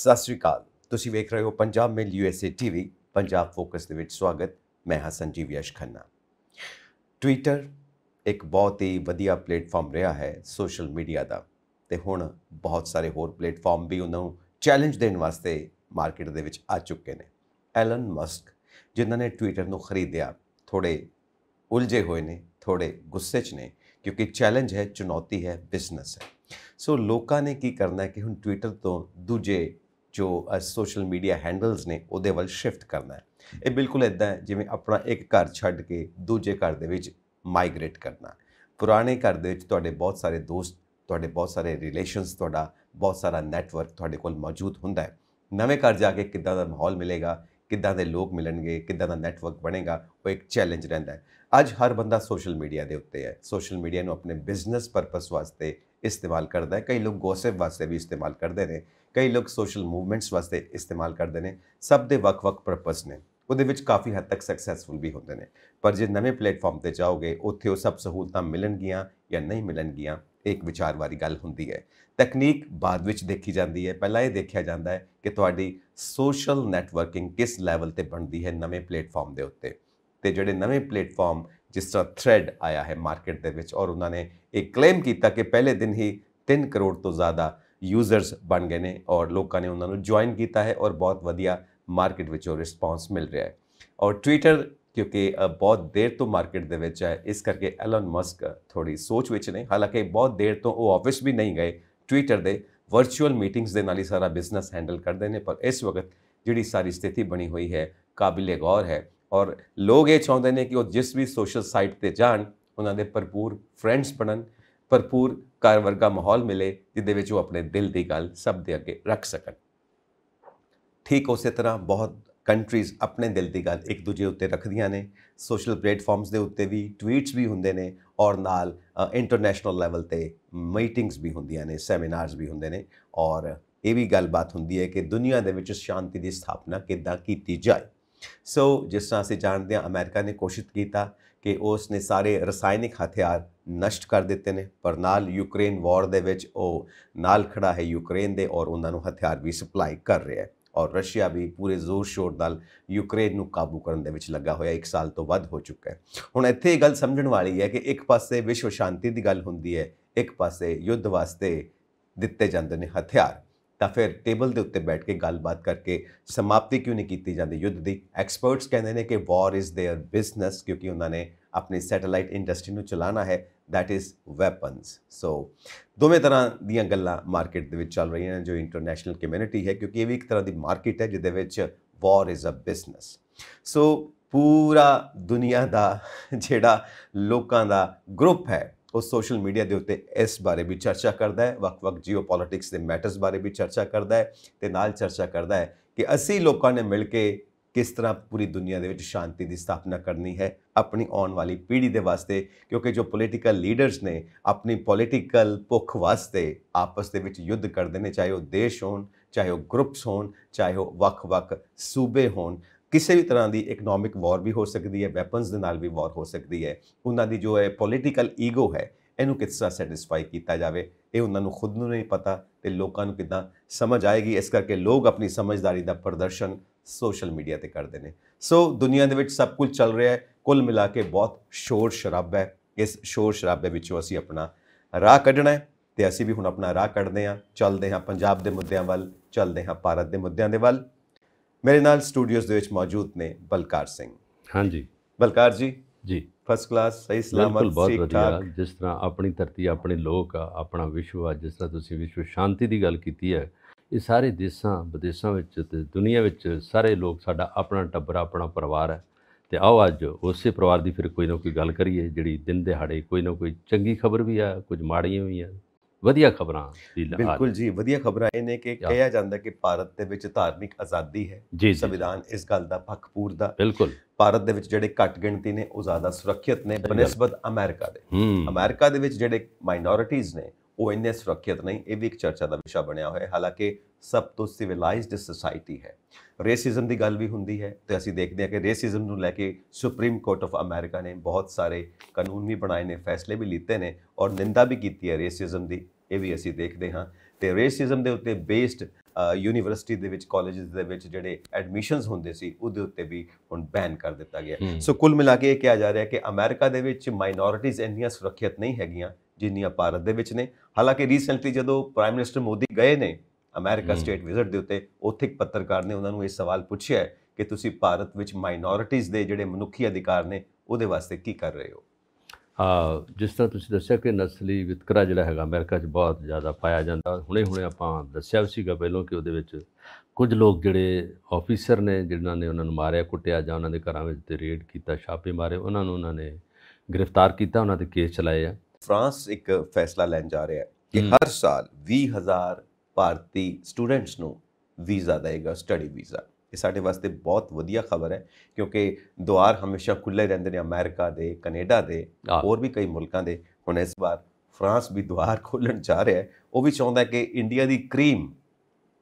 ਸਤਿ ਸ੍ਰੀ ਅਕਾਲ ਤੁਸੀਂ ਵੇਖ ਰਹੇ ਹੋ Punjab mail USA TV Punjab focus ਦੇ ਵਿੱਚ ਸਵਾਗਤ ਮੈਂ ਹਾਂ ਸੰਜੀਵ ਯਸ਼ ਖੰਨਾ ਟਵਿੱਟਰ ਇੱਕ ਬਹੁਤ ਹੀ ਵਧੀਆ ਪਲੇਟਫਾਰਮ ਰਿਹਾ ਹੈ ਸੋਸ਼ਲ ਮੀਡੀਆ ਦਾ ਤੇ ਹੁਣ ਬਹੁਤ ਸਾਰੇ ਹੋਰ ਪਲੇਟਫਾਰਮ ਵੀ ਉਹਨਾਂ ਨੂੰ ਚੈਲੰਜ ਦੇਣ ਵਾਸਤੇ ਮਾਰਕੀਟ ਦੇ ਵਿੱਚ ਆ ਚੁੱਕੇ ਨੇ ਐਲਨ ਮਸਕ ਜਿਨ੍ਹਾਂ ਨੇ ਟਵਿੱਟਰ ਨੂੰ ਖਰੀਦਿਆ ਥੋੜੇ ਉਲਝੇ ਹੋਏ ਨੇ ਥੋੜੇ ਗੁੱਸੇ 'ਚ ਨੇ ਕਿਉਂਕਿ ਚੈਲੰਜ ਹੈ ਚੁਣੌਤੀ ਹੈ ਬਿਜ਼ਨਸ ਹੈ ਸੋ ਲੋਕਾਂ ਨੇ ਕੀ ਕਰਨਾ ਹੈ ਕਿ ਹੁਣ ਟਵਿੱਟਰ ਤੋਂ ਦੂਜੇ ਜੋ ਸੋਸ਼ਲ ਮੀਡੀਆ ਹੈਂਡਲਸ ਨੇ ਉਹਦੇ ਵੱਲ ਸ਼ਿਫਟ ਕਰਨਾ ਹੈ ਇਹ ਬਿਲਕੁਲ ਇਦਾਂ ਜਿਵੇਂ ਆਪਣਾ ਇੱਕ ਘਰ ਛੱਡ ਕੇ ਦੂਜੇ ਘਰ ਦੇ ਵਿੱਚ ਮਾਈਗ੍ਰੇਟ ਕਰਨਾ ਪੁਰਾਣੇ ਘਰ ਦੇ ਵਿੱਚ ਤੁਹਾਡੇ ਬਹੁਤ ਸਾਰੇ ਦੋਸਤ ਤੁਹਾਡੇ ਬਹੁਤ ਸਾਰੇ ਰਿਲੇਸ਼ਨਸ ਤੁਹਾਡਾ ਬਹੁਤ ਸਾਰਾ ਨੈਟਵਰਕ ਤੁਹਾਡੇ ਕੋਲ ਮੌਜੂਦ ਹੁੰਦਾ ਹੈ ਨਵੇਂ ਘਰ ਜਾ ਕੇ ਕਿੱਦਾਂ ਦਾ ਮਾਹੌਲ ਮਿਲੇਗਾ ਕਿੱਦਾਂ ਦੇ ਲੋਕ ਮਿਲਣਗੇ ਕਿੱਦਾਂ ਦਾ ਨੈਟਵਰਕ ਬਣੇਗਾ ਉਹ ਇੱਕ ਚੈਲੰਜ ਰਹਿੰਦਾ ਹੈ ਅੱਜ ਹਰ ਬੰਦਾ ਸੋਸ਼ਲ ਮੀਡੀਆ ਦੇ ਉੱਤੇ ਹੈ ਸੋਸ਼ਲ ਮੀਡੀਆ ਨੂੰ ਆਪਣੇ ਬਿਜ਼ਨਸ ਪਰਪਸ ਵਾਸਤੇ ਇਸਤੇਮਾਲ ਕਰਦਾ ਹੈ ਕਈ ਲੋਕ ਗੋਸਿਪ ਵਾਸਤੇ ਵੀ ਇਸਤੇਮਾਲ ਕਰਦੇ ਨੇ ਕਈ ਲੋਕ ਸੋਸ਼ਲ ਮੂਵਮੈਂਟਸ ਵਾਸਤੇ ਇਸਤੇਮਾਲ ਕਰਦੇ ਨੇ ਸਭ ਦੇ ਵੱਖ-ਵੱਖ ਪਰਪਸ ਨੇ ਉਹਦੇ ਵਿੱਚ ਕਾਫੀ ਹੱਦ ਤੱਕ ਸਕਸੈਸਫੁਲ ਵੀ ਹੁੰਦੇ ਨੇ ਪਰ ਜੇ ਨਵੇਂ ਪਲੇਟਫਾਰਮ ਤੇ ਜਾਓਗੇ ਉੱਥੇ ਉਹ ਸਭ ਸਹੂਲਤਾਂ ਮਿਲਣਗੀਆਂ ਜਾਂ ਨਹੀਂ ਮਿਲਣਗੀਆਂ ਇੱਕ ਵਿਚਾਰ ਵਾਲੀ ਗੱਲ ਹੁੰਦੀ ਹੈ ਤਕਨੀਕ ਬਾਅਦ ਵਿੱਚ ਦੇਖੀ ਜਾਂਦੀ ਹੈ ਪਹਿਲਾਂ ਇਹ ਦੇਖਿਆ ਜਾਂਦਾ ਹੈ ਕਿ ਤੁਹਾਡੀ ਸੋਸ਼ਲ ਨੈਟਵਰਕਿੰਗ ਕਿਸ ਲੈਵਲ ਤੇ ਬਣਦੀ ਹੈ ਨਵੇਂ ਪਲੇਟਫਾਰਮ ਦੇ ਉੱਤੇ ਤੇ ਜਿਹੜੇ ਨਵੇਂ ਪਲੇਟਫਾਰਮ ਜਿਸ ਤਰ੍ਹਾਂ ਥ੍ਰੈਡ ਆਇਆ ਹੈ ਮਾਰਕੀਟ ਦੇ ਵਿੱਚ ਔਰ ਉਹਨਾਂ ਨੇ ਇਹ ਕਲੇਮ ਕੀਤਾ ਕਿ ਪਹਿਲੇ ਦਿਨ ਹੀ 3 ਕਰੋੜ ਤੋਂ ਜ਼ਿਆਦਾ ਯੂਜ਼ਰਸ ਬਣ ਗਏ ਨੇ ਔਰ ਲੋਕਾਂ ਨੇ ਉਹਨਾਂ ਨੂੰ ਜੁਆਇਨ ਕੀਤਾ ਹੈ ਔਰ ਬਹੁਤ ਵਧੀਆ ਮਾਰਕੀਟ ਵਿੱਚੋਂ ਰਿਸਪੌਂਸ ਮਿਲ ਰਿਹਾ ਹੈ ਔਰ ਟਵਿੱਟਰ ਕਿਉਂਕਿ ਬਹੁਤ ਦੇਰ ਤੋਂ ਮਾਰਕੀਟ ਦੇ ਵਿੱਚ ਹੈ ਇਸ ਕਰਕੇ ਐਲਨ ਮਸਕ ਥੋੜੀ ਸੋਚ ਵਿੱਚ ਨੇ ਹਾਲਾਂਕਿ ਬਹੁਤ ਦੇਰ ਤੋਂ ਉਹ ਆਫਿਸ ਵੀ ਨਹੀਂ ਗਏ ਟਵਿੱਟਰ ਦੇ ਵਰਚੁਅਲ ਮੀਟਿੰਗਸ ਦੇ ਨਾਲ ਹੀ ਸਾਰਾ ਬਿਜ਼ਨਸ ਹੈਂਡਲ ਕਰਦੇ ਨੇ ਪਰ ਇਸ ਵਕਤ ਜਿਹੜੀ ਸਾਰੀ ਸਥਿਤੀ ਬਣੀ ਹੋਈ ਹੈ ਕਾਬਿਲੇ ਗੌਰ ਹੈ ਔਰ ਲੋਕ ਇਹ ਚਾਹੁੰਦੇ ਨੇ ਕਿ ਉਹ ਜਿਸ ਵੀ ਸੋਸ਼ਲ ਸਾਈਟ ਤੇ ਜਾਣ ਉਹਨਾਂ ਦੇ ਭਰਪੂਰ ਫਰੈਂਡਸ ਬਣਨ ਭਰਪੂਰ ਘਰ ਵਰਗਾ ਮਾਹੌਲ ਮਿਲੇ ਜਿੱਦੇ ਵਿੱਚ ਉਹ ਆਪਣੇ ਦਿਲ ਦੀ ਗੱਲ ਸਭ ਦੇ ਅੱਗੇ ਰੱਖ ਸਕਣ ਠੀਕ ਉਸੇ ਤਰ੍ਹਾਂ ਬਹੁਤ ਕੰਟਰੀਜ਼ ਆਪਣੇ ਦਿਲ ਦੀ ਗੱਲ ਇੱਕ ਦੂਜੇ ਉੱਤੇ ਰੱਖਦੀਆਂ ਨੇ ਸੋਸ਼ਲ ਪਲੇਟਫਾਰਮਸ ਦੇ ਉੱਤੇ ਵੀ ਟਵੀਟਸ ਵੀ ਹੁੰਦੇ ਨੇ ਔਰ ਨਾਲ ਇੰਟਰਨੈਸ਼ਨਲ ਲੈਵਲ ਤੇ ਮੀਟਿੰਗਸ ਵੀ ਹੁੰਦੀਆਂ ਨੇ ਸੈਮੀਨਾਰਸ ਵੀ ਹੁੰਦੇ ਨੇ ਔਰ ਇਹ ਵੀ ਗੱਲਬਾਤ ਹੁੰਦੀ ਹੈ ਕਿ ਦੁਨੀਆ ਦੇ ਵਿੱਚ ਸ਼ਾਂਤੀ ਦੀ ਸਥਾਪਨਾ ਕਿੱਦਾਂ ਕੀਤੀ ਜਾਏ ਸੋ ਜਿਸ ਤਰ੍ਹਾਂ ਅਸੀਂ ਜਾਣਦੇ ਹਾਂ ਅਮਰੀਕਾ ਨੇ ਕੋਸ਼ਿਸ਼ ਕੀਤਾ ਕਿ ਉਸ ਨੇ ਸਾਰੇ ਰਸਾਇਣਿਕ ਹਥਿਆਰ ਨਸ਼ਟ ਕਰ ਦਿੱਤੇ ਨੇ ਪਰ ਨਾਲ ਯੂਕਰੇਨ ਵਾਰ ਦੇ ਵਿੱਚ ਉਹ ਨਾਲ ਖੜਾ ਹੈ ਯੂਕਰੇਨ ਦੇ ਔਰ ਉਹਨਾਂ ਨੂੰ ਹਥਿਆਰ ਵੀ ਸਪਲਾਈ ਕਰ ਰਿਹਾ ਹੈ ਔਰ ਰਸ਼ੀਆ ਵੀ ਪੂਰੇ ਜ਼ੋਰ ਸ਼ੋਰ ਨਾਲ ਯੂਕਰੇਨ ਨੂੰ ਕਾਬੂ ਕਰਨ ਦੇ ਵਿੱਚ ਲੱਗਾ ਹੋਇਆ 1 ਸਾਲ ਤੋਂ ਵੱਧ ਹੋ ਚੁੱਕਾ ਹੈ ਹੁਣ ਇੱਥੇ ਇਹ ਗੱਲ ਸਮਝਣ ਵਾਲੀ ਹੈ ਕਿ ਇੱਕ ਪਾਸੇ ਵਿਸ਼ਵ ਸ਼ਾਂਤੀ ਦੀ ਗੱਲ ਹੁੰਦੀ ਹੈ ਇੱਕ ਪਾਸੇ ਯੁੱਧ ਵਾਸਤੇ ਦਿੱਤੇ ਜਾਂਦੇ ਨੇ ਹਥਿਆਰ ਤਾਂ ਫਿਰ ਟੇਬਲ ਦੇ ਉੱਤੇ ਬੈਠ ਕੇ ਗੱਲਬਾਤ ਕਰਕੇ ਸਮਾਪਤੀ ਕਿਉਂ ਨਹੀਂ ਕੀਤੀ ਜਾਂਦੀ ਯੁੱਧ ਦੀ ਐਕਸਪਰਟਸ ਕਹਿੰਦੇ ਨੇ ਕਿ ਵਾਰ ਇਜ਼ देयर ਬਿਜ਼ਨਸ ਕਿਉਂਕਿ ਉਹਨਾਂ ਨੇ ਆਪਣੀ ਸੈਟੇਲਾਈਟ ਇੰਡਸਟਰੀ ਨੂੰ ਚਲਾਣਾ ਹੈ ਦੈਟ ਇਜ਼ ਵੈਪਨਸ ਸੋ ਦੋਵੇਂ ਤਰ੍ਹਾਂ ਦੀਆਂ ਗੱਲਾਂ ਮਾਰਕੀਟ ਦੇ ਵਿੱਚ ਚੱਲ ਰਹੀਆਂ ਨੇ ਜੋ ਇੰਟਰਨੈਸ਼ਨਲ ਕਮਿਊਨਿਟੀ ਹੈ ਕਿਉਂਕਿ ਇਹ ਵੀ ਇੱਕ ਤਰ੍ਹਾਂ ਦੀ ਮਾਰਕੀਟ ਹੈ ਜਿਹਦੇ ਵਿੱਚ ਵਾਰ ਇਜ਼ ਅ ਬਿਜ਼ਨਸ ਸੋ ਪੂਰਾ ਦੁਨੀਆ ਦਾ ਜਿਹੜਾ ਲੋਕਾਂ ਦਾ ਗਰੁੱਪ ਹੈ ਉਹ ਸੋਸ਼ਲ ਮੀਡੀਆ ਦੇ ਉੱਤੇ ਇਸ ਬਾਰੇ ਵੀ ਚਰਚਾ ਕਰਦਾ ਹੈ ਵਕ-ਵਕ ਜੀਓਪੋਲਿਟਿਕਸ ਦੇ ਮੈਟਰਸ ਬਾਰੇ ਵੀ ਚਰਚਾ ਕਰਦਾ ਹੈ ਤੇ ਨਾਲ ਚਰਚਾ ਕਰਦਾ ਹੈ ਕਿ ਅਸੀਂ ਲੋਕਾਂ ਨੇ ਮਿਲ ਕੇ ਕਿਸ ਤਰ੍ਹਾਂ ਪੂਰੀ ਦੁਨੀਆ ਦੇ ਵਿੱਚ ਸ਼ਾਂਤੀ ਦੀ ਸਥਾਪਨਾ ਕਰਨੀ ਹੈ ਆਪਣੀ ਆਉਣ ਵਾਲੀ ਪੀੜ੍ਹੀ ਦੇ ਵਾਸਤੇ ਕਿਉਂਕਿ ਜੋ ਪੋਲੀਟੀਕਲ ਲੀਡਰਸ ਨੇ ਆਪਣੀ ਪੋਲੀਟੀਕਲ ਭੁੱਖ ਵਾਸਤੇ ਆਪਸ ਦੇ ਵਿੱਚ ਯੁੱਧ ਕਰਦੇ ਨੇ ਚਾਹੇ ਉਹ ਦੇਸ਼ ਹੋਣ ਚਾਹੇ ਉਹ ਗਰੁੱਪਸ ਹੋਣ ਚਾਹੇ ਉਹ ਵੱਖ-ਵੱਖ ਸੂਬੇ ਹੋਣ ਕਿਸੇ ਵੀ ਤਰ੍ਹਾਂ ਦੀ ਇਕਨੋਮਿਕ ਵਾਰ ਵੀ ਹੋ ਸਕਦੀ ਹੈ ਵੈਪਨਸ ਦੇ ਨਾਲ ਵੀ ਵਾਰ ਹੋ ਸਕਦੀ ਹੈ ਉਹਨਾਂ ਦੀ ਜੋ ਹੈ ਪੋਲੀਟੀਕਲ ਈਗੋ ਹੈ ਇਹਨੂੰ ਕਿਸ ਤਰ੍ਹਾਂ ਸੈਟੀਸਫਾਈ ਕੀਤਾ ਜਾਵੇ ਇਹ ਉਹਨਾਂ ਨੂੰ ਖੁਦ ਨੂੰ ਨਹੀਂ ਪਤਾ ਤੇ ਲੋਕਾਂ ਨੂੰ ਕਿਦਾਂ ਸਮਝ ਆਏਗੀ ਇਸ ਕਰਕੇ ਲੋਕ ਆਪਣੀ ਸਮਝਦਾਰੀ ਦਾ ਪ੍ਰਦਰਸ਼ਨ ਸੋਸ਼ਲ ਮੀਡੀਆ ਤੇ ਕਰਦੇ ਨੇ ਸੋ ਦੁਨੀਆ ਦੇ ਵਿੱਚ ਸਭ ਕੁਝ ਚੱਲ ਰਿਹਾ ਹੈ ਕੁੱਲ ਮਿਲਾ ਕੇ ਬਹੁਤ ਸ਼ੋਰ ਸ਼ਰਾਬ ਹੈ ਇਸ ਸ਼ੋਰ ਸ਼ਰਾਬੇ ਵਿੱਚੋਂ ਅਸੀਂ ਆਪਣਾ ਰਾਹ ਕੱਢਣਾ ਹੈ ਤੇ ਅਸੀਂ ਵੀ ਹੁਣ ਆਪਣਾ ਰਾਹ ਕੱਢਦੇ ਹਾਂ ਚੱਲਦੇ ਹਾਂ ਪੰਜਾਬ ਦੇ ਮੁੱਦਿਆਂ ਵੱਲ ਚੱਲਦੇ ਹਾਂ ਭਾਰਤ ਦੇ ਮੁੱਦਿਆਂ ਦੇ ਵੱਲ ਮੇਰੇ ਨਾਲ ਸਟੂਡੀਓਜ਼ ਦੇ ਵਿੱਚ ਮੌਜੂਦ ਨੇ ਬਲਕਾਰ ਸਿੰਘ ਹਾਂਜੀ ਬਲਕਾਰ ਜੀ ਜੀ ਫਸਟ ਕਲਾਸ ਸਹੀ ਸਲਾਮਤ ਬਹੁਤ ਵਧੀਆ ਜਿਸ ਤਰ੍ਹਾਂ ਆਪਣੀ ਧਰਤੀ ਆਪਣੇ ਲੋਕ ਆ ਆਪਣਾ ਵਿਸ਼ਵ ਆ ਜਿਸ ਤਰ੍ਹਾਂ ਤੁਸੀਂ ਵਿਸ਼ਵ ਸ਼ਾਂਤੀ ਦੀ ਗੱਲ ਕੀਤੀ ਹੈ ਇਹ ਸਾਰੇ ਦੇਸ਼ਾਂ ਵਿਦੇਸ਼ਾਂ ਵਿੱਚ ਤੇ ਦੁਨੀਆ ਵਿੱਚ ਸਾਰੇ ਲੋਕ ਸਾਡਾ ਆਪਣਾ ਟੱਬਰ ਆਪਣਾ ਪਰਿਵਾਰ ਹੈ ਤੇ ਆਓ ਅੱਜ ਉਸੇ ਪਰਿਵਾਰ ਦੀ ਫਿਰ ਕੋਈ ਨਾ ਕੋਈ ਗੱਲ ਕਰੀਏ ਜਿਹੜੀ ਦਿਨ ਦਿਹਾੜੇ ਕੋਈ ਨਾ ਕੋਈ ਚੰਗੀ ਖਬਰ ਵੀ ਆ ਕੁਝ ਮਾੜੀਆਂ ਵੀ ਆ ਵਧੀਆ ਖਬਰਾਂ ਦੀ ਲਹਾਰ ਬਿਲਕੁਲ ਜੀ ਵਧੀਆ ਖਬਰਾਂ ਇਹ ਨੇ ਕਿ ਕਿਹਾ ਜਾਂਦਾ ਕਿ ਭਾਰਤ ਦੇ ਵਿੱਚ ਧਾਰਮਿਕ ਆਜ਼ਾਦੀ ਹੈ ਸੰਵਿਧਾਨ ਇਸ ਗੱਲ ਦਾ ਭਖਪੂਰ ਦਾ ਬਿਲਕੁਲ ਭਾਰਤ ਦੇ ਵਿੱਚ ਜਿਹੜੇ ਘੱਟ ਗਿਣਤੀ ਨੇ ਉਹ ਜ਼ਿਆਦਾ ਸੁਰੱਖਿਅਤ ਨੇ ਬਨਿਸਬਤ ਅਮਰੀਕਾ ਦੇ ਅਮਰੀਕਾ ਦੇ ਵਿੱਚ ਜਿਹੜੇ ਮਾਈਨੋਰਿਟੀਜ਼ ਨੇ ਉਹ ਇੰਨੇ ਸੁਰੱਖਿਅਤ ਨਹੀਂ ਇਹ ਵੀ ਇੱਕ ਚਰਚਾ ਦਾ ਵਿਸ਼ਾ ਬਣਿਆ ਹੋਇਆ ਹੈ ਹਾਲਾਂਕਿ ਸਭ ਤੋਂ ਸਿਵਲਾਈਜ਼ਡ ਸੋਸਾਇਟੀ ਹੈ ਰੇਸਿਜ਼ਮ ਦੀ ਗੱਲ ਵੀ ਹੁੰਦੀ ਹੈ ਤੇ ਅਸੀਂ ਦੇਖਦੇ ਹਾਂ ਕਿ ਰੇਸਿਜ਼ਮ ਨੂੰ ਲੈ ਕੇ ਸੁਪਰੀਮ ਕੋਰਟ ਆਫ ਅਮਰੀਕਾ ਨੇ ਬਹੁਤ ਸਾਰੇ ਕਾਨੂੰਨ ਵੀ ਬਣਾਏ ਨੇ ਫੈਸਲੇ ਵੀ ਲਿੱਤੇ ਨੇ ਔਰ ਨਿੰਦਾ ਵੀ ਕੀਤੀ ਹੈ ਰੇਸਿਜ਼ਮ ਦੀ ਇਹ ਵੀ ਅਸੀਂ ਦੇਖਦੇ ਹਾਂ ਤੇ ਰੇਸਿਜ਼ਮ ਦੇ ਉੱਤੇ ਬੇਸਡ ਯੂਨੀਵਰਸਿਟੀ ਦੇ ਵਿੱਚ ਕਾਲਜਸ ਦੇ ਵਿੱਚ ਜਿਹੜੇ ਐਡਮਿਸ਼ਨਸ ਹੁੰਦੇ ਸੀ ਉਹਦੇ ਉੱਤੇ ਵੀ ਹੁਣ ਬੈਨ ਕਰ ਦਿੱਤਾ ਗਿਆ ਸੋ ਕੁੱਲ ਮਿਲਾ ਕੇ ਇਹ ਕਿਹਾ ਜਾ ਰਿਹਾ ਕਿ ਅਮਰੀਕਾ ਦੇ ਵਿੱਚ ਮਾਈਨੋਰਿਟੀਆਂ ਇੰਨੀਆਂ ਸੁਰੱਖਿਅਤ ਨਹੀਂ ਹੈਗੀਆਂ ਜਿੰਨੀਆਂ ਭਾਰਤ ਦੇ ਵਿੱਚ ਨੇ ਹਾਲਾਂਕਿ ਰੀਸੈਂਟਲੀ ਜਦੋਂ ਪ੍ਰਾਈਮ ਮਿਨਿਸਟਰ ਮੋਦੀ ਗਏ ਨੇ ਅਮਰੀਕਾ ਸਟੇਟ ਵਿਜ਼ਿਟ ਦੇ ਉੱਤੇ ਉੱਥੇ ਇੱਕ ਪੱਤਰਕਾਰ ਨੇ ਉਹਨਾਂ ਨੂੰ ਇਹ ਸਵਾਲ ਪੁੱਛਿਆ ਕਿ ਤੁਸੀਂ ਭਾਰਤ ਵਿੱਚ ਮਾਈਨੋਰਿਟੀਜ਼ ਦੇ ਜਿਹੜੇ ਮਨੁੱਖੀ ਅਧਿਕਾਰ ਨੇ ਉਹਦੇ ਵਾਸਤੇ ਕੀ ਕਰ ਰਹੇ ਹੋ ਆ ਜਿਸ ਤਰ੍ਹਾਂ ਤੁਸੀਂ ਦੱਸਿਆ ਕਿ ਨਸਲੀ ਵਿਤਕਰਾ ਜਿਹੜਾ ਹੈਗਾ ਅਮਰੀਕਾ 'ਚ ਬਹੁਤ ਜ਼ਿਆਦਾ ਪਾਇਆ ਜਾਂਦਾ ਹੁਣੇ ਹੁਣੇ ਆਪਾਂ ਦੱਸਿਆ ਸੀਗਾ ਪਹਿਲਾਂ ਕਿ ਉਹਦੇ ਵਿੱਚ ਕੁਝ ਲੋਕ ਜਿਹੜੇ ਆਫੀਸਰ ਨੇ ਜਿਨ੍ਹਾਂ ਨੇ ਉਹਨਾਂ ਨੂੰ ਮਾਰਿਆ ਕੁੱਟਿਆ ਜਾਂ ਉਹਨਾਂ ਦੇ ਘਰਾਂ ਵਿੱਚ ਤੇ ਰੇਡ ਕੀਤਾ ਛਾਪੇ ਮਾਰੇ ਉਹਨਾਂ ਨੂੰ ਉਹਨਾਂ ਨੇ ਗ੍ਰਿਫਤਾਰ ਕੀਤਾ ਉਹਨਾਂ ਤੇ ਕੇਸ ਚਲਾਏ ਆ ਫਰਾਂਸ ਇੱਕ ਫੈਸਲਾ ਲੈਣ ਜਾ ਰਿਹਾ ਹੈ ਕਿ ਹਰ ਸਾਲ 20000 ਭਾਰਤੀ ਸਟੂਡੈਂਟਸ ਨੂੰ ਵੀਜ਼ਾ ਦੇਗਾ ਸਟੱਡੀ ਵੀਜ਼ਾ ਇਹ ਸਾਡੇ ਵਾਸਤੇ ਬਹੁਤ ਵਧੀਆ ਖਬਰ ਹੈ ਕਿਉਂਕਿ ਦੁਆਰ ਹਮੇਸ਼ਾ ਖੁੱਲੇ ਰਹਿੰਦੇ ਨੇ ਅਮਰੀਕਾ ਦੇ ਕੈਨੇਡਾ ਦੇ ਹੋਰ ਵੀ ਕਈ ਮੁਲਕਾਂ ਦੇ ਹੁਣ ਇਸ ਵਾਰ ਫਰਾਂਸ ਵੀ ਦੁਆਰ ਖੋਲਣ ਜਾ ਰਿਹਾ ਹੈ ਉਹ ਵੀ ਚਾਹੁੰਦਾ ਹੈ ਕਿ ਇੰਡੀਆ ਦੀ ਕਰੀਮ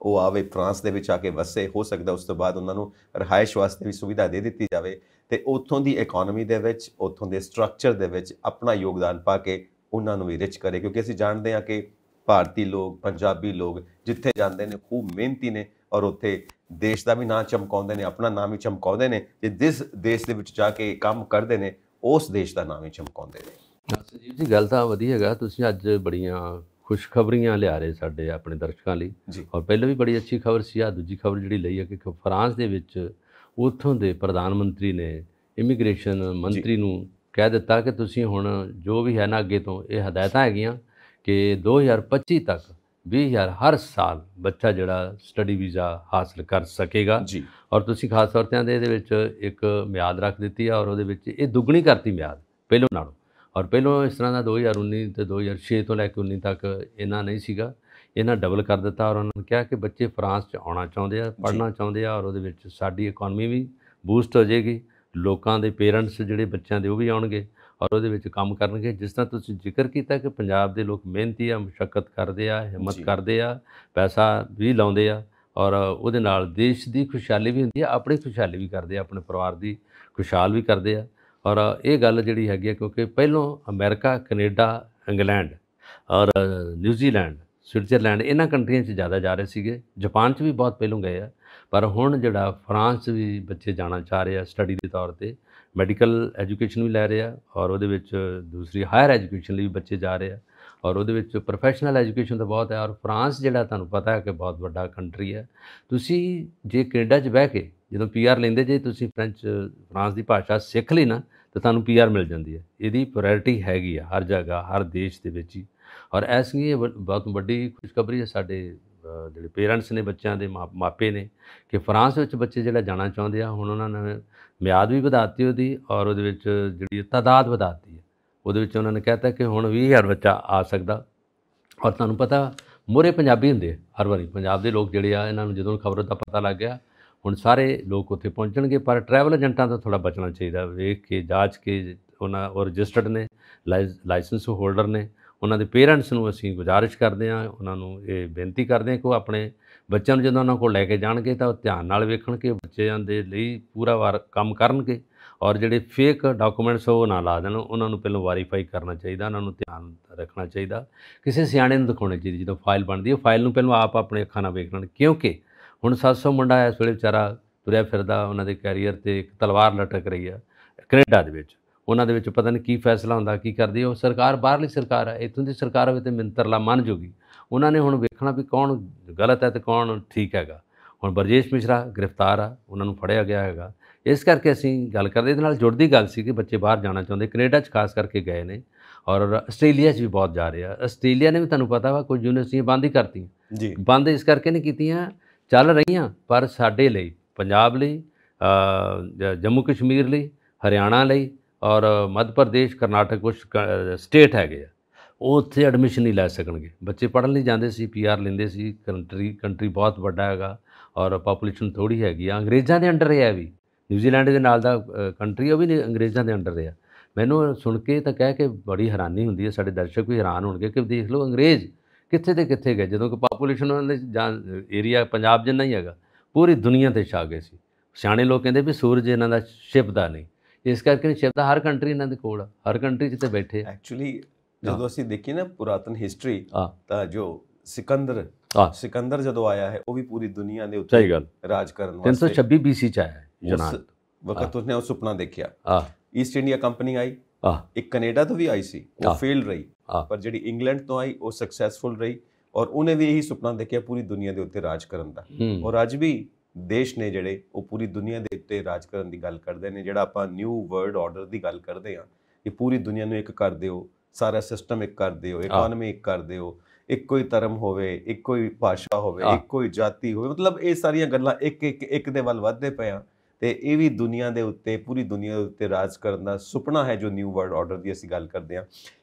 ਉਹ ਆਵੇ ਫਰਾਂਸ ਦੇ ਵਿੱਚ ਆ ਕੇ ਵਸੇ ਹੋ ਸਕਦਾ ਉਸ ਤੋਂ ਬਾਅਦ ਉਹਨਾਂ ਨੂੰ ਰਹਾਇਸ਼ ਵਾਸਤੇ ਵੀ ਸੁਵਿਧਾ ਦੇ ਦਿੱਤੀ ਜਾਵੇ ਤੇ ਉੱਥੋਂ ਦੀ ਇਕਨੋਮੀ ਦੇ ਵਿੱਚ ਉੱਥੋਂ ਦੇ ਸਟਰਕਚਰ ਦੇ ਵਿੱਚ ਆਪਣਾ ਯੋਗਦਾਨ ਪਾ ਕੇ ਉਹਨਾਂ ਨੂੰ ਵੀ ਰਿਚ ਕਰੇ ਕਿਉਂਕਿ ਅਸੀਂ ਜਾਣਦੇ ਹਾਂ ਕਿ ਭਾਰਤੀ ਲੋਕ ਪੰਜਾਬੀ ਲੋਕ ਜਿੱਥੇ ਜਾਂਦੇ ਨੇ ਖੂਬ ਮਿਹਨਤੀ ਨੇ ਔਰ ਉੱਥੇ ਦੇਸ਼ ਦਾ ਵੀ ਨਾਂ ਚਮਕਾਉਂਦੇ ਨੇ ਆਪਣਾ ਨਾਮ ਵੀ ਚਮਕਾਉਂਦੇ ਨੇ ਜੇ ਜਿਸ ਦੇਸ਼ ਦੇ ਵਿੱਚ ਜਾ ਕੇ ਕੰਮ ਕਰਦੇ ਨੇ ਉਸ ਦੇਸ਼ ਦਾ ਨਾਮ ਵੀ ਚਮਕਾਉਂਦੇ ਨੇ ਸਜੀਵ ਜੀ ਗੱਲ ਤਾਂ ਵਧੀਆ ਹੈਗਾ ਤੁਸੀਂ ਅੱਜ ਬੜੀਆਂ ਖੁਸ਼ਖਬਰੀਆਂ ਲਿਆ ਰਹੇ ਸਾਡੇ ਆਪਣੇ ਦਰਸ਼ਕਾਂ ਲਈ ਔਰ ਪਹਿਲਾਂ ਵੀ ਬੜੀ ਅੱਛੀ ਖਬਰ ਸੀ ਆ ਦੂਜੀ ਖਬਰ ਜਿਹੜੀ ਲਈ ਹੈ ਕਿ ਫਰਾਂਸ ਦੇ ਵਿੱਚ ਉੱਥੋਂ ਦੇ ਪ੍ਰਧਾਨ ਮੰਤਰੀ ਨੇ ਇਮੀਗ੍ਰੇਸ਼ਨ ਮੰਤਰੀ ਨੂੰ ਕਹਿ ਦਿੱਤਾ ਕਿ ਤੁਸੀਂ ਹੁਣ ਜੋ ਵੀ ਹੈ ਨਾ ਅੱਗੇ ਤੋਂ ਇਹ ਹਦਾਇਤਾਂ ਹੈਗੀਆਂ ਕਿ 2025 ਤੱਕ 20000 ਹਰ ਸਾਲ ਬੱਚਾ ਜਿਹੜਾ ਸਟੱਡੀ ਵੀਜ਼ਾ ਹਾਸਲ ਕਰ ਸਕੇਗਾ ਜੀ ਔਰ ਤੁਸੀਂ ਖਾਸ ਤੌਰ ਤੇ ਇਹਦੇ ਵਿੱਚ ਇੱਕ ਮਿਆਦ ਰੱਖ ਦਿੱਤੀ ਆ ਔਰ ਉਹਦੇ ਵਿੱਚ ਇਹ ਦੁੱਗਣੀ ਕਰਤੀ ਮਿਆਦ ਪਹਿਲੋਂ ਨਾਲੋਂ ਔਰ ਪਹਿਲਾਂ ਇਸ ਤਰ੍ਹਾਂ ਦਾ 2019 ਤੇ 2006 ਤੋਂ ਲੈ ਕੇ 19 ਤੱਕ ਇਹਨਾਂ ਨਹੀਂ ਸੀਗਾ ਇਹਨਾਂ ਡਬਲ ਕਰ ਦਿੱਤਾ ਔਰ ਉਹਨਾਂ ਨੇ ਕਿਹਾ ਕਿ ਬੱਚੇ ਫਰਾਂਸ 'ਚ ਆਉਣਾ ਚਾਹੁੰਦੇ ਆ ਪੜ੍ਹਨਾ ਚਾਹੁੰਦੇ ਆ ਔਰ ਉਹਦੇ ਵਿੱਚ ਸਾਡੀ ਇਕਨੋਮੀ ਵੀ ਬੂਸਟ ਹੋ ਜਾਏਗੀ ਲੋਕਾਂ ਦੇ ਪੇਰੈਂਟਸ ਜਿਹੜੇ ਬੱਚਿਆਂ ਦੇ ਉਹ ਵੀ ਆਉਣਗੇ ਔਰ ਉਹਦੇ ਵਿੱਚ ਕੰਮ ਕਰਨਗੇ ਜਿਸ ਤਰ੍ਹਾਂ ਤੁਸੀਂ ਜ਼ਿਕਰ ਕੀਤਾ ਕਿ ਪੰਜਾਬ ਦੇ ਲੋਕ ਮਿਹਨਤੀ ਆ ਮੁਸ਼ਕਲ ਕਰਦੇ ਆ ਹਿੰਮਤ ਕਰਦੇ ਆ ਪੈਸਾ ਵੀ ਲਾਉਂਦੇ ਆ ਔਰ ਉਹਦੇ ਨਾਲ ਦੇਸ਼ ਦੀ ਖੁਸ਼ਹਾਲੀ ਵੀ ਹੁੰਦੀ ਆ ਆਪਣੀ ਖੁਸ਼ਹਾਲੀ ਵੀ ਕਰਦੇ ਆ ਆਪਣੇ ਪਰਿਵਾਰ ਦੀ ਖੁਸ਼ਹਾਲ ਵੀ ਕਰਦੇ ਆ ਔਰ ਇਹ ਗੱਲ ਜਿਹੜੀ ਹੈਗੀ ਹੈ ਕਿਉਂਕਿ ਪਹਿਲੋਂ ਅਮਰੀਕਾ ਕੈਨੇਡਾ ਇੰਗਲੈਂਡ ਔਰ ਨਿਊਜ਼ੀਲੈਂਡ ਸਵਿਟਜ਼ਰਲੈਂਡ ਇਹਨਾਂ ਕੰਟਰੀਆਂ 'ਚ ਜ਼ਿਆਦਾ ਜਾ ਰਹੇ ਸੀਗੇ ਜਾਪਾਨ 'ਚ ਵੀ ਬਹੁਤ ਪਹਿਲਾਂ ਗਏ ਆ ਪਰ ਹੁਣ ਜਿਹੜਾ ਫਰਾਂਸ ਵੀ ਬੱਚੇ ਜਾਣਾ ਚਾਹ ਰਹੇ ਆ ਸਟੱਡੀ ਦੇ ਤੌਰ ਤੇ ਮੈਡੀਕਲ ਐਜੂਕੇਸ਼ਨ ਵੀ ਲੈ ਰਹੇ ਆ ਔਰ ਉਹਦੇ ਵਿੱਚ ਦੂਸਰੀ ਹਾਇਰ ਐਜੂਕੇਸ਼ਨ ਲਈ ਵੀ ਬੱਚੇ ਜਾ ਰਹੇ ਆ ਔਰ ਉਹਦੇ ਵਿੱਚ ਪ੍ਰੋਫੈਸ਼ਨਲ ਐਜੂਕੇਸ਼ਨ ਤਾਂ ਬਹੁਤ ਹੈ ਔਰ ਫਰਾਂਸ ਜਿਹੜਾ ਤੁਹਾਨੂੰ ਪਤਾ ਹੈ ਕਿ ਬਹੁਤ ਵੱਡਾ ਕੰਟਰੀ ਹੈ ਤੁਸੀਂ ਜੇ ਕੈਨੇਡਾ 'ਚ ਬਹਿ ਕੇ ਜਦੋਂ ਪੀਆਰ ਲੈਂਦੇ ਜੇ ਤੁਸੀਂ ਫ੍ਰੈਂਚ ਫਰਾਂਸ ਦੀ ਭਾਸ਼ਾ ਸਿੱਖ ਲਈ ਨਾ ਤਾਂ ਤੁਹਾਨੂੰ ਪੀਆਰ ਮਿਲ ਜਾਂਦੀ ਹੈ ਇਹਦੀ ਪ੍ਰਾਇੋਰਟੀ ਹੈਗੀ ਆ ਹਰ ਜਗ੍ਹਾ ਹਰ ਦੇਸ਼ ਦੇ ਵਿੱਚ ਹੀ ਔਰ ਐਸ ਇਹ ਬਹੁਤ ਵੱਡੀ ਖੁਸ਼ਖਬਰੀ ਹੈ ਸਾਡੇ ਜਿਹੜੇ ਪੇਰੈਂਟਸ ਨੇ ਬੱਚਿਆਂ ਦੇ ਮਾਪੇ ਨੇ ਕਿ ਫਰਾਂਸ ਵਿੱਚ ਬੱਚੇ ਜਿਹੜਾ ਜਾਣਾ ਚਾਹੁੰਦੇ ਆ ਹੁਣ ਉਹਨਾਂ ਨੇ ਮਿਆਦ ਵੀ ਵਧਾਤੀ ਉਹਦੀ ਔਰ ਉਹਦੇ ਵਿੱਚ ਜਿਹੜੀ ਤਾਦਾਦ ਵਧਾਤੀ ਹੈ ਉਹਦੇ ਵਿੱਚ ਉਹਨਾਂ ਨੇ ਕਹਿਤਾ ਕਿ ਹੁਣ 20000 ਬੱਚਾ ਆ ਸਕਦਾ ਔਰ ਤੁਹਾਨੂੰ ਪਤਾ ਮੋਰੇ ਪੰਜਾਬੀ ਹੁੰਦੇ ਹਰ ਵਾਰੀ ਪੰਜਾਬ ਦੇ ਲੋਕ ਜਿਹੜੇ ਆ ਇਹਨਾਂ ਨੂੰ ਜਦੋਂ ਖਬਰ ਦਾ ਪਤਾ ਲੱਗ ਗਿਆ ਹੁਣ ਸਾਰੇ ਲੋਕ ਉੱਥੇ ਪਹੁੰਚਣਗੇ ਪਰ ਟਰੈਵਲ ਏਜੰਟਾਂ ਤੋਂ ਥੋੜਾ ਬਚਣਾ ਚਾਹੀਦਾ ਵੇਖ ਕੇ ਜਾਂਚ ਕੇ ਉਹਨਾਂ ਉਹ ਰਜਿਸਟਰਡ ਨੇ ਲਾਇਸੈਂਸ ਹੋਲਡਰ ਨੇ ਉਹਨਾਂ ਦੇ ਪੇਰੈਂਟਸ ਨੂੰ ਅਸੀਂ ਗੁਜ਼ਾਰਿਸ਼ ਕਰਦੇ ਹਾਂ ਉਹਨਾਂ ਨੂੰ ਇਹ ਬੇਨਤੀ ਕਰਦੇ ਹਾਂ ਕਿ ਉਹ ਆਪਣੇ ਬੱਚਿਆਂ ਨੂੰ ਜਦੋਂ ਉਹਨਾਂ ਕੋਲ ਲੈ ਕੇ ਜਾਣਗੇ ਤਾਂ ਉਹ ਧਿਆਨ ਨਾਲ ਵੇਖਣ ਕਿ ਬੱਚਿਆਂ ਦੇ ਲਈ ਪੂਰਾ ਵਾਰ ਕੰਮ ਕਰਨਗੇ ਔਰ ਜਿਹੜੇ ਫੇਕ ਡਾਕੂਮੈਂਟਸ ਉਹ ਨਾ ਲਾ ਦੇਣ ਉਹਨਾਂ ਨੂੰ ਪਹਿਲਾਂ ਵੈਰੀਫਾਈ ਕਰਨਾ ਚਾਹੀਦਾ ਉਹਨਾਂ ਨੂੰ ਧਿਆਨ ਰੱਖਣਾ ਚਾਹੀਦਾ ਕਿਸੇ ਸਿਆਣੇ ਨੂੰ ਦਿਖਾਉਣੀ ਚਾਹੀਦੀ ਜਦੋਂ ਫਾਈਲ ਬਣਦੀ ਹੈ ਫਾਈਲ ਨੂੰ ਪਹਿਲਾਂ ਆਪ ਆਪਣੇ ਅੱਖਾਂ ਨਾਲ ਵੇਖਣਾ ਕਿਉਂਕਿ ਹੁਣ 700 ਮੁੰਡਾ ਇਸ ਵੇਲੇ ਵਿਚਾਰਾ ਤੁਰਿਆ ਫਿਰਦਾ ਉਹਨਾਂ ਦੇ ਕੈਰੀਅਰ ਤੇ ਇੱਕ ਤਲਵਾਰ ਲਟਕ ਰਹੀ ਆ ਕੈਨੇਡਾ ਦੇ ਵਿੱਚ ਉਹਨਾਂ ਦੇ ਵਿੱਚ ਪਤਾ ਨਹੀਂ ਕੀ ਫੈਸਲਾ ਹੁੰਦਾ ਕੀ ਕਰਦੀ ਉਹ ਸਰਕਾਰ ਬਾਹਰਲੀ ਸਰਕਾਰ ਹੈ ਇਥੋਂ ਦੀ ਸਰਕਾਰ ਹੋਵੇ ਤੇ ਮਿੰਤਰਲਾ ਮੰਨ ਜੂਗੀ ਉਹਨਾਂ ਨੇ ਹੁਣ ਵੇਖਣਾ ਵੀ ਕੌਣ ਗਲਤ ਹੈ ਤੇ ਕੌਣ ਠੀਕ ਹੈਗਾ ਹੁਣ ਬਰਜੇਸ਼ ਮਿਸ਼ਰਾ ਗ੍ਰਿਫਤਾਰ ਆ ਉਹਨਾਂ ਨੂੰ ਫੜਿਆ ਗਿਆ ਹੈਗਾ ਇਸ ਕਰਕੇ ਅਸੀਂ ਗੱਲ ਕਰਦੇ ਇਹਦੇ ਨਾਲ ਜੁੜਦੀ ਗੱਲ ਸੀ ਕਿ ਬੱਚੇ ਬਾਹਰ ਜਾਣਾ ਚਾਹੁੰਦੇ ਕੈਨੇਡਾ 'ਚ ਖਾਸ ਕਰਕੇ ਗਏ ਨੇ ਔਰ ਆਸਟ੍ਰੇਲੀਆ 'ਚ ਵੀ ਬਹੁਤ ਜਾ ਰਹੇ ਆ ਆਸਟ੍ਰੇਲੀਆ ਨੇ ਵੀ ਤੁਹਾਨੂੰ ਪਤਾ ਵਾ ਕੁਝ ਯੂਨੀਵਰਸਿਟੀਆਂ ਬੰਦ ਹੀ ਕਰਤੀਆਂ ਜੀ ਬੰਦ ਇਸ ਕਰਕੇ ਨਹੀਂ ਕੀਤੀਆਂ ਚੱਲ ਰਹੀਆਂ ਪਰ ਸਾਡੇ ਲਈ ਪੰਜਾਬ ਲਈ ਜੰਮੂ ਕਸ਼ਮੀਰ ਲਈ ਹਰਿਆਣਾ ਲਈ ਔਰ ਮੱਧ ਪ੍ਰਦੇਸ਼ ਕਰਨਾਟਕ ਕੁਝ ਸਟੇਟ ਹੈਗੇ ਆ ਉਹ ਉੱਥੇ ਐਡਮਿਸ਼ਨ ਨਹੀਂ ਲੈ ਸਕਣਗੇ ਬੱਚੇ ਪੜ੍ਹਨ ਲਈ ਜਾਂਦੇ ਸੀ ਪੀਆਰ ਲੈਂਦੇ ਸੀ ਕੰਟਰੀ ਕੰਟਰੀ ਬਹੁਤ ਵੱਡਾ ਹੈਗਾ ਔਰ ਪੋਪੂਲੇਸ਼ਨ ਥੋੜੀ ਹੈਗੀ ਆ ਅੰਗਰੇਜ਼ਾਂ ਦੇ ਅੰਡਰ ਹੈ ਵੀ ਨਿਊਜ਼ੀਲੈਂਡ ਦੇ ਨਾਲ ਦਾ ਕੰਟਰੀ ਉਹ ਵੀ ਅੰਗਰੇਜ਼ਾਂ ਦੇ ਅੰਡਰ ਹੈ ਮੈਨੂੰ ਸੁਣ ਕੇ ਤਾਂ ਕਹਿ ਕੇ ਬੜੀ ਹੈਰਾਨੀ ਹੁੰਦੀ ਹੈ ਸਾਡੇ ਦਰਸ਼ਕ ਵੀ ਹੈਰਾਨ ਹੋਣਗੇ ਕਿ ਦੇਖ ਲਓ ਅੰਗਰੇਜ਼ ਕਿੱਥੇ ਤੇ ਕਿੱਥੇ ਗਏ ਜਦੋਂ ਕਿ ਪਾਪੂਲੇਸ਼ਨ ਉਹਨਾਂ ਦੇ ਜਾਂ ਏਰੀਆ ਪੰਜਾਬ ਜਿੰਨਾ ਹੀ ਹੈਗਾ ਪੂਰੀ ਦੁਨੀਆ ਤੇ ਛਾ ਗਏ ਸੀ ਸਿਆਣੇ ਲੋਕ ਕਹਿੰਦੇ ਵੀ ਸੂਰਜ ਇਹਨਾਂ ਦਾ ਛਿਪਦਾ ਨਹੀਂ ਇਸ ਕਰਕੇ ਛਿਪਦਾ ਹਰ ਕੰਟਰੀ ਇਹਨਾਂ ਦੇ ਕੋਲ ਹਰ ਕੰਟਰੀ 'ਚ ਤੇ ਬੈਠੇ ਐਕਚੁਅਲੀ ਜਦੋਂ ਅਸੀਂ ਦੇਖੀ ਨਾ ਪੁਰਾਤਨ ਹਿਸਟਰੀ ਤਾਂ ਜੋ ਸਿਕੰਦਰ ਸਿਕੰਦਰ ਜਦੋਂ ਆਇਆ ਹੈ ਉਹ ਵੀ ਪੂਰੀ ਦੁਨੀਆ ਦੇ ਉੱਤੇ ਸਹੀ ਗੱਲ ਰਾਜ ਕਰਨ ਵਾਸਤੇ 326 BC ਚ ਆਇਆ ਜਨਾਬ ਵਕਤ ਉਸਨੇ ਉਹ ਸੁਪਨਾ ਦੇਖਿਆ ਈਸਟ ਇੰਡੀਆ ਕੰਪਨੀ ਆਈ ਇੱਕ ਕੈਨੇਡਾ ਤੋਂ ਵੀ ਆਈ ਸੀ ਉਹ ਫੇਲ ਰਹੀ ਪਰ ਜਿਹੜੀ ਇੰਗਲੈਂਡ ਤੋਂ ਆਈ ਉਹ ਸਕਸੈਸਫੁਲ ਰਹੀ ਔਰ ਉਹਨੇ ਵੀ ਇਹੀ ਸੁਪਨਾ ਦੇਖਿਆ ਪੂਰੀ ਦੁਨੀਆ ਦੇ ਉੱਤੇ ਰਾਜ ਕਰਨ ਦਾ ਔਰ ਅੱਜ ਵੀ ਦੇਸ਼ ਨੇ ਜਿਹੜੇ ਉਹ ਪੂਰੀ ਦੁਨੀਆ ਦੇ ਉੱਤੇ ਰਾਜ ਕਰਨ ਦੀ ਗੱਲ ਕਰਦੇ ਨੇ ਜਿਹੜਾ ਆਪਾਂ ਨਿਊ ਵਰਲਡ ਆਰਡਰ ਦੀ ਗੱਲ ਕਰਦੇ ਆ ਕਿ ਪੂਰੀ ਦੁਨੀਆ ਨੂੰ ਇੱਕ ਕਰ ਦਿਓ ਸਾਰਾ ਸਿਸਟਮ ਇੱਕ ਕਰ ਦਿਓ ਇਕਨੋਮੀ ਇੱਕ ਕਰ ਦਿਓ ਇੱਕੋ ਹੀ ਧਰਮ ਹੋਵੇ ਇੱਕੋ ਹੀ ਭਾਸ਼ਾ ਹੋਵੇ ਇੱਕੋ ਹੀ ਜਾਤੀ ਹੋਵੇ ਮਤਲਬ ਇਹ ਸਾਰੀਆਂ ਗੱਲਾਂ ਇੱਕ ਇੱਕ ਇੱਕ ਦੇ ਵੱਲ ਵੱਧਦੇ ਪਏ ਆ ਤੇ ਇਹ ਵੀ ਦੁਨੀਆ ਦੇ ਉੱਤੇ ਪੂਰੀ ਦੁਨੀਆ ਦੇ ਉੱਤੇ ਰਾਜ ਕਰਨ ਦਾ ਸੁਪਨਾ ਹੈ ਜੋ ਨਿਊ ਵਰਲਡ ਆਰਡਰ ਦੀ ਅਸੀਂ ਗੱਲ ਕਰਦੇ ਹਾਂ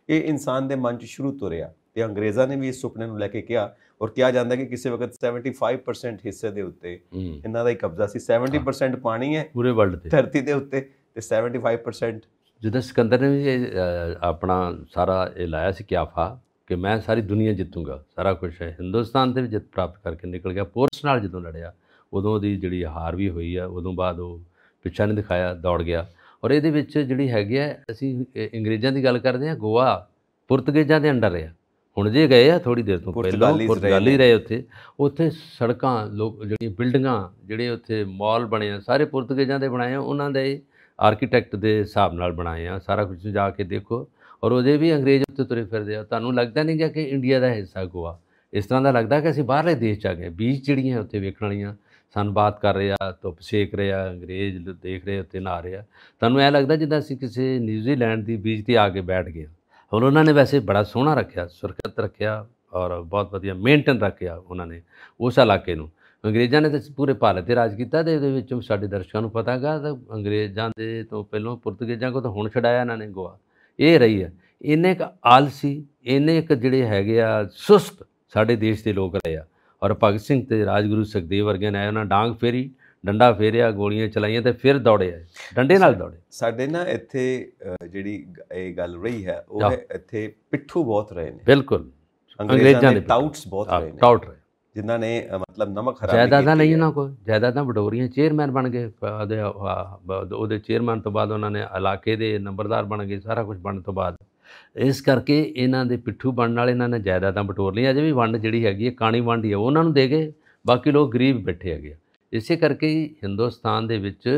ਇਹ ਇਨਸਾਨ ਦੇ ਮਨ 'ਚ ਸ਼ੁਰੂ ਤੋਂ ਰਿਹਾ ਤੇ ਅੰਗਰੇਜ਼ਾਂ ਨੇ ਵੀ ਇਸ ਸੁਪਨੇ ਨੂੰ ਲੈ ਕੇ ਕਿਹਾ ਔਰ ਕਿਹਾ ਜਾਂਦਾ ਕਿ ਕਿਸੇ ਵਕਤ 75% ਹਿੱਸੇ ਦੇ ਉੱਤੇ ਇਹਨਾਂ ਦਾ ਹੀ ਕਬਜ਼ਾ ਸੀ 70% ਪਾਣੀ ਹੈ ਪੂਰੇ ਵਰਲਡ ਤੇ ਧਰਤੀ ਦੇ ਉੱਤੇ ਤੇ 75% ਜਦੋਂ ਸਿਕੰਦਰ ਨੇ ਵੀ ਆਪਣਾ ਸਾਰਾ ਇਹ ਲਾਇਆ ਸੀ ਕਿਆਫਾ ਕਿ ਮੈਂ ਸਾਰੀ ਦੁਨੀਆ ਜਿੱਤੂਗਾ ਸਾਰਾ ਕੁਝ ਹੈ ਹਿੰਦੁਸਤਾਨ ਤੇ ਵੀ ਜਿੱਤ ਪ੍ਰਾਪਤ ਕਰਕੇ ਨਿਕਲ ਗਿਆ ਪੋਰਸ ਨਾਲ ਜਦੋਂ ਲੜਿਆ ਉਦੋਂ ਦੀ ਜਿਹੜੀ ਹਾਰ ਵੀ ਹੋਈ ਆ ਉਦੋਂ ਬਾਅਦ ਉਹ ਪਿੱਛਾ ਨਹੀਂ ਦਿਖਾਇਆ ਦੌੜ ਗਿਆ ਔਰ ਇਹਦੇ ਵਿੱਚ ਜਿਹੜੀ ਹੈਗੀ ਆ ਅਸੀਂ ਅੰਗਰੇਜ਼ਾਂ ਦੀ ਗੱਲ ਕਰਦੇ ਆ ਗੋਆ ਪੁਰਤਗੇਜ਼ਾਂ ਦੇ ਅੰਡਰ ਰਿਹਾ ਹੁਣ ਜੇ ਗਏ ਆ ਥੋੜੀ ਦੇਰ ਤੋਂ ਪਹਿਲਾਂ ਪੁਰਤਗਾਲੀ ਰਹੇ ਉੱਥੇ ਉੱਥੇ ਸੜਕਾਂ ਲੋਕ ਜਿਹੜੀਆਂ ਬਿਲਡਿੰਗਾਂ ਜਿਹੜੇ ਉੱਥੇ ਮਾਲ ਬਣੇ ਆ ਸਾਰੇ ਪੁਰਤਗੇਜ਼ਾਂ ਦੇ ਬਣਾਏ ਆ ਉਹਨਾਂ ਦੇ ਆਰਕੀਟੈਕਟ ਦੇ ਹਿਸਾਬ ਨਾਲ ਬਣਾਏ ਆ ਸਾਰਾ ਕੁਝ ਜਾ ਕੇ ਦੇਖੋ ਔਰ ਉਹਦੇ ਵੀ ਅੰਗਰੇਜ਼ ਉੱਤੇ ਤੁਰੇ ਫਿਰਦੇ ਆ ਤੁਹਾਨੂੰ ਲੱਗਦਾ ਨਹੀਂ ਕਿ ਇੰਡੀਆ ਦਾ ਹਿੱਸਾ ਗੋਆ ਇਸ ਤਰ੍ਹਾਂ ਦਾ ਲੱਗਦਾ ਕਿ ਅਸੀਂ ਬਾਹਰਲੇ ਦੇਸ਼ 'ਚ ਆ ਗਏ ਬੀਚ ਜਿਹੜੀਆਂ ਉੱਥੇ ਵੇਖਣ ਵਾਲੀਆਂ ਸਾਨੂੰ ਬਾਤ ਕਰ ਰਿਹਾ ਧੁੱਪ ਸੇਕ ਰਿਹਾ ਅੰਗਰੇਜ਼ ਦੇਖ ਰਹੇ ਉੱਤੇ ਰਹੇ ਰਿਹਾ ਤੁਹਾਨੂੰ ਐ ਲੱਗਦਾ ਜਿੱਦਾਂ ਅਸੀਂ ਕਿਸੇ ਨਿਊਜ਼ੀਲੈਂਡ ਦੀ ਬੀਚ ਤੇ ਆ ਕੇ ਬੈਠ ਗਏ ਹੁਣ ਉਹਨਾਂ ਨੇ ਵੈਸੇ ਬੜਾ ਸੋਹਣਾ ਰੱਖਿਆ ਸੁਰੱਖਿਅਤ ਰੱਖਿਆ ਔਰ ਬਹੁਤ ਵਧੀਆ ਮੇਨਟੇਨ ਰੱਖਿਆ ਉਹਨਾਂ ਨੇ ਉਸ ਇਲਾਕੇ ਨੂੰ ਅੰਗਰੇਜ਼ਾਂ ਨੇ ਤਾਂ ਪੂਰੇ ਭਾਰਤ ਤੇ ਰਾਜ ਕੀਤਾ ਤੇ ਇਹਦੇ ਵਿੱਚੋਂ ਸਾਡੇ ਦਰਸ਼ਕਾਂ ਨੂੰ ਪਤਾਗਾ ਤਾਂ ਅੰਗਰੇਜ਼ਾਂ ਦੇ ਤੋਂ ਪਹਿਲਾਂ ਪੁਰਤਗੀਜ਼ਾਂ ਕੋ ਤਾਂ ਹੁਣ ਛਡਾਇਆ ਇਹਨਾਂ ਨੇ ਗੋਆ ਇਹ ਰਹੀ ਹੈ ਇਹਨੇ ਇੱਕ ਆਲਸੀ ਇਹਨੇ ਇੱਕ ਜਿਹੜੇ ਹੈਗੇ ਆ ਸੁਸਤ ਸਾਡੇ ਦੇਸ਼ ਦੇ ਲੋਕ ਰਹੇ ਆ ਔਰ ਭਗਤ ਸਿੰਘ ਤੇ ਰਾਜਗੁਰੂ ਸੁਖਦੇਵ ਵਰਗੇ ਨੇ ਉਹਨਾਂ ਡਾਂਗ ਫੇਰੀ ਡੰਡਾ ਫੇਰਿਆ ਗੋਲੀਆਂ ਚਲਾਈਆਂ ਤੇ ਫਿਰ ਦੌੜੇ ਆ ਡੰਡੇ ਨਾਲ ਦੌੜੇ ਸਾਡੇ ਨਾ ਇੱਥੇ ਜਿਹੜੀ ਇਹ ਗੱਲ ਰਹੀ ਹੈ ਉਹ ਹੈ ਇੱਥੇ ਪਿੱਠੂ ਬਹੁਤ ਰਹੇ ਨੇ ਬਿਲਕੁਲ ਅੰਗਰੇਜ਼ਾਂ ਦੇ ਟਾਊਟਸ ਬਹੁਤ ਰਹੇ ਨੇ ਟਾਊਟ ਰਹੇ ਜਿਨ੍ਹਾਂ ਨੇ ਮਤਲਬ ਨਮਕ ਹਰਾਮੀ ਜ਼ਿਆਦਾ ਨਹੀਂ ਉਹਨਾਂ ਕੋਲ ਤਾਂ ਵਡੋਰੀਆਂ ਚੇਅਰਮੈਨ ਬਣ ਗਏ ਉਹਦੇ ਉਹਦੇ ਚੇਅਰਮੈਨ ਤੋਂ ਬਾਅਦ ਉਹਨਾਂ ਨੇ ਇਲਾਕੇ ਦੇ ਨੰਬਰਦਾਰ ਬਣ ਗਏ ਸਾਰਾ ਕੁਝ ਬਣਨ ਤੋਂ ਬਾਅਦ ਇਸ ਕਰਕੇ ਇਹਨਾਂ ਦੇ ਪਿੱਠੂ ਬਣਨ ਨਾਲ ਇਹਨਾਂ ਨੇ ਜਾਇਦਾਦਾਂ ਬਟੋਰ ਲਈਆਂ ਅਜੇ ਵੀ ਵੰਡ ਜਿਹੜੀ ਹੈਗੀ ਹੈ ਕਾਣੀ ਵੰਡੀ ਹੈ ਉਹਨਾਂ ਨੂੰ ਦੇ ਗਏ ਬਾਕੀ ਲੋਕ ਗਰੀਬ ਬੈਠੇ ਹੈਗੇ ਇਸੇ ਕਰਕੇ ਹਿੰਦੁਸਤਾਨ ਦੇ ਵਿੱਚ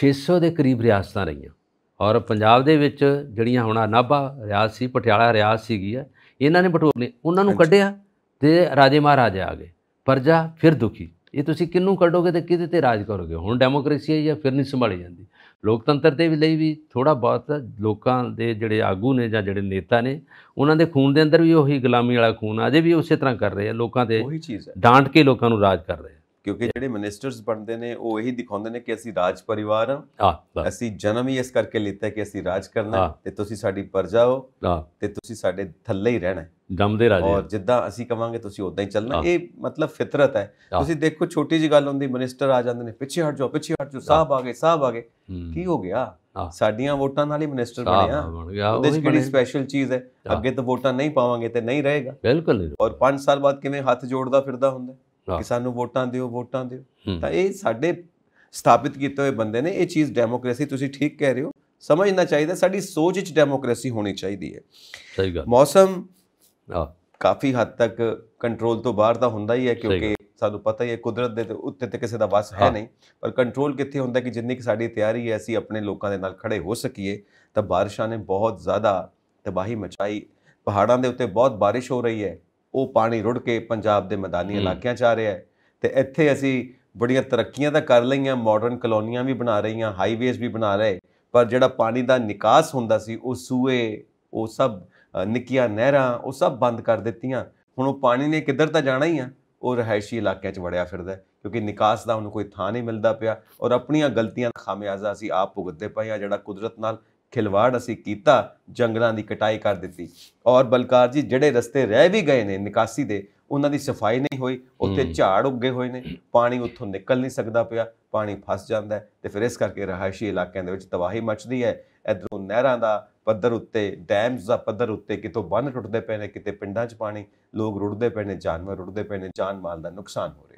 600 ਦੇ ਕਰੀਬ ਰਿਆਸਤਾਂ ਰਹੀਆਂ ਔਰ ਪੰਜਾਬ ਦੇ ਵਿੱਚ ਜਿਹੜੀਆਂ ਹੁਣ ਨਾਭਾ ਰਿਆਸਤ ਸੀ ਪਟਿਆਲਾ ਰਿਆਸਤ ਸੀਗੀ ਹੈ ਇਹਨਾਂ ਨੇ ਬਟੋਰ ਲਈ ਉਹਨਾਂ ਨੂੰ ਕੱਢਿਆ ਤੇ ਰਾਜੇ ਮਹਾਰਾਜੇ ਆ ਗਏ ਪਰਜਾ ਫਿਰ ਦੁਖੀ ਇਹ ਤੁਸੀਂ ਕਿੰਨੂੰ ਕੱਢੋਗੇ ਤੇ ਕਿਹਦੇ ਤੇ ਰਾਜ ਕਰੋਗੇ ਹੁਣ ਡੈਮੋਕ੍ਰੇਸੀ ਹੈ ਜਾਂ ਫਿਰ ਨਹੀਂ ਸੰਭਾਲੀ ਜਾਂਦੀ ਲੋਕਤੰਤਰ ਦੇ ਲਈ ਵੀ ਥੋੜਾ ਬਹੁਤ ਲੋਕਾਂ ਦੇ ਜਿਹੜੇ ਆਗੂ ਨੇ ਜਾਂ ਜਿਹੜੇ ਨੇਤਾ ਨੇ ਉਹਨਾਂ ਦੇ ਖੂਨ ਦੇ ਅੰਦਰ ਵੀ ਉਹੀ ਗੁਲਾਮੀ ਵਾਲਾ ਖੂਨ ਅਜੇ ਵੀ ਉਸੇ ਤਰ੍ਹਾਂ ਕਰ ਰਹੇ ਆ ਲੋਕਾਂ ਤੇ ਉਹੀ ਚੀਜ਼ ਹੈ ਡਾਂਟ ਕੇ ਲੋਕਾਂ ਨੂੰ ਰਾਜ ਕਰ ਰਹੇ ਆ ਕਿਉਂਕਿ ਜਿਹੜੇ ਮਿਨਿਸਟਰਸ ਬਣਦੇ ਨੇ ਉਹ ਇਹੀ ਦਿਖਾਉਂਦੇ ਨੇ ਕਿ ਅਸੀਂ ਰਾਜ ਪਰਿਵਾਰ ਹਾਂ ਅਸੀਂ ਜਨਮ ਹੀ ਇਸ ਕਰਕੇ ਲਿੱਤਾ ਕਿ ਅਸੀਂ ਰਾਜ ਕਰਨਾ ਤੇ ਤੁਸੀਂ ਸਾਡੀ ਪਰਜਾ ਹੋ ਤੇ ਤੁਸੀਂ ਸਾਡੇ ਥੱਲੇ ਹੀ ਰਹਿਣਾ ਦਮ ਦੇ ਰਾਜੇ ਔਰ ਜਿੱਦਾਂ ਅਸੀਂ ਕਵਾਂਗੇ ਤੁਸੀਂ ਉਦਾਂ ਹੀ ਚੱਲਣਾ ਇਹ ਮਤਲਬ ਫਿਤਰਤ ਹੈ ਤੁਸੀਂ ਦੇਖੋ ਛੋਟੀ ਜੀ ਗੱਲ ਹੁੰਦੀ ਮਿਨਿਸਟਰ ਆ ਜਾਂਦੇ ਨੇ ਪਿੱਛੇ ਹਟ ਜਾਓ ਪਿੱਛੇ ਹਟ ਜਾਓ ਸਾਹਿਬ ਆ ਗਏ ਸਾਹਿਬ ਆ ਗਏ ਕੀ ਹੋ ਗਿਆ ਸਾਡੀਆਂ ਵੋਟਾਂ ਨਾਲ ਹੀ ਮਿਨਿਸਟਰ ਬਣਿਆ ਉਹਦੇ ਵਿੱਚ ਕਿਹੜੀ ਸਪੈਸ਼ਲ ਚੀਜ਼ ਹੈ ਅੱਗੇ ਤਾਂ ਵੋਟਾਂ ਨਹੀਂ ਪਾਵਾਂਗੇ ਤੇ ਨਹੀਂ ਰਹੇਗਾ ਬਿਲਕੁਲ ਔਰ 5 ਸਾਲ ਬਾਅਦ ਕਿਵੇਂ ਹੱਥ ਜੋੜਦਾ ਫਿਰਦਾ ਹੁੰਦਾ ਕਿ ਸਾਨੂੰ ਵੋਟਾਂ ਦਿਓ ਵੋਟਾਂ ਦਿਓ ਤਾਂ ਇਹ ਸਾਡੇ ਸਥਾਪਿਤ ਕੀਤੇ ਹੋਏ ਬੰਦੇ ਨੇ ਇਹ ਚੀਜ਼ ਡੈਮੋਕ੍ਰੇਸੀ ਤੁਸੀਂ ਠੀਕ ਕਹਿ ਰਹੇ ਹੋ ਸਮਝਣਾ ਚਾਹੀਦਾ ਸਾਡੀ ਸੋਚ ਵਿੱਚ ਡੈਮੋਕ੍ਰੇਸੀ ਹੋਣੀ ਚਾਹੀਦੀ ਹੈ ਸਹੀ ਗੱਲ ਮੌਸਮ ਕਾਫੀ ਹੱਦ ਤੱਕ ਕੰਟਰੋਲ ਤੋਂ ਬਾਹਰ ਤਾਂ ਹੁੰਦਾ ਹੀ ਹੈ ਕਿਉਂਕਿ ਸਾਨੂੰ ਪਤਾ ਹੀ ਹੈ ਕੁਦਰਤ ਦੇ ਉੱਤੇ ਤੇ ਕਿਸੇ ਦਾ ਵਸ ਹੈ ਨਹੀਂ ਪਰ ਕੰਟਰੋਲ ਕਿੱਥੇ ਹੁੰਦਾ ਕਿ ਜਿੰਨੀ ਕਿ ਸਾਡੀ ਤਿਆਰੀ ਹੈ ਅਸੀਂ ਆਪਣੇ ਲੋਕਾਂ ਦੇ ਨਾਲ ਖੜੇ ਹੋ ਸਕੀਏ ਤਾਂ ਬਾਰਿਸ਼ਾਂ ਨੇ ਬਹੁਤ ਜ਼ਿਆਦਾ ਤਬਾਹੀ ਮਚਾਈ ਪਹਾੜਾਂ ਦੇ ਉੱਤੇ ਬਹੁਤ ਬਾਰਿਸ਼ ਹੋ ਰਹੀ ਹੈ ਉਹ ਪਾਣੀ ਰੁੜ ਕੇ ਪੰਜਾਬ ਦੇ ਮੈਦਾਨੀ ਇਲਾਕਿਆਂ 'ਚ ਆ ਰਿਹਾ ਹੈ ਤੇ ਇੱਥੇ ਅਸੀਂ ਬੜੀਆਂ ਤਰੱਕੀਆਂ ਤਾਂ ਕਰ ਲਈਆਂ ਮਾਡਰਨ ਕਲੋਨੀਆਂ ਵੀ ਬਣਾ ਰਹੀਆਂ ਹਾਈਵੇਜ਼ ਵੀ ਬਣਾ ਰਹੇ ਪਰ ਜਿਹੜਾ ਪਾਣੀ ਦਾ ਨਿਕਾਸ ਹੁੰਦਾ ਸੀ ਉਹ ਸੂਏ ਉਹ ਸਭ ਨਿੱਕੀਆਂ ਨਹਿਰਾਂ ਉਹ ਸਭ ਬੰਦ ਕਰ ਦਿੱਤੀਆਂ ਹੁਣ ਉਹ ਪਾਣੀ ਨੇ ਕਿੱਧਰ ਤਾਂ ਜਾਣਾ ਹੀ ਆ ਉਹ ਰਹਿائشੀ ਇਲਾਕਿਆਂ 'ਚ ਵੜਿਆ ਫਿਰਦਾ ਕਿਉਂਕਿ ਨਿਕਾਸ ਦਾ ਉਹਨੂੰ ਕੋਈ ਥਾਂ ਨਹੀਂ ਮਿਲਦਾ ਪਿਆ ਔਰ ਆਪਣੀਆਂ ਗਲਤੀਆਂ ਦਾ ਖਾਮਿਆਜ਼ਾ ਅਸੀਂ ਆਪ ਭੁਗਤਦੇ ਪਏ ਆ ਜਿਹੜਾ ਕੁਦਰਤ ਨਾਲ ਖਿਲਵਾੜ ਅਸੀਂ ਕੀਤਾ ਜੰਗਲਾਂ ਦੀ ਕਟਾਈ ਕਰ ਦਿੱਤੀ ਔਰ ਬਲਕਾਰ ਜੀ ਜਿਹੜੇ ਰਸਤੇ ਰਹਿ ਵੀ ਗਏ ਨੇ ਨਿਕਾਸੀ ਦੇ ਉਹਨਾਂ ਦੀ ਸਫਾਈ ਨਹੀਂ ਹੋਈ ਉੱਥੇ ਝਾੜ ਉੱਗੇ ਹੋਏ ਨੇ ਪਾਣੀ ਉੱਥੋਂ ਨਿਕਲ ਨਹੀਂ ਸਕਦਾ ਪਿਆ ਪਾਣੀ ਫਸ ਜਾਂਦਾ ਤੇ ਫਿਰ ਇਸ ਕਰਕੇ ਰਹਾਇਸ਼ੀ ਇਲਾਕਿਆਂ ਦੇ ਵਿੱਚ ਤਬਾਹੀ ਮਚਦੀ ਹੈ ਇਧਰੋਂ ਨਹਿਰਾਂ ਦਾ ਪੱਧਰ ਉੱਤੇ ਡੈਮਸ ਦਾ ਪੱਧਰ ਉੱਤੇ ਕਿਤੋਂ ਬੰਨ ਟੁੱਟਦੇ ਪਏ ਨੇ ਕਿਤੇ ਪਿੰਡਾਂ 'ਚ ਪਾਣੀ ਲੋਕ ਰੁੜਦੇ ਪਏ ਨੇ ਜਾਨਵਰ ਰੁੜਦੇ ਪਏ ਨੇ ਜਾਨ ਮਾਲ ਦਾ ਨੁਕਸਾਨ ਹੋ ਰਿਹਾ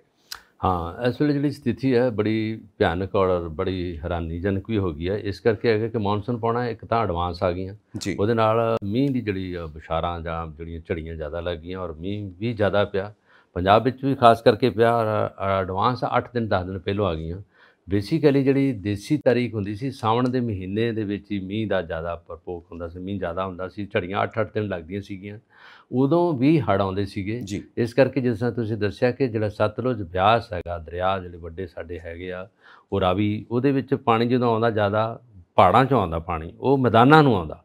ਹਾਂ ਇਸ ਵੇਲੇ ਜਿਹੜੀ ਸਥਿਤੀ ਹੈ ਬੜੀ ਭਿਆਨਕ ਔਰ ਬੜੀ ਹੈਰਾਨੀਜਨਕ ਵੀ ਹੋ ਗਈ ਹੈ ਇਸ ਕਰਕੇ ਹੈਗਾ ਕਿ ਮੌਨਸੂਨ ਪਾਉਣਾ ਇੱਕ ਤਾਂ ਐਡਵਾਂਸ ਆ ਗਈਆਂ ਉਹਦੇ ਨਾਲ ਮੀਂਹ ਦੀ ਜਿਹੜੀ ਬਿਸ਼ਾਰਾਂ ਜਾਂ ਜਿਹੜੀਆਂ ਝੜੀਆਂ ਜ਼ਿਆਦਾ ਲੱਗੀਆਂ ਔਰ ਮੀਂਹ ਵੀ ਜ਼ਿਆਦਾ ਪਿਆ ਪੰਜਾਬ ਵਿੱਚ ਵੀ ਖਾਸ ਕਰਕੇ ਪਿਆ ਐਡਵਾਂਸ 8 ਦਿਨ 10 ਦਿਨ ਪਹਿਲਾਂ ਆ ਗਈਆਂ ਬੇਸਿਕਲੀ ਜਿਹੜੀ ਦੇਸੀ ਤਾਰੀਖ ਹੁੰਦੀ ਸੀ ਸਾਵਣ ਦੇ ਮਹੀਨੇ ਦੇ ਵਿੱਚ ਹੀ ਮੀਂਹ ਦਾ ਜ਼ਿਆਦਾ ਪ੍ਰਕੋਪ ਹੁੰਦਾ ਸੀ ਮੀਂਹ ਜ਼ਿਆਦਾ ਹੁੰਦਾ ਸੀ ਝੜੀਆਂ 8-8 ਦਿਨ ਲੱਗਦੀਆਂ ਸੀਗੀਆਂ ਉਦੋਂ ਵੀ ਹੜ ਆਉਂਦੇ ਸੀਗੇ ਇਸ ਕਰਕੇ ਜਿਸ ਤਰ੍ਹਾਂ ਤੁਸੀਂ ਦੱਸਿਆ ਕਿ ਜਿਹੜਾ ਸਤਲੁਜ ਬਿਆਸ ਹੈਗਾ ਦਰਿਆ ਜਿਹੜੇ ਵੱਡੇ ਸਾਡੇ ਹੈਗੇ ਆ ਉਹ ਰਾਵੀ ਉਹਦੇ ਵਿੱਚ ਪਾਣੀ ਜਦੋਂ ਆਉਂਦਾ ਜ਼ਿਆਦਾ ਪਹਾੜਾਂ 'ਚੋਂ ਆਉਂਦਾ ਪਾਣੀ ਉਹ ਮੈਦਾਨਾਂ ਨੂੰ ਆਉਂਦਾ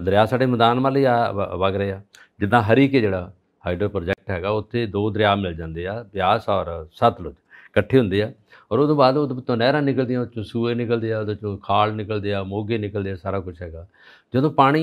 ਦਰਿਆ ਸਾਡੇ ਮੈਦਾਨ ਵੱਲ ਹੀ ਵਗ ਰਿਹਾ ਜਿੱਦਾਂ ਹਰੀ ਕੇ ਜਿਹੜਾ ਹਾਈਡਰੋ ਪ੍ਰੋਜੈਕਟ ਹੈਗਾ ਉੱਥੇ ਦੋ ਦਰਿਆ ਮਿਲ ਜਾਂਦੇ ਆ ਬਿਆਸ ਔਰ ਸਤਲੁਜ ਇਕੱਠੇ ਹੁੰਦੇ ਆ ਔਰ ਉਹਦੇ ਬਾਅਦ ਉਹਦੇ ਤੋਂ ਨਹਿਰਾਂ ਨਿਕਲਦੀਆਂ ਉਹ ਚੋਂ ਸੂਏ ਨਿਕਲਦੇ ਆ ਉਹਦੇ ਚੋਂ ਖਾਲ ਨਿਕਲਦੇ ਆ ਮੋਗੇ ਨਿਕਲਦੇ ਆ ਸਾਰਾ ਕੁਝ ਹੈਗਾ ਜਦੋਂ ਪਾਣੀ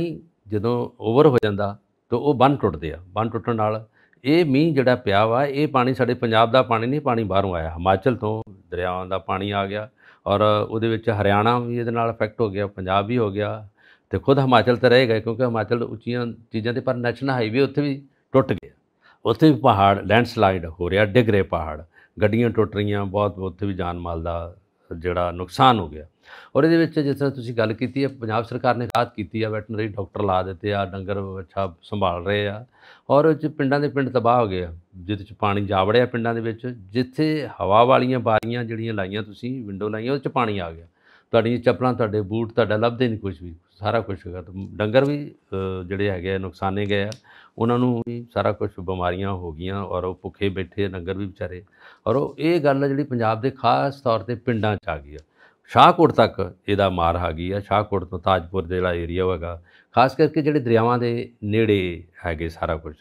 ਜਦੋਂ ਓਵਰ ਹੋ ਜਾਂਦਾ ਤਾਂ ਉਹ ਬੰਨ ਟੁੱਟਦੇ ਆ ਬੰਨ ਟੁੱਟਣ ਨਾਲ ਇਹ ਮੀਂਹ ਜਿਹੜਾ ਪਿਆ ਵਾ ਇਹ ਪਾਣੀ ਸਾਡੇ ਪੰਜਾਬ ਦਾ ਪਾਣੀ ਨਹੀਂ ਪਾਣੀ ਬਾਹਰੋਂ ਆਇਆ ਹਿਮਾਚਲ ਤੋਂ ਦਰਿਆਵਾਂ ਦਾ ਪਾਣੀ ਆ ਗਿਆ ਔਰ ਉਹਦੇ ਵਿੱਚ ਹਰਿਆਣਾ ਵੀ ਇਹਦੇ ਨਾਲ ਅਫੈਕਟ ਹੋ ਗਿਆ ਪੰਜਾਬ ਵੀ ਹੋ ਗਿਆ ਤੇ ਖੁਦ ਹਿਮਾਚਲ ਤੇ ਰਹੇਗਾ ਕਿਉਂਕਿ ਹਿਮਾਚਲ ਉੱਚੀਆਂ ਚੀਜ਼ਾਂ ਤੇ ਪਰ ਨੈਸ਼ਨਲ ਹਾਈਵੇ ਉੱਥੇ ਵੀ ਟੁੱਟ ਗਿਆ ਉੱਥੇ ਵੀ ਪਹਾੜ ਲੈਂਡਸਲਾਈਡ ਹੋ ਰਿਹਾ ਡਿੱਗ ਰਹੇ ਪਹਾੜ ਗੱਡੀਆਂ ਟੁੱਟ ਰਹੀਆਂ ਬਹੁਤ ਉੱਥੇ ਵੀ ਜਾਨ ਮਾਲ ਦਾ ਜਿਹੜਾ ਨੁਕਸਾਨ ਹੋ ਗਿਆ ਔਰ ਇਹਦੇ ਵਿੱਚ ਜਿਸ ਤਰ੍ਹਾਂ ਤੁਸੀਂ ਗੱਲ ਕੀਤੀ ਹੈ ਪੰਜਾਬ ਸਰਕਾਰ ਨੇ ਰਾਤ ਕੀਤੀ ਆ ਵੈਟਰਨਰੀ ਡਾਕਟਰ ਲਾ ਦਿੱਤੇ ਆ ਡੰਗਰ ਅੱਛਾ ਸੰਭਾਲ ਰਹੇ ਆ ਔਰ ਚ ਪਿੰਡਾਂ ਦੇ ਪਿੰਡ ਤਬਾਹ ਹੋ ਗਏ ਜਿੱਥੇ ਚ ਪਾਣੀ ਜਾ ਵੜਿਆ ਪਿੰਡਾਂ ਦੇ ਵਿੱਚ ਜਿੱਥੇ ਹਵਾ ਵਾਲੀਆਂ ਬਾਰੀਆਂ ਜਿਹੜੀਆਂ ਲਾਈਆਂ ਤੁਸੀਂ ਵਿੰਡੋ ਲਾਈਆਂ ਉਹ ਚ ਪਾਣੀ ਆ ਗਿਆ ਤੁਹਾਡੀਆਂ ਚੱਪਲਾਂ ਤੁਹਾਡੇ ਬੂਟ ਤੁਹਾਡਾ ਲੱਭਦੇ ਨਹੀਂ ਕੁਝ ਵੀ ਸਾਰਾ ਕੁਝ ਡੰਗਰ ਵੀ ਜਿਹੜੇ ਹੈਗੇ ਨੁਕਸਾਨੇ ਗਏ ਆ ਉਹਨਾਂ ਨੂੰ ਵੀ ਸਾਰਾ ਕੁਝ ਬਿਮਾਰੀਆਂ ਹੋ ਗਈਆਂ ਔਰ ਉਹ ਭੁੱਖੇ ਬੈਠੇ ਨੰਗਰ ਵੀ ਵਿਚਾਰੇ ਔਰ ਉਹ ਇਹ ਗੱਲ ਜਿਹੜੀ ਪੰਜਾਬ ਦੇ ਖਾਸ ਤੌਰ ਤੇ ਪਿੰਡਾਂ 'ਚ ਆ ਗਈ ਆ ਸ਼ਾਹਕੋਟ ਤੱਕ ਇਹਦਾ ਮਾਰ ਆ ਗਈ ਆ ਸ਼ਾਹਕੋਟ ਤੋਂ ਤਾਜਪੁਰ ਜਿਹੜਾ ਏਰੀਆ ਹੋਗਾ ਖਾਸ ਕਰਕੇ ਜਿਹੜੇ ਦਰਿਆਵਾਂ ਦੇ ਨੇੜੇ ਹੈਗੇ ਸਾਰਾ ਕੁਝ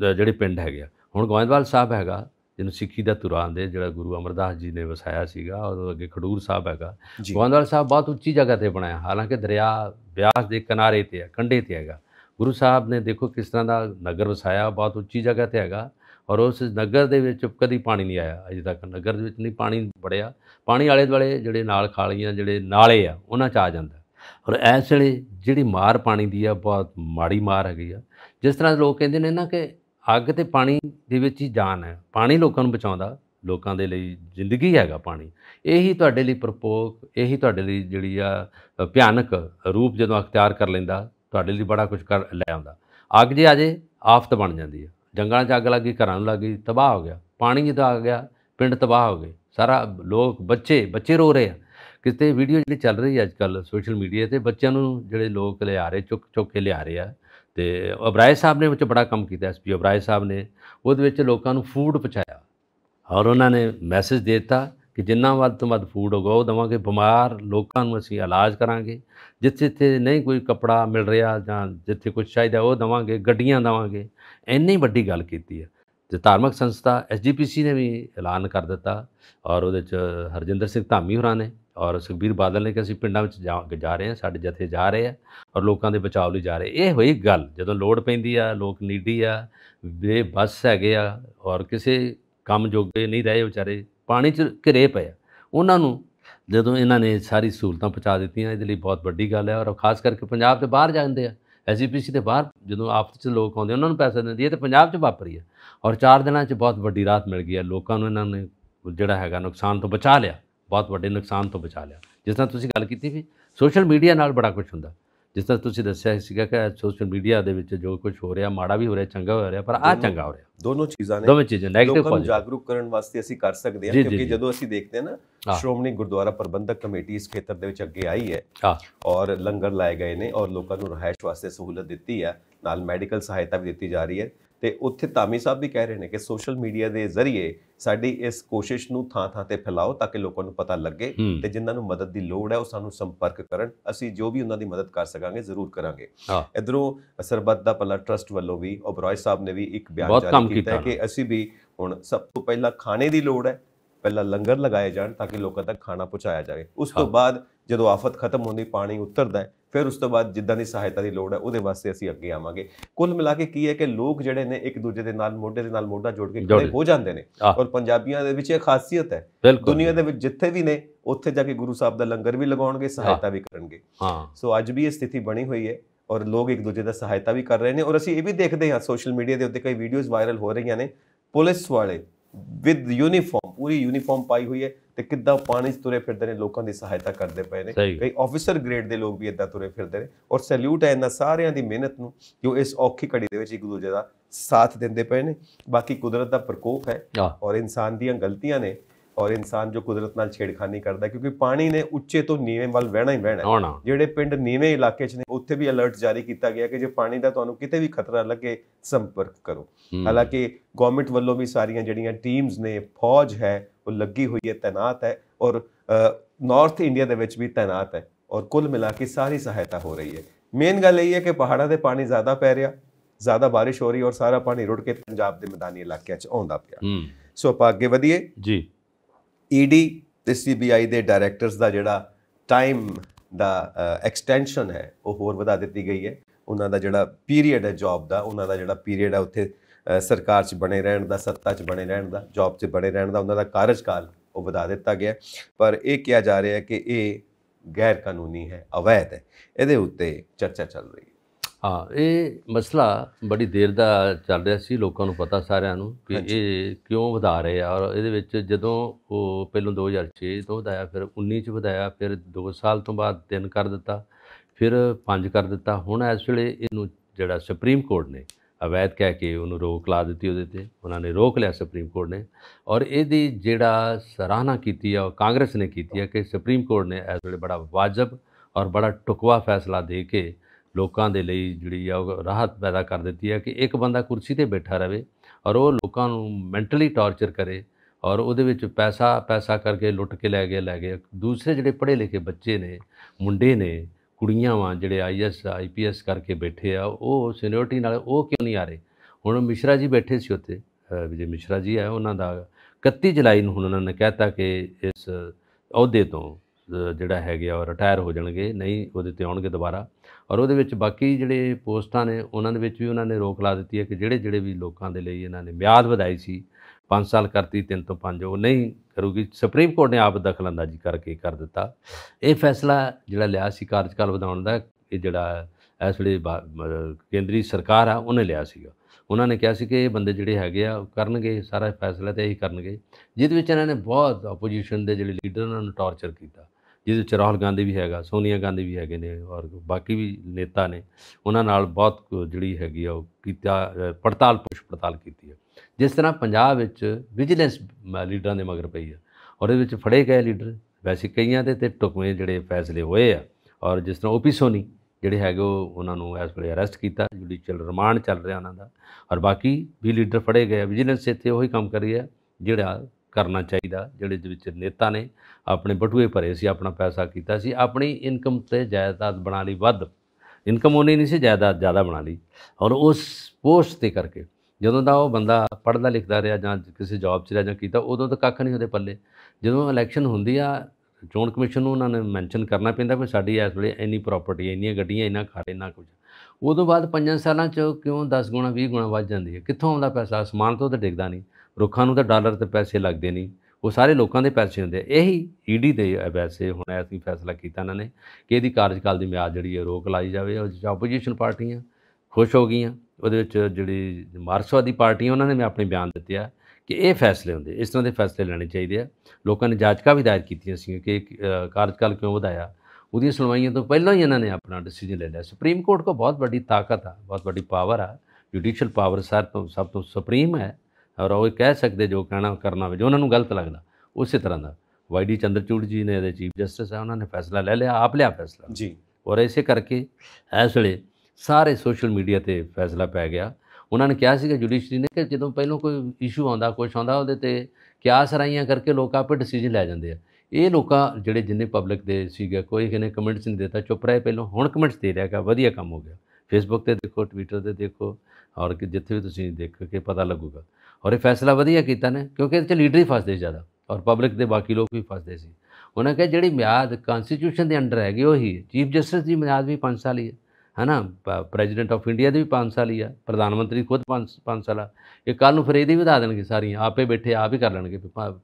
ਜਿਹੜੇ ਪਿੰਡ ਹੈਗੇ ਹੁਣ ਗੋਇੰਦਵਾਲ ਸਾਹਿਬ ਹੈਗਾ ਜਿਹਨੂੰ ਸਿੱਖੀ ਦਾ ਤੁਰਾਂ ਆਂਦੇ ਜਿਹੜਾ ਗੁਰੂ ਅਮਰਦਾਸ ਜੀ ਨੇ ਵਸਾਇਆ ਸੀਗਾ ਔਰ ਅੱਗੇ ਖਡੂਰ ਸਾਹਿਬ ਹੈਗਾ ਗੋਇੰਦਵਾਲ ਸਾਹਿਬ ਬਹੁਤ ਉੱਚੀ ਜਗ੍ਹਾ ਤੇ ਬਣਾਇਆ ਹਾਲਾਂਕਿ ਦਰਿਆ ਬਿਆਸ ਦੇ ਕਿਨਾਰੇ ਤੇ ਹੈ ਕੰਢੇ ਤੇ ਹੈਗਾ ਗੁਰੂ ਸਾਹਿਬ ਨੇ ਦੇਖੋ ਕਿਸ ਤਰ੍ਹਾਂ ਦਾ ਨਗਰ ਵਸਾਇਆ ਬਹੁਤ ਉੱਚੀ ਜਗ੍ਹਾ ਤੇ ਹੈਗਾ ਔਰ ਉਸ ਨਗਰ ਦੇ ਵਿੱਚ ਕਦੀ ਪਾਣੀ ਨਹੀਂ ਆਇਆ ਅਜੇ ਤੱਕ ਨਗਰ ਦੇ ਵਿੱਚ ਨਹੀਂ ਪਾਣੀ ਵੜਿਆ ਪਾਣੀ ਆਲੇ ਦੁਆਲੇ ਜਿਹੜੇ ਨਾਲ ਖਾਲੀਆਂ ਜਿਹੜੇ ਨਾਲੇ ਆ ਉਹਨਾਂ 'ਚ ਆ ਜਾਂਦਾ ਔਰ ਇਸ ਵੇਲੇ ਜਿਹੜੀ ਮਾਰ ਪਾਣੀ ਦੀ ਆ ਬਹੁਤ ਮਾੜੀ ਮਾਰ ਹੈਗੀ ਆ ਜਿਸ ਤਰ੍ਹਾਂ ਲੋਕ ਕਹਿੰਦੇ ਨੇ ਨਾ ਕਿ ਅੱਗ ਤੇ ਪਾਣੀ ਦੇ ਵਿੱਚ ਹੀ ਜਾਨ ਹੈ ਪਾਣੀ ਲੋਕਾਂ ਨੂੰ ਬਚਾਉਂਦਾ ਲੋਕਾਂ ਦੇ ਲਈ ਜ਼ਿੰਦਗੀ ਹੈਗਾ ਪਾਣੀ ਇਹੀ ਤੁਹਾਡੇ ਲਈ ਪ੍ਰਪੋਕ ਇਹੀ ਤੁਹਾਡੇ ਲਈ ਜਿਹੜੀ ਆ ਭਿਆਨਕ ਰੂਪ ਜਦੋਂ ਅਖਤਿਆਰ ਕਰ ਲੈਂਦਾ ਤੁਹਾਡੇ ਲਈ ਬੜਾ ਕੁਝ ਕਰ ਲੈ ਆਉਂਦਾ ਅੱਗ ਜੇ ਆ ਜੇ ਆਫਤ ਬਣ ਜਾਂਦੀ ਹੈ ਜੰਗਲਾਂ 'ਚ ਅੱਗ ਲੱਗੀ ਘਰਾਂ ਨੂੰ ਲੱਗੀ ਤਬਾਹ ਹੋ ਗਿਆ ਪਾਣੀ ਜਿੱਦਾਂ ਆ ਗਿਆ ਪਿੰਡ ਤਬਾਹ ਹੋ ਗਏ ਸਾਰਾ ਲੋਕ ਬੱਚੇ ਬੱਚੇ ਰੋ ਰਹੇ ਆ ਕਿਤੇ ਵੀਡੀਓ ਜਿਹੜੀ ਚੱਲ ਰਹੀ ਹੈ ਅੱਜ ਕੱਲ ਸੋਸ਼ਲ ਮੀਡੀਆ ਤੇ ਬੱਚਿਆਂ ਨੂੰ ਜਿਹੜੇ ਲੋਕ ਲਿਆ ਰਹੇ ਚੁੱਕ ਚੁੱਕ ਕੇ ਲਿਆ ਰਹੇ ਆ ਤੇ ਅਬਰਾਏ ਸਾਹਿਬ ਨੇ ਵਿੱਚ ਬੜਾ ਕੰਮ ਕੀਤਾ ਐਸਪੀ ਅਬਰਾਏ ਸਾਹਿਬ ਨੇ ਉਹਦੇ ਵਿੱਚ ਲੋਕਾਂ ਨੂੰ ਫੂਡ ਪਹੁੰਚਾਇਆ ਔਰ ਉਹਨਾਂ ਨੇ ਮੈਸੇਜ ਦਿੱਤਾ ਕਿ ਜਿੰਨਾ ਵੱਧ ਤੋਂ ਵੱਧ ਫੂਡ ਉਗਾਓ ਦਵਾਂਗੇ ਬਿਮਾਰ ਲੋਕਾਂ ਨੂੰ ਅਸੀਂ ਇਲਾਜ ਕਰਾਂਗੇ ਜਿੱਥੇ ਜਿੱਥੇ ਨਹੀਂ ਕੋਈ ਕਪੜਾ ਮਿਲ ਰਿਹਾ ਜਾਂ ਜਿੱਥੇ ਕੁਝ ਚਾਹੀਦਾ ਉਹ ਦਵਾਂਗੇ ਗੱਡੀਆਂ ਦਵਾਂਗੇ ਇੰਨੀ ਵੱਡੀ ਗੱਲ ਕੀਤੀ ਹੈ ਤੇ ਧਾਰਮਿਕ ਸੰਸਥਾ ਐਸਜੀਪੀਸੀ ਨੇ ਵੀ ਐਲਾਨ ਕਰ ਦਿੱਤਾ ਔਰ ਉਹਦੇ ਚ ਹਰਜਿੰਦਰ ਸਿੰਘ ਧਾਮੀ ਹੋਰਾਂ ਨੇ ਔਰ ਸੁਖਬੀਰ ਬਾਦਲ ਨੇ ਕਿ ਅਸੀਂ ਪਿੰਡਾਂ ਵਿੱਚ ਜਾ ਰਹੇ ਹਾਂ ਸਾਡੇ ਜਥੇ ਜਾ ਰਹੇ ਆ ਔਰ ਲੋਕਾਂ ਦੇ ਬਚਾਅ ਲਈ ਜਾ ਰਹੇ ਇਹ ਹੋਈ ਗੱਲ ਜਦੋਂ ਲੋੜ ਪੈਂਦੀ ਆ ਲੋਕ ਨੀਡੀ ਆ ਬੇਬਸ ਹੈਗੇ ਆ ਔਰ ਕਿਸੇ ਕੰਮ ਜੋਗੇ ਨਹੀਂ ਰਹੇ ਵਿਚਾਰੇ ਪਾਣੀ 'ਚ ਘਿਰੇ ਪਏ ਉਹਨਾਂ ਨੂੰ ਜਦੋਂ ਇਹਨਾਂ ਨੇ ਸਾਰੀ ਸਹੂਲਤਾਂ ਪਹੁੰਚਾ ਦਿੱਤੀਆਂ ਇਹਦੇ ਲਈ ਬਹੁਤ ਵੱਡੀ ਗੱਲ ਹੈ ਔਰ ਖਾਸ ਕਰਕੇ ਪੰਜਾਬ ਦੇ ਬਾਹਰ ਜਾਂਦੇ ਆ ਐਸਜੀਪੀਸੀ ਦੇ ਬਾਹਰ ਜਦੋਂ ਆਫਤ 'ਚ ਲੋਕ ਆਉਂਦੇ ਉਹਨਾਂ ਨੂੰ ਪੈਸਾ ਦਿੰਦੀ ਹੈ ਤੇ ਪੰਜਾਬ 'ਚ ਵਾਪਰੀ ਹੈ ਔਰ 4 ਦਿਨਾਂ 'ਚ ਬਹੁਤ ਵੱਡੀ ਰਾਤ ਮਿਲ ਗਈ ਹੈ ਲੋਕਾਂ ਨੂੰ ਇਹਨਾਂ ਨੇ ਜਿਹੜਾ ਹੈਗਾ ਨੁਕਸਾਨ ਤੋਂ ਬਚਾ ਲਿਆ ਬਹੁਤ ਵੱਡੇ ਨੁਕਸਾਨ ਤੋਂ ਬਚਾ ਲਿਆ ਜਿਸ ਤਰ੍ਹਾਂ ਤੁਸੀਂ ਗੱਲ ਕੀਤੀ ਵੀ ਸੋਸ਼ਲ ਮੀਡੀਆ ਨਾਲ ਬੜਾ ਕੁਝ ਹੁੰਦਾ ਜਿਸ ਤਰ੍ਹਾਂ ਤੁਸੀਂ ਦੱਸਿਆ ਸੀਗਾ ਕਿ ਸੋਸ਼ਲ ਮੀਡੀਆ ਦੇ ਵਿੱਚ ਜੋ ਕੁਝ ਹੋ ਰਿਹਾ ਮਾੜਾ ਵੀ ਹੋ ਰਿਹਾ ਚੰਗਾ ਹੋ ਰਿਹਾ ਪਰ ਆ ਚੰਗਾ ਹੋ ਰਿਹਾ ਦੋਨੋਂ ਚੀਜ਼ਾਂ ਨੇ ਦੋਵੇਂ ਚੀਜ਼ਾਂ ਨੈਗੇਟਿਵ ਪੋਜ਼ਿਟਿਵ ਲੋਕਾਂ ਜਾਗਰੂਕ ਕਰਨ ਵਾਸਤੇ ਅਸੀਂ ਕਰ ਸਕਦੇ ਹਾਂ ਕਿਉਂਕਿ ਜਦੋਂ ਅਸੀਂ ਦੇਖਦੇ ਹਾਂ ਨਾ ਸ਼੍ਰੋਮਣੀ ਗੁਰਦੁਆਰਾ ਪ੍ਰਬੰਧਕ ਕਮੇਟੀ ਇਸ ਖੇਤਰ ਦੇ ਵਿੱਚ ਅੱਗੇ ਆਈ ਹੈ ਔਰ ਲੰਗਰ ਲਾਏ ਗਏ ਨੇ ਔਰ ਲੋਕਾਂ ਨੂੰ ਰਹਿائش ਵਾਸਤੇ ਸਹੂਲਤ ਦਿੱਤੀ ਹੈ ਨਾਲ ਮੈਡੀਕਲ ਸਹਾਇਤਾ ਵੀ ਦਿੱਤੀ ਜਾ ਰਹੀ ਹੈ ਤੇ ਉੱਥੇ ਧਾਮੀ ਸਾਹਿਬ ਵੀ ਕਹਿ ਰਹੇ ਨੇ ਕਿ ਸੋਸ਼ਲ ਮੀਡੀਆ ਦੇ ਜ਼ਰੀਏ ਸਾਡੀ ਇਸ ਕੋਸ਼ਿਸ਼ ਨੂੰ ਥਾਂ-ਥਾਂ ਤੇ ਫੈਲਾਓ ਤਾਂ ਕਿ ਲੋਕਾਂ ਨੂੰ ਪਤਾ ਲੱਗੇ ਤੇ ਜਿਨ੍ਹਾਂ ਨੂੰ ਮਦਦ ਦੀ ਲੋੜ ਹੈ ਉਹ ਸਾਨੂੰ ਸੰਪਰਕ ਕਰਨ ਅਸੀਂ ਜੋ ਵੀ ਉਹਨਾਂ ਦੀ ਮਦਦ ਕਰ ਸਕਾਂਗੇ ਜ਼ਰੂਰ ਕਰਾਂਗੇ ਇਧਰੋਂ ਸਰਬੱਤ ਦਾ ਭਲਾ ਟਰਸਟ ਵੱਲੋਂ ਵੀ ਓਬਰਾਏ ਸਾਹਿਬ ਨੇ ਵੀ ਇੱਕ ਬਿਆਨ ਜਾਰੀ ਕੀਤਾ ਕਿ ਅਸੀਂ ਵੀ ਹੁਣ ਸਭ ਤੋਂ ਪਹਿਲਾਂ ਖਾਣੇ ਦੀ ਲੋੜ ਹੈ ਪਹਿਲਾਂ ਲੰਗਰ ਲਗਾਏ ਜਾਣ ਤਾਂ ਕਿ ਲੋਕਾਂ ਤੱਕ ਖਾਣਾ ਪਹੁੰਚਾਇਆ ਜਾਵੇ ਉਸ ਤੋਂ ਬਾਅਦ ਜਦੋਂ ਆਫਤ ਖਤਮ ਹੁੰਦੀ ਪਾਣੀ ਉਤਰਦਾ ਹੈ ਫਿਰ ਉਸ ਤੋਂ ਬਾਅਦ ਜਿੱਦਾਂ ਦੀ ਸਹਾਇਤਾ ਦੀ ਲੋੜ ਹੈ ਉਹਦੇ ਵਾਸਤੇ ਅਸੀਂ ਅੱਗੇ ਆਵਾਂਗੇ ਕੁੱਲ ਮਿਲਾ ਕੇ ਕੀ ਹੈ ਕਿ ਲੋਕ ਜਿਹੜੇ ਨੇ ਇੱਕ ਦੂਜੇ ਦੇ ਨਾਲ ਮੋਢੇ ਦੇ ਨਾਲ ਮੋਢਾ ਜੋੜ ਕੇ ਖੜੇ ਹੋ ਜਾਂਦੇ ਨੇ ਔਰ ਪੰਜਾਬੀਆਂ ਦੇ ਵਿੱਚ ਇਹ ਖਾਸੀਅਤ ਹੈ ਦੁਨੀਆ ਦੇ ਵਿੱਚ ਜਿੱਥੇ ਵੀ ਨੇ ਉੱਥੇ ਜਾ ਕੇ ਗੁਰੂ ਸਾਹਿਬ ਦਾ ਲੰਗਰ ਵੀ ਲਗਾਉਣਗੇ ਸਹਾਇਤਾ ਵੀ ਕਰਨਗੇ ਹਾਂ ਸੋ ਅੱਜ ਵੀ ਇਹ ਸਥਿਤੀ ਬਣੀ ਹੋਈ ਹੈ ਔਰ ਲੋਕ ਇੱਕ ਦੂਜੇ ਦਾ ਸਹਾਇਤਾ ਵੀ ਕਰ ਰਹੇ ਨੇ ਔਰ ਅਸੀਂ ਇਹ ਵੀ ਦੇਖਦੇ ਹਾਂ ਸੋਸ਼ਲ ਮੀਡੀਆ ਦੇ ਉੱਤੇ ਕਈ ਵੀਡੀਓਜ਼ ਵਾਇਰਲ ਹੋ ਰਹੀਆਂ ਨੇ ਪੁਲਿਸ ਵਾਲੇ ਵਿਦ ਯੂਨੀਫਾਰਮ ਪੂਰੀ ਯੂਨੀਫਾਰਮ ਪਾਈ ਹੋਈ ਹੈ ਤੇ ਕਿੱਦਾਂ ਪਾਣੀ 'ਚ ਤੁਰੇ ਫਿਰਦੇ ਨੇ ਲੋਕਾਂ ਦੀ ਸਹਾਇਤਾ ਕਰਦੇ ਪਏ ਨੇ ਕਈ ਆਫੀਸਰ ਗ੍ਰੇਡ ਦੇ ਲੋਕ ਵੀ ਇਦਾਂ ਤੁਰੇ ਫਿਰਦੇ ਨੇ ਔਰ ਸੈਲੂਟ ਹੈ ਇਹਨਾਂ ਸਾਰਿਆਂ ਦੀ ਮਿਹਨਤ ਨੂੰ ਜੋ ਇਸ ਔਖੀ ਘੜੀ ਦੇ ਵਿੱਚ ਇੱਕ ਦੂਜੇ ਦਾ ਸਾਥ ਦਿੰਦੇ ਪਏ ਨੇ ਬਾਕੀ ਕੁਦਰਤ ਦਾ ਪ੍ਰਕੋਪ ਹੈ ਔਰ ਇਨਸਾਨ ਦੀਆਂ ਗਲਤੀਆਂ ਨੇ ਔਰ ਇਨਸਾਨ ਜੋ ਕੁਦਰਤ ਨਾਲ ਛੇੜਖਾਨੀ ਕਰਦਾ ਕਿਉਂਕਿ ਪਾਣੀ ਨੇ ਉੱਚੇ ਤੋਂ ਨੀਵੇਂ ਵੱਲ ਵਹਿਣਾ ਹੀ ਵਹਿਣਾ ਹੈ ਜਿਹੜੇ ਪਿੰਡ ਨੀਵੇਂ ਇਲਾਕੇ 'ਚ ਨੇ ਉੱਥੇ ਵੀ ਅਲਰਟ ਜਾਰੀ ਕੀਤਾ ਗਿਆ ਕਿ ਜੇ ਪਾਣੀ ਦਾ ਤੁਹਾਨੂੰ ਕਿਤੇ ਵੀ ਖਤਰਾ ਲੱਗੇ ਸੰਪਰਕ ਕਰੋ ਹਾਲਾਂਕਿ ਗਵਰਨਮੈਂਟ ਵੱਲੋਂ ਵੀ ਸਾਰੀਆਂ ਜਿਹੜੀਆਂ ਟੀਮਸ ਨੇ ਫੌਜ ਹੈ ਉਹ ਲੱਗੀ ਹੋਈ ਹੈ ਤਣਾਤ ਹੈ ਔਰ ਨਾਰਥ ਇੰਡੀਆ ਦੇ ਵਿੱਚ ਵੀ ਤਣਾਤ ਹੈ ਔਰ ਕੁੱਲ ਮਿਲਾ ਕੇ ਸਾਰੀ ਸਹਾਇਤਾ ਹੋ ਰਹੀ ਹੈ ਮੇਨ ਗੱਲ ਇਹ ਹੈ ਕਿ ਪਹਾੜਾਂ ਦੇ ਪਾਣੀ ਜ਼ਿਆਦਾ ਪੈ ਰਿਹਾ ਜ਼ਿਆਦਾ بارش ਹੋ ਰਹੀ ਔਰ ਸਾਰਾ ਪਾਣੀ ਰੁੜ ਕੇ ਪੰਜਾਬ ਦੇ ਮੈਦਾਨੀ ਇਲਾਕਿਆਂ 'ਚ ਆਉਂਦਾ ਪਿਆ ਸੋ ਆਪਾਂ ਅੱਗੇ ਵਧੀਏ ਜੀ ਈਡੀ e ਤੇ ਸੀਬੀਆਈ ਦੇ ਡਾਇਰੈਕਟਰਸ ਦਾ ਜਿਹੜਾ ਟਾਈਮ ਦਾ ਐਕਸਟੈਂਸ਼ਨ ਹੈ ਉਹ ਹੋਰ ਵਧਾ ਦਿੱਤੀ ਗਈ ਹੈ ਉਹਨਾਂ ਦਾ ਜਿਹੜਾ ਪੀਰੀਅਡ ਹੈ ਜੌਬ ਦਾ ਉਹਨਾਂ ਦਾ ਜਿਹੜਾ ਪੀਰੀਅਡ ਹੈ ਉੱਥੇ ਸਰਕਾਰ 'ਚ ਬਣੇ ਰਹਿਣ ਦਾ ਸੱਤਾ 'ਚ ਬਣੇ ਰਹਿਣ ਦਾ ਜੌਬ 'ਚ ਬਣੇ ਰਹਿਣ ਦਾ ਉਹਨਾਂ ਦਾ ਕਾਰਜਕਾਲ ਉਹ ਵਧਾ ਦਿੱਤਾ ਗਿਆ ਪਰ ਇਹ ਕਿਹਾ ਜਾ ਰਿਹਾ ਹੈ ਕਿ ਇਹ ਗੈਰ ਕਾਨੂੰਨੀ ਹੈ ਅਵੈਧ ਹੈ ਇਹਦੇ ਉੱਤੇ ਚਰਚਾ ਚੱਲ ਰਹੀ ਹੈ ਹਾਂ ਇਹ ਮਸਲਾ ਬੜੀ ਦੇਰ ਦਾ ਚੱਲ ਰਿਹਾ ਸੀ ਲੋਕਾਂ ਨੂੰ ਪਤਾ ਸਾਰਿਆਂ ਨੂੰ ਕਿ ਇਹ ਕਿਉਂ ਵਧਾ ਰਹੇ ਆ ਔਰ ਇਹਦੇ ਵਿੱਚ ਜਦੋਂ ਉਹ ਪਹਿਲਾਂ 2006 ਤੋਂ ਵਧਾਇਆ ਫਿਰ 19 ਚ ਵਧਾਇਆ ਫਿਰ 2 ਸਾਲ ਤੋਂ ਬਾਅਦ 3 ਕਰ ਦਿੱਤਾ ਫਿਰ 5 ਕਰ ਦਿੱਤਾ ਹੁਣ ਇਸ ਵੇਲੇ ਇਹਨੂੰ ਜਿਹੜਾ ਸੁਪਰੀਮ ਕੋਰਟ ਨੇ ਅਵੈਧ ਕਹਿ ਕੇ ਉਹਨੂੰ ਰੋਕ ਲਾ ਦਿੱਤੀ ਉਹਦੇ ਤੇ ਉਹਨਾਂ ਨੇ ਰੋਕ ਲਿਆ ਸੁਪਰੀਮ ਕੋਰਟ ਨੇ ਔਰ ਇਹਦੀ ਜਿਹੜਾ ਸਰਾਹਨਾ ਕੀਤੀ ਆ ਕਾਂਗਰਸ ਨੇ ਕੀਤੀ ਆ ਕਿ ਸੁਪਰੀਮ ਕੋਰਟ ਨੇ ਇਸ ਵੇਲੇ ਬੜਾ ਵਾਜਬ ਔਰ ਬੜਾ ਟੁਕਵਾ ਫੈਸਲਾ ਦੇ ਕੇ ਲੋਕਾਂ ਦੇ ਲਈ ਜਿਹੜੀ ਆ ਉਹ ਰਾਹਤ ਪੈਦਾ ਕਰ ਦਿੱਤੀ ਹੈ ਕਿ ਇੱਕ ਬੰਦਾ ਕੁਰਸੀ ਤੇ ਬੈਠਾ ਰਹੇ ਔਰ ਉਹ ਲੋਕਾਂ ਨੂੰ ਮੈਂਟਲੀ ਟੌਰਚਰ ਕਰੇ ਔਰ ਉਹਦੇ ਵਿੱਚ ਪੈਸਾ ਪੈਸਾ ਕਰਕੇ ਲੁੱਟ ਕੇ ਲੈ ਗਏ ਲੈ ਗਏ ਦੂਸਰੇ ਜਿਹੜੇ ਪੜ੍ਹੇ ਲਿਖੇ ਬੱਚੇ ਨੇ ਮੁੰਡੇ ਨੇ ਕੁੜੀਆਂ ਵਾਂ ਜਿਹੜੇ ਆਈਐਸ ਆਈਪੀਐਸ ਕਰਕੇ ਬੈਠੇ ਆ ਉਹ ਸੀਨੀਅਰਟੀ ਨਾਲ ਉਹ ਕਿਉਂ ਨਹੀਂ ਆ ਰਹੇ ਹੁਣ ਮਿਸ਼ਰਾ ਜੀ ਬੈਠੇ ਸੀ ਉੱਤੇ ਵਿਜੇ ਮਿਸ਼ਰਾ ਜੀ ਆ ਉਹਨਾਂ ਦਾ 31 ਜੁਲਾਈ ਨੂੰ ਹੁਣ ਉਹਨਾਂ ਨੇ ਕਹਿਤਾ ਕਿ ਇਸ ਅਹੁਦੇ ਤੋਂ ਜਿਹੜਾ ਹੈਗੇ ਉਹ ਰਿਟਾਇਰ ਹੋ ਜਾਣਗੇ ਨਹੀਂ ਉਹਦੇ ਤੇ ਆਉਣਗੇ ਦੁਬਾਰਾ ਔਰ ਉਹਦੇ ਵਿੱਚ ਬਾਕੀ ਜਿਹੜੇ ਪੋਸਟਾਂ ਨੇ ਉਹਨਾਂ ਦੇ ਵਿੱਚ ਵੀ ਉਹਨਾਂ ਨੇ ਰੋਕ ਲਾ ਦਿੱਤੀ ਹੈ ਕਿ ਜਿਹੜੇ ਜਿਹੜੇ ਵੀ ਲੋਕਾਂ ਦੇ ਲਈ ਇਹਨਾਂ ਨੇ ਮਿਆਦ ਵਧਾਈ ਸੀ 5 ਸਾਲ ਕਰਤੀ 3 ਤੋਂ 5 ਉਹ ਨਹੀਂ ਕਰੂਗੀ ਸੁਪਰੀਮ ਕੋਰਟ ਨੇ ਆਪ ਦਖਲ ਅੰਦਾਜ਼ੀ ਕਰਕੇ ਕਰ ਦਿੱਤਾ ਇਹ ਫੈਸਲਾ ਜਿਹੜਾ ਲਿਆ ਸੀ ਕਾਰਜਕਾਲ ਵਧਾਉਣ ਦਾ ਇਹ ਜਿਹੜਾ ਇਸ ਵੇਲੇ ਕੇਂਦਰੀ ਸਰਕਾਰ ਆ ਉਹਨੇ ਲਿਆ ਸੀਗਾ ਉਹਨਾਂ ਨੇ ਕਿਹਾ ਸੀ ਕਿ ਇਹ ਬੰਦੇ ਜਿਹੜੇ ਹੈਗੇ ਆ ਕਰਨਗੇ ਸਾਰਾ ਫੈਸਲਾ ਤੇ ਇਹੀ ਕਰਨਗੇ ਜਿਸ ਵਿੱਚ ਇਹਨਾਂ ਨੇ ਬਹੁਤ ਆਪੋਜੀਸ਼ਨ ਦੇ ਜਿਹੜੇ ਲੀਡਰ ਉਹਨਾਂ ਨੂੰ ਟੌਰਚਰ ਕੀਤਾ ਜਿਸ ਵਿੱਚ ਰਾਹੁਲ ਗਾਂਧੀ ਵੀ ਹੈਗਾ ਸੋਨੀਆ ਗਾਂਧੀ ਵੀ ਹੈਗੇ ਨੇ ਔਰ ਬਾਕੀ ਵੀ ਨੇਤਾ ਨੇ ਉਹਨਾਂ ਨਾਲ ਬਹੁਤ ਜਿਹੜੀ ਹੈਗੀ ਆ ਉਹ ਕੀਤਾ ਪੜਤਾਲ ਪੁਸ਼ਪਤਾਲ ਕੀਤੀ ਹੈ ਜਿਸ ਤਰ੍ਹਾਂ ਪੰਜਾਬ ਵਿੱਚ ਵਿਜੀਲੈਂਸ ਲੀਡਰਾਂ ਦੇ ਮਗਰ ਪਈ ਆ ਔਰ ਇਹਦੇ ਵਿੱਚ ਫੜੇ ਗਏ ਲੀਡਰ ਵੈਸੇ ਕਈਆਂ ਦੇ ਤੇ ਟੁਕਵੇਂ ਜਿਹੜੇ ਫੈਸਲੇ ਹੋਏ ਆ ਔਰ ਜਿਸ ਤਰ੍ਹਾਂ ਓਪੀ ਸੋਨੀ ਜਿਹੜੇ ਹੈਗੇ ਉਹ ਉਹਨਾਂ ਨੂੰ ਇਸ ਵੇਲੇ ਅਰੈਸਟ ਕੀਤਾ ਜੁਡੀਸ਼ੀਅਲ ਰਿਮਾਂਡ ਚੱਲ ਰਿਹਾ ਉਹਨਾਂ ਦਾ ਔਰ ਬਾਕੀ ਵੀ ਲੀਡਰ ਫੜੇ ਗਏ ਵਿਜੀਲੈਂਸ ਇੱਥੇ ਉਹੀ ਕੰਮ ਕਰ ਰਹੀ ਹੈ ਜਿਹੜਾ ਕਰਨਾ ਚਾਹੀਦਾ ਜਿਹੜੇ ਦੇ ਵਿੱਚ ਨੇਤਾ ਨੇ ਆਪਣੇ ਬਟੂਏ ਭਰੇ ਸੀ ਆਪਣਾ ਪੈਸਾ ਕੀਤਾ ਸੀ ਆਪਣੀ ਇਨਕਮ ਤੇ ਜਾਇਦਾਦ ਬਣਾ ਲਈ ਵੱਧ ਇਨਕਮ ਉਹਨੇ ਨਹੀਂ ਸੀ ਜਾਇਦਾਦ ਜ਼ਿਆਦਾ ਬਣਾ ਲਈ ਔਰ ਉਸ ਪੋਸਟ ਤੇ ਕਰਕੇ ਜਦੋਂ ਦਾ ਉਹ ਬੰਦਾ ਪੜਦਾ ਲਿਖਦਾ ਰਿਹਾ ਜਾਂ ਕਿਸੇ ਜੌਬ 'ਚ ਰਿਹਾ ਜਾਂ ਕੀਤਾ ਉਦੋਂ ਤਾਂ ਕੱਖ ਨਹੀਂ ਉਹਦੇ ਪੱਲੇ ਜਦੋਂ ਇਲੈਕਸ਼ਨ ਹੁੰਦੀ ਆ ਚੋਣ ਕਮਿਸ਼ਨ ਨੂੰ ਉਹਨਾਂ ਨੇ ਮੈਂਸ਼ਨ ਕਰਨਾ ਪੈਂਦਾ ਕਿ ਸਾਡੀ ਇਸ ਵੇਲੇ ਇੰਨੀ ਪ੍ਰਾਪਰਟੀ ਇੰਨੀਆਂ ਗੱਡੀਆਂ ਇੰਨਾ ਘਰ ਇੰਨਾ ਕੁਝ ਉਦੋਂ ਬਾਅਦ ਪੰਜਾਂ ਸਾਲਾਂ 'ਚ ਕਿਉਂ 10 ਗੁਣਾ 20 ਗੁਣਾ ਵੱਧ ਜਾਂਦੀ ਹੈ ਕਿੱਥੋਂ ਆਉਂਦਾ ਪੈਸਾ ਅਸਮਾਨ ਤੋਂ ਤਾਂ ਡਿੱਗਦਾ ਨਹੀਂ ਰੁੱਖਾਂ ਨੂੰ ਤਾਂ ਡਾਲਰ ਤੇ ਪੈਸੇ ਲੱਗਦੇ ਨਹੀਂ ਉਹ ਸਾਰੇ ਲੋਕਾਂ ਦੇ ਪੈਸੇ ਹੁੰਦੇ ਇਹੀ ਈਡੀ ਦੇ ਵੈਸੇ ਹੁਣ ਐਸੀ ਫੈਸਲਾ ਕੀਤਾ ਇਹਨਾਂ ਨੇ ਕਿ ਇਹਦੀ ਕਾਰਜਕਾਲ ਦੀ ਮਿਆਦ ਜਿਹੜੀ ਹੈ ਰੋਕ ਲਾਈ ਜਾਵੇ ਔਰ ਆਪੋਜੀਸ਼ਨ ਪਾਰਟੀਆਂ ਖੁਸ਼ ਹੋ ਗਈਆਂ ਉਹਦੇ ਵਿੱਚ ਜਿਹੜੀ ਮਾਰਕਸਵਾਦੀ ਪਾਰਟੀ ਉਹਨਾਂ ਨੇ ਮੈਂ ਆਪਣੇ ਬਿਆਨ ਦਿੱਤੇ ਆ ਕਿ ਇਹ ਫੈਸਲੇ ਹੁੰਦੇ ਇਸ ਤਰ੍ਹਾਂ ਦੇ ਫੈਸਲੇ ਲੈਣੇ ਚਾਹੀਦੇ ਆ ਲੋਕਾਂ ਨੇ ਜਾਂਚਕਾ ਵੀ ਦਾਇਰ ਕੀਤੀਆਂ ਸੀ ਕਿ ਕਾਰਜਕਾਲ ਕਿਉਂ ਵਧਾਇਆ ਉਹਦੀ ਸੁਣਵਾਈਆਂ ਤੋਂ ਪਹਿਲਾਂ ਹੀ ਇਹਨਾਂ ਨੇ ਆਪਣਾ ਡਿਸੀਜਨ ਲੈ ਲਿਆ ਸੁਪਰੀਮ ਕੋਰਟ ਕੋ ਬਹੁਤ ਵੱਡੀ ਤਾਕਤ ਆ ਬਹੁਤ ਵੱਡੀ ਪਾਵਰ ਆ ਜੁਡੀਸ਼ੀਅਲ ਪਾਵਰ ਸਰ ਤੋਂ ਸਭ ਤੋਂ ਸੁਪਰੀਮ ਹੈ ਔਰ ਉਹ ਕਹਿ ਸਕਦੇ ਜੋ ਕਹਿਣਾ ਕਰਨਾ ਵੇ ਜੋ ਉਹਨਾਂ ਨੂੰ ਗਲਤ ਲੱਗਦਾ ਉਸੇ ਤਰ੍ਹਾਂ ਦਾ ਵਾਈਡੀ ਚੰਦਰਚੂੜ ਜੀ ਨੇ ਇਹਦੇ ਚੀਫ ਜਸਟਿਸ ਆ ਉਹਨਾਂ ਨੇ ਫੈਸਲਾ ਲੈ ਲਿਆ ਆਪ ਲਿਆ ਫੈਸਲਾ ਜੀ ਔਰ ਐਸੇ ਕਰਕੇ ਐਸਲੇ ਸਾਰੇ ਸੋਸ਼ਲ ਮੀਡੀਆ ਤੇ ਫੈਸਲਾ ਪੈ ਗਿਆ ਉਹਨਾਂ ਨੇ ਕਿਹਾ ਸੀਗਾ ਜੁਡੀਸ਼ਰੀ ਨੇ ਕਿ ਜਦੋਂ ਪਹਿਲਾਂ ਕੋਈ ਇਸ਼ੂ ਆਉਂਦਾ ਕੁਝ ਆਉਂਦਾ ਉਹਦੇ ਤੇ ਕਿਆਸ ਰਾਈਆਂ ਕਰਕੇ ਲੋਕ ਆਪੇ ਡਿਸੀਜਨ ਲੈ ਜਾਂਦੇ ਆ ਇਹ ਲੋਕਾਂ ਜਿਹੜੇ ਜਿੰਨੇ ਪਬਲਿਕ ਦੇ ਸੀਗਾ ਕੋਈ ਕਿਨੇ ਕਮੈਂਟਸ ਨਹੀਂ ਦਿੱਤਾ ਚੁੱਪ ਰਹੇ ਪਹਿਲਾਂ ਹੁਣ ਕਮੈਂਟਸ ਦੇ ਰਿਹਾ ਕਿ ਵਧੀਆ ਕੰਮ ਹੋ ਗਿਆ ਫੇਸਬੁੱਕ ਤੇ ਦੇਖੋ ਟਵਿੱਟਰ ਤੇ ਦੇਖੋ ਔਰ ਜਿੱਥੇ ਵੀ ਤੁਸੀਂ ਦੇਖ ਕੇ ਪਤਾ ਲੱਗੂਗਾ ਔਰ ਇਹ ਫੈਸਲਾ ਵਧੀਆ ਕੀਤਾ ਨੇ ਕਿਉਂਕਿ ਇਹਦੇ ਚ ਲੀਡਰ ਹੀ ਫਸਦੇ ਜ਼ਿਆਦਾ ਔਰ ਪਬਲਿਕ ਦੇ ਬਾਕੀ ਲੋਕ ਵੀ ਫਸਦੇ ਸੀ ਉਹਨਾਂ ਕਹੇ ਜਿਹੜੀ ਮਿਆਦ ਕਨਸਟੀਟਿਊਸ਼ਨ ਦੇ ਅੰਡਰ ਹੈਗੀ ਉਹੀ ਚੀਫ ਜਸਟਿਸ ਦੀ ਮਿਆਦ ਵੀ 5 ਸਾਲ ਹੀ ਹੈ ਹਨਾ ਪ੍ਰੈਜ਼ੀਡੈਂਟ ਆਫ ਇੰਡੀਆ ਦੇ ਵੀ 5 ਸਾਲ ਹੀ ਆ ਪ੍ਰਧਾਨ ਮੰਤਰੀ ਖੁਦ 5 5 ਸਾਲ ਆ ਇਹ ਕੱਲ ਨੂੰ ਫਿਰ ਇਹਦੀ ਵਧਾ ਦੇਣਗੇ ਸਾਰੀਆਂ ਆਪੇ ਬੈਠੇ ਆਪ ਹੀ ਕਰ ਲੈਣਗੇ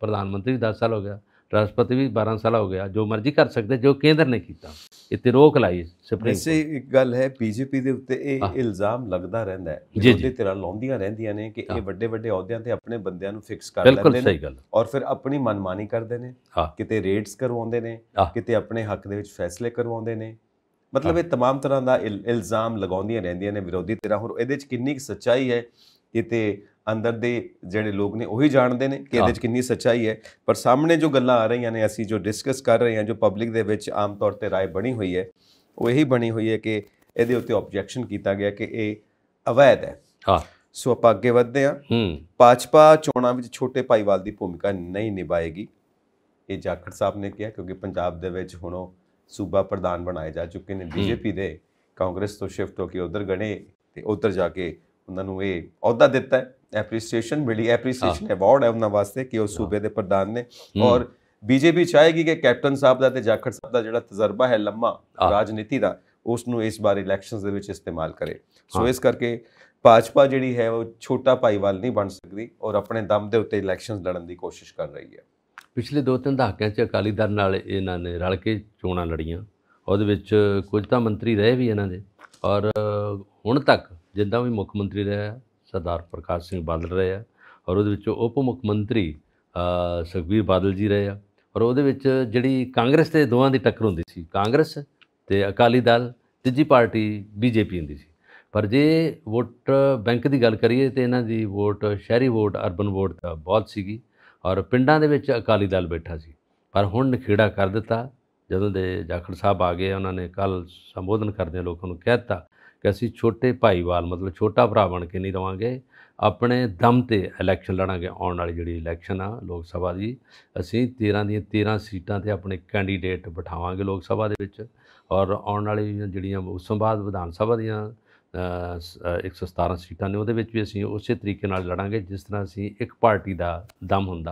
ਪ੍ਰਧਾਨ ਮੰਤਰੀ 10 ਸਾਲ ਹੋ ਗਿਆ ਰਾਸ਼ਟਰਪਤੀ ਵੀ 12 ਸਾਲ ਹੋ ਗਿਆ ਜੋ ਮਰਜ਼ੀ ਕਰ ਸਕਦੇ ਜੋ ਕੇਂਦਰ ਨੇ ਕੀਤਾ ਇੱਥੇ ਰੋਕ ਲਾਈ ਸੁਪਰੀਮ ਕੋਰਟ ਵੈਸੇ ਇੱਕ ਗੱਲ ਹੈ ਬੀਜੇਪੀ ਦੇ ਉੱਤੇ ਇਹ ਇਲਜ਼ਾਮ ਲੱਗਦਾ ਰਹਿੰਦਾ ਹੈ ਉਹਦੇ ਤੇਰਾ ਲਾਉਂਦੀਆਂ ਰਹਿੰਦੀਆਂ ਨੇ ਕਿ ਇਹ ਵੱਡੇ ਵੱਡੇ ਅਹੁਦਿਆਂ ਤੇ ਆਪਣੇ ਬੰਦਿਆਂ ਨੂੰ ਫਿਕਸ ਕਰ ਲੈਂਦੇ ਨੇ ਔਰ ਫਿਰ ਆਪਣੀ ਮਨਮਾਨੀ ਕਰਦੇ ਨੇ ਕਿਤੇ ਰੇਟਸ ਕਰਵਾਉਂਦੇ ਨੇ ਕਿਤੇ ਆਪਣੇ ਹੱਕ ਦੇ ਵਿੱਚ ਫੈਸਲੇ ਕਰਵਾਉਂਦੇ ਨੇ ਮਤਲਬ ਇਹ तमाम ਤਰ੍ਹਾਂ ਦਾ ਇਲਜ਼ਾਮ ਲਗਾਉਂਦੀਆਂ ਰਹਿੰਦੀਆਂ ਨੇ ਵਿਰੋਧੀ ਧਿਰਾਂ ਹੋਰ ਇਹਦੇ ਵਿੱਚ ਕਿੰਨੀ ਸੱਚਾਈ ਹੈ ਇਹ ਤੇ ਅੰਦਰ ਦੇ ਜਿਹੜੇ ਲੋਕ ਨੇ ਉਹੀ ਜਾਣਦੇ ਨੇ ਕਿ ਇਹਦੇ 'ਚ ਕਿੰਨੀ ਸੱਚਾਈ ਹੈ ਪਰ ਸਾਹਮਣੇ ਜੋ ਗੱਲਾਂ ਆ ਰਹੀਆਂ ਨੇ ਅਸੀਂ ਜੋ ਡਿਸਕਸ ਕਰ ਰਹੇ ਹਾਂ ਜੋ ਪਬਲਿਕ ਦੇ ਵਿੱਚ ਆਮ ਤੌਰ ਤੇ رائے ਬਣੀ ਹੋਈ ਹੈ ਉਹ ਇਹੀ ਬਣੀ ਹੋਈ ਹੈ ਕਿ ਇਹਦੇ ਉੱਤੇ ਆਬਜੈਕਸ਼ਨ ਕੀਤਾ ਗਿਆ ਕਿ ਇਹ ਅਵੈਧ ਹੈ ਹਾਂ ਸੋ ਆਪਾਂ ਅੱਗੇ ਵਧਦੇ ਹਾਂ ਹੂੰ ਪਾਚਪਾ ਚੋਣਾਂ ਵਿੱਚ ਛੋਟੇ ਭਾਈਵਾਲ ਦੀ ਭੂਮਿਕਾ ਨਹੀਂ ਨਿਭਾਏਗੀ ਇਹ ਜਾਖੜ ਸਾਹਿਬ ਨੇ ਕਿਹਾ ਕਿਉਂਕਿ ਪੰਜਾਬ ਦੇ ਵਿੱਚ ਹੁਣ ਉਹ ਸੂਬਾ ਪ੍ਰਧਾਨ ਬਣਾਏ ਜਾ ਚੁੱਕੇ ਨੇ ਬੀਜੇਪੀ ਦੇ ਕਾਂਗਰਸ ਤੋਂ ਸ਼ਿਫਟ ਹੋ ਕੇ ਉਧਰ ਗਣੇ ਤੇ ਉਧਰ ਜਾ ਕੇ ਉਹਨਾਂ ਨੂੰ ਇਹ ਅਹੁਦਾ ਦਿੱਤਾ ਹੈ ਐਪਰੀਸੀਏਸ਼ਨ ਮਿਲੀ ਐਪਰੀਸੀਏਸ਼ਨ ਅਵਾਰਡ ਹੈ ਉਹਨਾਂ ਵਾਸਤੇ ਕਿ ਉਹ ਸੂਬੇ ਦੇ ਪ੍ਰਧਾਨ ਨੇ ਔਰ ਬੀਜੇਪੀ ਚਾਹੇਗੀ ਕਿ ਕੈਪਟਨ ਸਾਹਿਬ ਦਾ ਤੇ ਜਾਖੜ ਸਾਹਿਬ ਦਾ ਜਿਹੜਾ ਤਜਰਬਾ ਹੈ ਲੰਮਾ ਰਾਜਨੀਤੀ ਦਾ ਉਸ ਨੂੰ ਇਸ ਵਾਰ ਇਲੈਕਸ਼ਨਸ ਦੇ ਵਿੱਚ ਇਸਤੇਮਾਲ ਕਰੇ ਸੋ ਇਸ ਕਰਕੇ ਭਾਜਪਾ ਜਿਹੜੀ ਹੈ ਉਹ ਛੋਟਾ ਭਾਈਵਾਲ ਨਹੀਂ ਬਣ ਸਕਦੀ ਔਰ ਆਪਣੇ ਦਮ ਦੇ ਉੱਤੇ ਇਲੈਕਸ਼ਨਸ ਲੜਨ ਦੀ ਕੋਸ਼ਿਸ਼ ਕਰ ਰਹੀ ਹੈ ਪਿਛਲੇ ਦੋ ਤਿੰਨ ਦਹਾਕਿਆਂ 'ਚ ਅਕਾਲੀ ਦਲ ਨਾਲ ਇਹਨਾਂ ਨੇ ਰਲ ਕੇ ਚੋਣਾਂ ਲੜੀਆਂ ਉਹਦੇ ਵਿੱਚ ਕੁਝ ਤਾਂ ਮੰਤਰੀ ਰਹੇ ਵੀ ਇਹਨਾਂ ਦੇ ਔਰ ਹੁਣ ਤੱਕ ਜਿੱਦਾਂ ਵੀ ਮੁੱਖ ਮੰਤਰੀ ਰਹੇ ਸਰਦਾਰ ਪ੍ਰਕਾਸ਼ ਸਿੰਘ ਬਾਦਲ ਰਹੇ ਆ ਔਰ ਉਹਦੇ ਵਿੱਚ ਉਪ ਮੁੱਖ ਮੰਤਰੀ ਸੁਖਬੀਰ ਬਾਦਲ ਜੀ ਰਹੇ ਆ ਔਰ ਉਹਦੇ ਵਿੱਚ ਜਿਹੜੀ ਕਾਂਗਰਸ ਤੇ ਦੋਵਾਂ ਦੀ ਟੱਕਰ ਹੁੰਦੀ ਸੀ ਕਾਂਗਰਸ ਤੇ ਅਕਾਲੀ ਦਲ ਤੀਜੀ ਪਾਰਟੀ ਬੀਜੇਪੀ ਹੁੰਦੀ ਸੀ ਪਰ ਜੇ ਵੋਟ ਬੈਂਕ ਦੀ ਗੱਲ ਕਰੀਏ ਤੇ ਇਹਨਾਂ ਦੀ ਵੋਟ ਸ਼ਹਿਰੀ ਵੋਟ ਅਰਬਨ ਵੋਟ ਬਹੁਤ ਸੀਗੀ ਔਰ ਪਿੰਡਾਂ ਦੇ ਵਿੱਚ ਅਕਾਲੀ ਦਲ ਬੈਠਾ ਸੀ ਪਰ ਹੁਣ ਨਖੇੜਾ ਕਰ ਦਿੱਤਾ ਜਦੋਂ ਦੇ ਜਾਖੜ ਸਾਹਿਬ ਆ ਗਏ ਉਹਨਾਂ ਨੇ ਕੱਲ ਸੰਬੋਧਨ ਕਰਦੇ ਲੋਕਾਂ ਨੂੰ ਕਹਿਤਾ ਕਿ ਅਸੀਂ ਛੋਟੇ ਭਾਈਵਾਲ ਮਤਲਬ ਛੋਟਾ ਭਰਾ ਬਣ ਕੇ ਨਹੀਂ ਰਵਾਂਗੇ ਆਪਣੇ ਦਮ ਤੇ ਇਲੈਕਸ਼ਨ ਲੜਾਂਗੇ ਆਉਣ ਵਾਲੀ ਜਿਹੜੀ ਇਲੈਕਸ਼ਨ ਆ ਲੋਕ ਸਭਾ ਦੀ ਅਸੀਂ 13 ਦੀਆਂ 13 ਸੀਟਾਂ ਤੇ ਆਪਣੇ ਕੈਂਡੀਡੇਟ ਬਿਠਾਵਾਂਗੇ ਲੋਕ ਸਭਾ ਦੇ ਵਿੱਚ ਔਰ ਆਉਣ ਵਾਲੀ ਜਿਹੜੀਆਂ ਉਸ ਤੋਂ ਬਾਅਦ ਵਿਧਾਨ ਸਭਾ ਦੀਆਂ 117 ਸੀਟਾਂ ਨੇ ਉਹਦੇ ਵਿੱਚ ਵੀ ਅਸੀਂ ਉਸੇ ਤਰੀਕੇ ਨਾਲ ਲੜਾਂਗੇ ਜਿਸ ਤਰ੍ਹਾਂ ਅਸੀਂ ਇੱਕ ਪਾਰਟੀ ਦਾ ਦਮ ਹੁੰਦਾ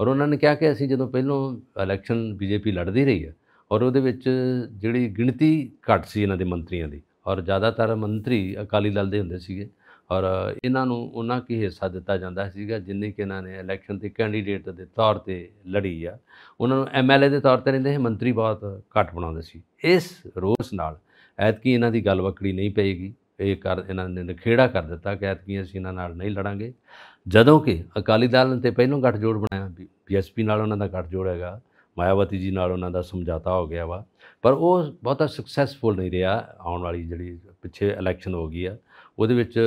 ਔਰ ਉਹਨਾਂ ਨੇ ਕਿਹਾ ਕਿ ਅਸੀਂ ਜਦੋਂ ਪਹਿਲੋਂ ਇਲੈਕਸ਼ਨ ਬੀਜੇਪੀ ਲੜਦੀ ਰਹੀ ਹੈ ਔਰ ਉਹਦੇ ਵਿੱਚ ਜਿਹੜੀ ਗਿਣਤੀ ਘੱਟ ਸੀ ਇਹਨਾਂ ਦੇ ਮੰਤਰੀਆਂ ਦੀ ਔਰ ਜ਼ਿਆਦਾਤਰ ਮੰਤਰੀ ਅਕਾਲੀ ਦਲ ਦੇ ਹੁੰਦੇ ਸੀਗੇ ਔਰ ਇਹਨਾਂ ਨੂੰ ਉਹਨਾਂ ਕੀ ਹਿੱਸਾ ਦਿੱਤਾ ਜਾਂਦਾ ਸੀਗਾ ਜਿੰਨੇ ਕਿ ਇਹਨਾਂ ਨੇ ਇਲੈਕਸ਼ਨ ਤੇ ਕੈਂਡੀਡੇਟ ਦੇ ਤੌਰ ਤੇ ਲੜੀ ਆ ਉਹਨਾਂ ਨੂੰ ਐਮਐਲਏ ਦੇ ਤੌਰ ਤੇ ਰਹਿੰਦੇ ਸੀ ਮੰਤਰੀ ਬਹੁਤ ਘੱਟ ਬਣਾਉਂਦੇ ਸੀ ਇਸ ਰੋਸ ਨਾਲ ਐਤਕੀ ਇਹਨਾਂ ਦੀ ਗੱਲ ਵਕੜੀ ਨਹੀਂ ਪਏਗੀ ਇਹ ਕਰ ਇਹਨਾਂ ਨੇ ਨਖੇੜਾ ਕਰ ਦਿੱਤਾ ਕਿ ਕਿ ਅਸੀਂ ਇਹਨਾਂ ਨਾਲ ਨਹੀਂ ਲੜਾਂਗੇ ਜਦੋਂ ਕਿ ਅਕਾਲੀ ਦਲ ਨੇ ਤੇ ਪਹਿਲੋਂ ਗੱਠਜੋੜ ਬਣਾਇਆ ਬੀਐਸਪੀ ਨਾਲ ਉਹਨਾਂ ਦਾ ਗੱਠਜੋੜ ਹੈਗਾ ਮਾਇਆਵਤੀ ਜੀ ਨਾਲ ਉਹਨਾਂ ਦਾ ਸਮਝੌਤਾ ਹੋ ਗਿਆ ਵਾ ਪਰ ਉਹ ਬਹੁਤਾ ਸਕਸੈਸਫੁਲ ਨਹੀਂ ਰਿਹਾ ਆਉਣ ਵਾਲੀ ਜਿਹੜੀ ਪਿੱਛੇ ਇਲੈਕਸ਼ਨ ਹੋ ਗਈ ਆ ਉਹਦੇ ਵਿੱਚ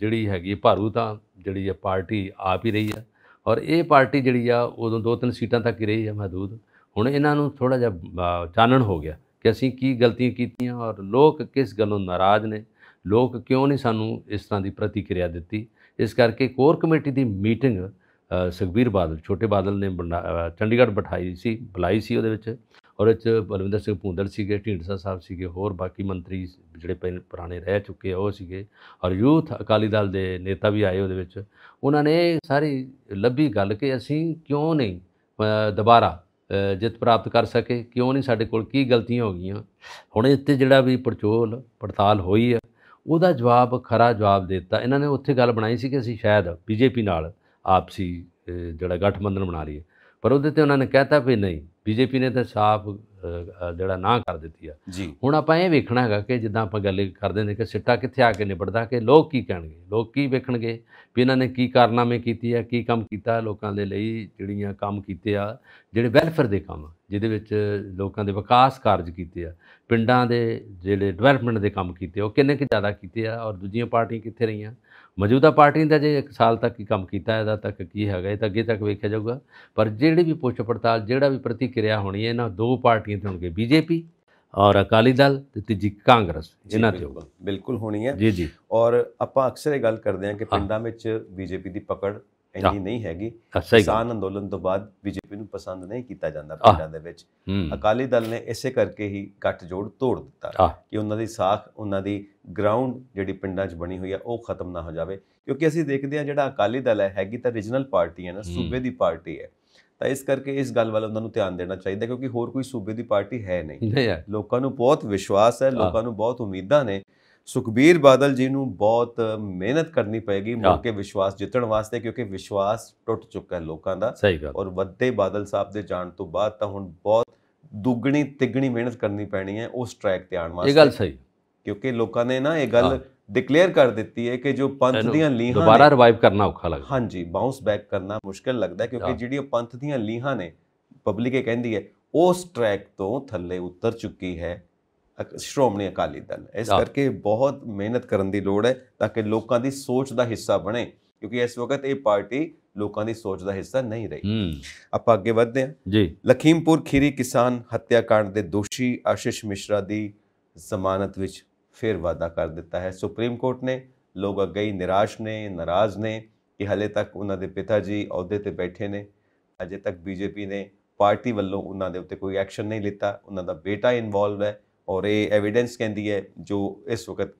ਜਿਹੜੀ ਹੈਗੀ ਭਾਰੂ ਤਾਂ ਜਿਹੜੀ ਆ ਪਾਰਟੀ ਆਪ ਹੀ ਰਹੀ ਆ ਔਰ ਇਹ ਪਾਰਟੀ ਜਿਹੜੀ ਆ ਉਦੋਂ ਦੋ ਤਿੰਨ ਸੀਟਾਂ ਤੱਕ ਹੀ ਰਹੀ ਆ ਮਹਦੂਦ ਹੁਣ ਇਹਨਾਂ ਨੂੰ ਥੋੜਾ ਜਿਹਾ ਚਾਨਣ ਹੋ ਗਿਆ ਕਿ ਅਸੀਂ ਕੀ ਗਲਤੀਆਂ ਕੀਤੀਆਂ ਔਰ ਲੋਕ ਕਿਸ ਗੱਲੋਂ ਨਾਰਾਜ਼ ਨੇ ਲੋਕ ਕਿਉਂ ਨਹੀਂ ਸਾਨੂੰ ਇਸ ਤਰ੍ਹਾਂ ਦੀ ਪ੍ਰਤੀਕਿਰਿਆ ਦਿੱਤੀ ਇਸ ਕਰਕੇ ਕੋਰ ਕਮੇਟੀ ਦੀ ਮੀਟਿੰਗ ਸੁਖਬੀਰ ਬਾਦਲ ਛੋਟੇ ਬਾਦਲ ਨੇ ਚੰਡੀਗੜ੍ਹ ਬਿਠਾਈ ਸੀ ਬੁਲਾਈ ਸੀ ਉਹਦੇ ਵਿੱਚ ਔਰ ਇਹ ਚ ਬਲਵਿੰਦਰ ਸਿੰਘ ਭੁੰਦਲ ਸੀਗੇ ਢੀਂਡਸਾ ਸਾਹਿਬ ਸੀਗੇ ਹੋਰ ਬਾਕੀ ਮੰਤਰੀ ਜਿਹੜੇ ਪੁਰਾਣੇ ਰਹਿ ਚੁੱਕੇ ਆ ਉਹ ਸੀਗੇ ਔਰ ਯੂਥ ਅਕਾਲੀ ਦਲ ਦੇ ਨੇਤਾ ਵੀ ਆਏ ਉਹਦੇ ਵਿੱਚ ਉਹਨਾਂ ਨੇ ਸਾਰੀ ਲੱਭੀ ਗੱਲ ਕਿ ਅਸੀਂ ਕਿਉਂ ਨਹੀਂ ਦੁਬਾਰਾ ਜਿੱਤ ਪ੍ਰਾਪਤ ਕਰ ਸਕੇ ਕਿਉਂ ਨਹੀਂ ਸਾਡੇ ਕੋਲ ਕੀ ਗਲਤੀਆਂ ਹੋ ਗਈਆਂ ਹੁਣ ਇੱਥੇ ਜਿਹੜਾ ਵੀ ਪਰਚੋਲ ਪੜਤਾਲ ਹੋਈ ਹੈ ਉਹਦਾ ਜਵਾਬ ਖਰਾ ਜਵਾਬ ਦਿੱਤਾ ਇਹਨਾਂ ਨੇ ਉੱਥੇ ਗੱਲ ਬਣਾਈ ਸੀ ਕਿ ਅਸੀਂ ਸ਼ਾਇਦ ਬੀਜੇਪੀ ਨਾਲ ਆਪਸੀ ਜਿਹੜਾ ਗਠਬੰਧਨ ਬਣਾ ਲਈਏ ਪਰ ਉਹਦੇ ਤੇ ਉਹਨਾਂ ਨੇ ਕਹਿਤਾ ਵੀ ਨਹੀਂ ਬੀਜੇਪੀ ਨੇ ਤਾਂ ਸਾਫ਼ ਜਿਹੜਾ ਨਾ ਕਰ ਦਿੱਤੀ ਆ ਹੁਣ ਆਪਾਂ ਇਹ ਵੇਖਣਾ ਹੈਗਾ ਕਿ ਜਿੱਦਾਂ ਆਪਾਂ ਗੱਲ ਕਰਦੇ ਨੇ ਕਿ ਸਿੱਟਾ ਕਿੱਥੇ ਆ ਕੇ ਨਿਬੜਦਾ ਕਿ ਲੋਕ ਕੀ ਕਹਿਣਗੇ ਲੋਕ ਕੀ ਵੇਖਣਗੇ ਵੀ ਇਹਨਾਂ ਨੇ ਕੀ ਕਾਰਨਾਮੇ ਕੀਤੀ ਆ ਕੀ ਕੰਮ ਕੀਤਾ ਲੋਕਾਂ ਦੇ ਲਈ ਜਿਹੜੀਆਂ ਕੰਮ ਕੀਤੇ ਆ ਜਿਹੜੇ ਵੈਲਫੇਅਰ ਦੇ ਕੰਮ ਜਿਹਦੇ ਵਿੱਚ ਲੋਕਾਂ ਦੇ ਵਿਕਾਸ ਕਾਰਜ ਕੀਤੇ ਆ ਪਿੰਡਾਂ ਦੇ ਜਿਹੜੇ ਡਿਵੈਲਪਮੈਂਟ ਦੇ ਕੰਮ ਕੀਤੇ ਉਹ ਕਿੰਨੇ ਕਿ ਜ਼ਿਆਦਾ ਕੀਤੇ ਆ ਔਰ ਦੂਜੀਆਂ ਪਾਰਟੀਆਂ ਕਿੱਥੇ ਰਹੀਆਂ ਮੌਜੂਦਾ ਪਾਰਟੀ ਦਾ ਜੇ 1 ਸਾਲ ਤੱਕ ਹੀ ਕੰਮ ਕੀਤਾ ਇਹਦਾ ਤੱਕ ਕੀ ਹੈਗਾ ਇਹ ਤਾਂ ਅੱਗੇ ਤੱਕ ਵੇਖਿਆ ਜਾਊਗਾ ਪਰ ਜਿਹੜੀ ਵੀ ਪੁੱਛ ਪੜਤਾਲ ਜਿਹੜਾ ਵੀ ਪ੍ਰਤੀਕਿਰਿਆ ਹੋਣੀ ਹੈ ਇਹਨਾਂ ਦੋ ਪਾਰਟੀਆਂ ਤੇ ਹੋਣਗੇ ਬੀਜੇਪੀ ਔਰ ਅਕਾਲੀ ਦਲ ਤੇ ਤੀਜੀ ਕਾਂਗਰਸ ਇਹਨਾਂ ਤੇ ਹੋਗਾ ਬਿਲਕੁਲ ਹੋਣੀ ਹੈ ਜੀ ਜੀ ਔਰ ਆਪਾਂ ਅਕਸਰ ਇਹ ਗੱਲ ਕਰਦੇ ਹਾਂ ਕਿ ਪਿੰਡਾਂ ਵਿੱਚ ਬੀਜੇਪੀ ਦੀ ਪਕੜ ਇੰਨੀ ਨਹੀਂ ਹੈਗੀ ਕਿਸਾਨ ਅੰਦੋਲਨ ਤੋਂ ਬਾਅਦ ਬੀਜੇਪੀ ਨੂੰ ਪਸੰਦ ਨਹੀਂ ਕੀਤਾ ਜਾਂਦਾ ਪਿੰਡਾਂ ਦੇ ਵਿੱਚ ਅਕਾਲੀ ਦਲ ਨੇ ਇਸੇ ਕਰਕੇ ਹੀ ਗੱਠ ਜੋੜ ਤੋੜ ਦਿੱਤਾ ਕਿ ਉਹਨਾਂ ਦੀ ਸਾਖ ਉਹਨਾਂ ਦੀ ਗਰਾਊਂਡ ਜਿਹੜੀ ਪਿੰਡਾਂ 'ਚ ਬਣੀ ਹੋਈ ਆ ਉਹ ਖਤਮ ਨਾ ਹੋ ਜਾਵੇ ਕਿਉਂਕਿ ਅਸੀਂ ਦੇਖਦੇ ਹਾਂ ਜਿਹੜਾ ਅਕਾਲੀ ਦਲ ਹੈ ਹੈਗੀ ਤਾਂ ਰੀਜਨਲ ਪਾਰਟੀ ਹੈ ਨਾ ਸੂਬੇ ਦੀ ਪਾਰਟੀ ਹੈ ਤਾਂ ਇਸ ਕਰਕੇ ਇਸ ਗੱਲ ਵੱਲ ਉਹਨਾਂ ਨੂੰ ਧਿਆਨ ਦੇਣਾ ਚਾਹੀਦਾ ਕਿਉਂਕਿ ਹੋਰ ਕੋਈ ਸੂਬੇ ਦੀ ਪਾਰਟੀ ਹੈ ਨਹੀਂ ਲੋਕਾਂ ਨੂੰ ਬਹੁਤ ਵਿਸ਼ਵਾਸ ਹੈ ਲੋਕਾਂ ਨੂੰ ਬਹੁਤ ਉਮੀਦਾਂ ਨੇ ਸੁਖਬੀਰ ਬਾਦਲ ਜੀ ਨੂੰ ਬਹੁਤ ਮਿਹਨਤ ਕਰਨੀ ਪਏਗੀ ਮੁੜ ਕੇ ਵਿਸ਼ਵਾਸ ਜਿੱਤਣ ਵਾਸਤੇ ਕਿਉਂਕਿ ਵਿਸ਼ਵਾਸ ਟੁੱਟ ਚੁੱਕਾ ਹੈ ਲੋਕਾਂ ਦਾ ਔਰ ਵੱਡੇ ਬਾਦਲ ਸਾਹਿਬ ਦੇ ਜਾਣ ਤੋਂ ਬਾਅਦ ਤਾਂ ਹੁਣ ਬਹੁਤ ਦੁੱਗਣੀ ਤਿੱਗਣੀ ਮਿਹਨਤ ਕਰਨੀ ਪੈਣੀ ਹੈ ਉਸ ਟਰੈਕ ਤੇ ਆਉਣ ਵਾਸਤੇ ਇਹ ਗੱਲ ਸਹੀ ਕਿਉਂਕਿ ਲੋਕਾਂ ਨੇ ਨਾ ਇਹ ਗੱਲ ਡਿਕਲੇਅਰ ਕਰ ਦਿੱਤੀ ਹੈ ਕਿ ਜੋ ਪੰਥ ਦੀਆਂ ਲੀਹਾਂ ਦੁਬਾਰਾ ਰਿਵਾਈਵ ਕਰਨਾ ਔਖਾ ਲੱਗਦਾ ਹਾਂਜੀ ਬਾਉਂਸ ਬੈਕ ਕਰਨਾ ਮੁਸ਼ਕਲ ਲੱਗਦਾ ਕਿਉਂਕਿ ਜਿਹੜੀ ਪੰਥ ਦੀਆਂ ਲੀਹਾਂ ਨੇ ਪਬਲਿਕ ਇਹ ਕਹਿੰਦੀ ਹੈ ਉਸ ਟਰੈਕ ਤੋਂ ਥੱਲੇ ਉਤਰ ਚੁੱਕੀ ਹੈ ਸ਼੍ਰੋਮਣੀ ਅਕਾਲੀ ਦਲ ਇਸ ਕਰਕੇ ਬਹੁਤ ਮਿਹਨਤ ਕਰਨ ਦੀ ਲੋੜ ਹੈ ਤਾਂ ਕਿ ਲੋਕਾਂ ਦੀ ਸੋਚ ਦਾ ਹਿੱਸਾ ਬਣੇ ਕਿਉਂਕਿ ਇਸ ਵਕਤ ਇਹ ਪਾਰਟੀ ਲੋਕਾਂ ਦੀ ਸੋਚ ਦਾ ਹਿੱਸਾ ਨਹੀਂ ਰਹੀ ਆਪਾਂ ਅੱਗੇ ਵਧਦੇ ਹਾਂ ਜੀ ਲਖੀਮਪੁਰ ਖੀਰੀ ਕਿਸਾਨ ਹੱਤਿਆਕਾਂਡ ਦੇ ਦੋਸ਼ੀ ਆਸ਼ਿਸ਼ ਮਿਸ਼ਰਾ ਦੀ ਜ਼ਮਾਨਤ ਵਿੱਚ ਫੇਰ ਵਾਅਦਾ ਕਰ ਦਿੱਤਾ ਹੈ ਸੁਪਰੀਮ ਕੋਰਟ ਨੇ ਲੋਕ ਅੱਗੇ ਨਿਰਾਸ਼ ਨੇ ਨਾਰਾਜ਼ ਨੇ ਕਿ ਹਲੇ ਤੱਕ ਉਹਨਾਂ ਦੇ ਪਿਤਾ ਜੀ ਅਹੁਦੇ ਤੇ ਬੈਠੇ ਨੇ ਅਜੇ ਤੱਕ ਬੀਜੇਪੀ ਨੇ ਪਾਰਟੀ ਵੱਲੋਂ ਉਹਨਾਂ ਦੇ ਉੱਤੇ ਕੋਈ ਐਕਸ਼ਨ ਨਹੀਂ ਲਿੱਤਾ ਉਹਨਾਂ ਦਾ ਬੇਟਾ ਇਨਵੋਲਵ ਹੈ ਔਰ ਇਹ ਐਵੀਡੈਂਸ ਕਹਿੰਦੀ ਹੈ ਜੋ ਇਸ ਵਕਤ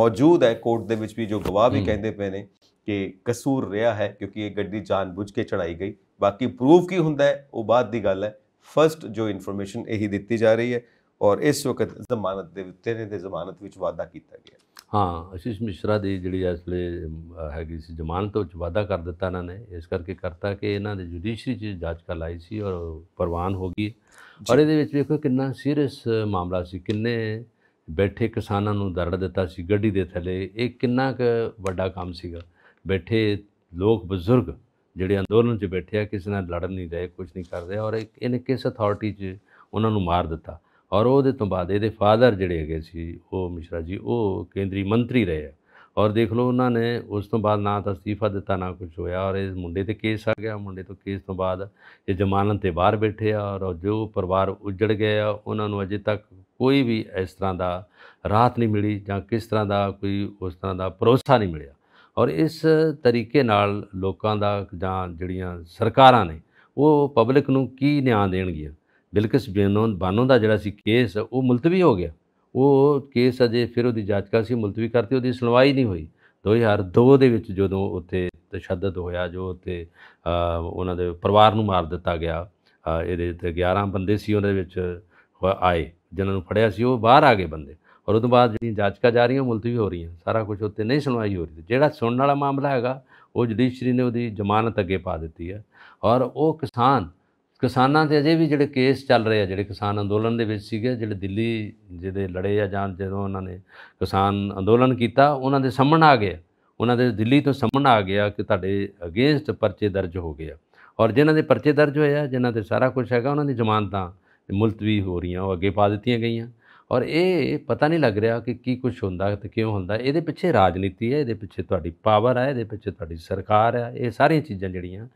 ਮੌਜੂਦ ਹੈ ਕੋਰਟ ਦੇ ਵਿੱਚ ਵੀ ਜੋ ਗਵਾਹ ਵੀ ਕਹਿੰਦੇ ਪਏ ਨੇ ਕਿ ਕਸੂਰ ਰਿਹਾ ਹੈ ਕਿਉਂਕਿ ਇਹ ਗੱਡੀ ਜਾਣਬੁੱਝ ਕੇ ਚੜਾਈ ਗਈ ਬਾਕੀ ਪ੍ਰੂਫ ਕੀ ਹੁੰਦਾ ਹੈ ਉਹ ਬਾਅਦ ਦੀ ਗੱਲ ਹੈ ਫਰਸਟ ਜੋ ਇਨਫੋਰਮੇਸ਼ਨ ਇਹੀ ਦਿੱਤੀ ਜਾ ਰਹੀ ਹੈ ਔਰ ਇਸ ਵਕਤ ਜ਼ਮਾਨਤ ਦੇ ਉੱਤੇ ਨੇ ਤੇ ਜ਼ਮਾਨਤ ਵਿੱਚ ਵਾਅਦਾ ਕੀਤਾ ਗਿਆ ਹਾਂ ਅਸ਼ੀਸ਼ ਮਿਸ਼ਰਾ ਦੀ ਜਿਹੜੀ ਇਸ ਹੈਗੀ ਸੀ ਜ਼ਮਾਨਤ ਵਿੱਚ ਵਾਅਦਾ ਕਰ ਦਿੱਤਾ ਇਹਨਾਂ ਨੇ ਇਸ ਕਰਕੇ ਕਰਤਾ ਕਿ ਇਹਨਾਂ ਦੇ ਜੁਡੀਸ਼ਰੀ ਚ ਜਾਂਚ ਕਰ ਲਈ ਸੀ ਔਰ ਪ੍ਰਵਾਨ ਹੋ ਗਈ ਔਰ ਇਹਦੇ ਵਿੱਚ ਵੇਖੋ ਕਿੰਨਾ ਸੀਰੀਅਸ ਮਾਮਲਾ ਸੀ ਕਿੰਨੇ ਬੈਠੇ ਕਿਸਾਨਾਂ ਨੂੰ ਦਰੜ ਦਿੱਤਾ ਸੀ ਗੱਡੀ ਦੇ ਥੱਲੇ ਇਹ ਕਿੰਨਾ ਕੁ ਵੱਡਾ ਕੰਮ ਸੀਗਾ ਬੈਠੇ ਲੋਕ ਬਜ਼ੁਰਗ ਜਿਹੜੇ ਅੰਦੋਲਨ 'ਚ ਬੈਠੇ ਆ ਕਿਸੇ ਨਾਲ ਲੜਨ ਨਹੀਂ ਰਹੇ ਕੁਝ ਨਹੀਂ ਕਰ ਰਹੇ ਔਰ ਇਹਨੇ ਕਿਸ ਅਥਾਰਟੀ 'ਚ ਉਹਨਾਂ ਨੂੰ ਮਾਰ ਦਿੱਤਾ ਔਰ ਉਹਦੇ ਤੋਂ ਬਾਅਦ ਇਹਦੇ ਫਾਦਰ ਜਿਹੜੇ ਹੈਗੇ ਸੀ ਉਹ ਮਿਸ਼ਰਾ ਜੀ ਉਹ ਕੇਂਦਰੀ ਮੰਤਰੀ ਰਹੇ ਔਰ ਦੇਖ ਲਓ ਉਹਨਾਂ ਨੇ ਉਸ ਤੋਂ ਬਾਅਦ ਨਾ ਤਾਂ ਅਸਤੀਫਾ ਦਿੱਤਾ ਨਾ ਕੁਝ ਹੋਇਆ ਔਰ ਇਸ ਮੁੰਡੇ ਤੇ ਕੇਸ ਆ ਗਿਆ ਮੁੰਡੇ ਤੋਂ ਕੇਸ ਤੋਂ ਬਾਅਦ ਇਹ ਜ਼ਮਾਨਤ ਤੇ ਬਾਹਰ ਬੈਠੇ ਆ ਔਰ ਜੋ ਪਰਿਵਾਰ ਉਜੜ ਗਿਆ ਉਹਨਾਂ ਨੂੰ ਅਜੇ ਤੱਕ ਕੋਈ ਵੀ ਇਸ ਤਰ੍ਹਾਂ ਦਾ ਰਾਤ ਨਹੀਂ ਮਿਲੀ ਜਾਂ ਕਿਸ ਤਰ੍ਹਾਂ ਦਾ ਕੋਈ ਉਸ ਤਰ੍ਹਾਂ ਦਾ ਭਰੋਸਾ ਨਹੀਂ ਮਿਲਿਆ ਔਰ ਇਸ ਤਰੀਕੇ ਨਾਲ ਲੋਕਾਂ ਦਾ ਜਾਂ ਜਿਹੜੀਆਂ ਸਰਕਾਰਾਂ ਨੇ ਉਹ ਪਬਲਿਕ ਨੂੰ ਕੀ ਨਿਆਂ ਦੇਣਗੀਆਂ ਬਿਲਕਿਸ ਬੇਨੋਨ ਬਾਨੋ ਦਾ ਜਿਹੜਾ ਸੀ ਕੇਸ ਉਹ ਮੁਲਤਵੀ ਹੋ ਗਿਆ ਉਹ ਕੇਸ ਅਜੇ ਫਿਰ ਉਹਦੀ ਜਾਂਚ ਕਰ ਸੀ ਮੁਲਤਵੀ ਕਰਤੀ ਉਹਦੀ ਸੁਣਵਾਈ ਨਹੀਂ ਹੋਈ 2002 ਦੇ ਵਿੱਚ ਜਦੋਂ ਉੱਥੇ ਤਸ਼ੱਦਦ ਹੋਇਆ ਜੋ ਉੱਥੇ ਉਹਨਾਂ ਦੇ ਪਰਿਵਾਰ ਨੂੰ ਮਾਰ ਦਿੱਤਾ ਗਿਆ ਇਹਦੇ ਤੇ 11 ਬੰਦੇ ਸੀ ਉਹਨਾਂ ਦੇ ਵਿੱਚ ਆਏ ਜਿਨ੍ਹਾਂ ਨੂੰ ਫੜਿਆ ਸੀ ਉਹ ਬਾਹਰ ਆ ਗਏ ਬੰਦੇ ਔਰ ਉਦੋਂ ਬਾਅਦ ਜਾਂਚ ਕਾ ਜਾ ਰਹੀਆਂ ਮੁਲਤਵੀ ਹੋ ਰਹੀਆਂ ਸਾਰਾ ਕੁਝ ਉੱਤੇ ਨਹੀਂ ਸੁਣਵਾਈ ਹੋ ਰਹੀ ਜਿਹੜਾ ਸੁਣਨ ਵਾਲਾ ਮਾਮਲਾ ਹੈਗਾ ਉਹ ਜੁਡੀਸ਼ਰੀ ਨੇ ਉਹਦੀ ਜ਼ਮਾਨਤ ਅੱਗੇ ਪਾ ਦਿੱਤੀ ਹੈ ਔਰ ਉਹ ਕਿਸਾਨ ਕਿਸਾਨਾਂ ਤੇ ਅਜੇ ਵੀ ਜਿਹੜੇ ਕੇਸ ਚੱਲ ਰਹੇ ਆ ਜਿਹੜੇ ਕਿਸਾਨ ਅੰਦੋਲਨ ਦੇ ਵਿੱਚ ਸੀਗੇ ਜਿਹੜੇ ਦਿੱਲੀ ਜਿਹਦੇ ਲੜੇ ਆ ਜਾਂ ਜਦੋਂ ਉਹਨਾਂ ਨੇ ਕਿਸਾਨ ਅੰਦੋਲਨ ਕੀਤਾ ਉਹਨਾਂ ਦੇ ਸਾਹਮਣੇ ਆ ਗਏ ਉਹਨਾਂ ਦੇ ਦਿੱਲੀ ਤੋਂ ਸਾਹਮਣੇ ਆ ਗਿਆ ਕਿ ਤੁਹਾਡੇ ਅਗੇਂਸਟ ਪਰਚੇ ਦਰਜ ਹੋ ਗਏ ਔਰ ਜਿਨ੍ਹਾਂ ਦੇ ਪਰਚੇ ਦਰਜ ਹੋਏ ਆ ਜਿਨ੍ਹਾਂ ਤੇ ਸਾਰਾ ਕੁਝ ਹੈਗਾ ਉਹਨਾਂ ਦੀ ਜ਼ਮਾਨਤਾਂ ਮੁਲਤਵੀ ਹੋ ਰਹੀਆਂ ਉਹ ਅੱਗੇ ਪਾ ਦਿੱਤੀਆਂ ਗਈਆਂ ਔਰ ਇਹ ਪਤਾ ਨਹੀਂ ਲੱਗ ਰਿਹਾ ਕਿ ਕੀ ਕੁਝ ਹੁੰਦਾ ਤੇ ਕਿਉਂ ਹੁੰਦਾ ਇਹਦੇ ਪਿੱਛੇ ਰਾਜਨੀਤੀ ਹੈ ਇਹਦੇ ਪਿੱਛੇ ਤੁਹਾਡੀ ਪਾਵਰ ਹੈ ਇਹਦੇ ਪਿੱਛੇ ਤੁਹਾਡੀ ਸਰਕਾਰ ਹੈ ਇਹ ਸਾਰੀਆਂ ਚੀਜ਼ਾਂ ਜਿਹੜੀਆਂ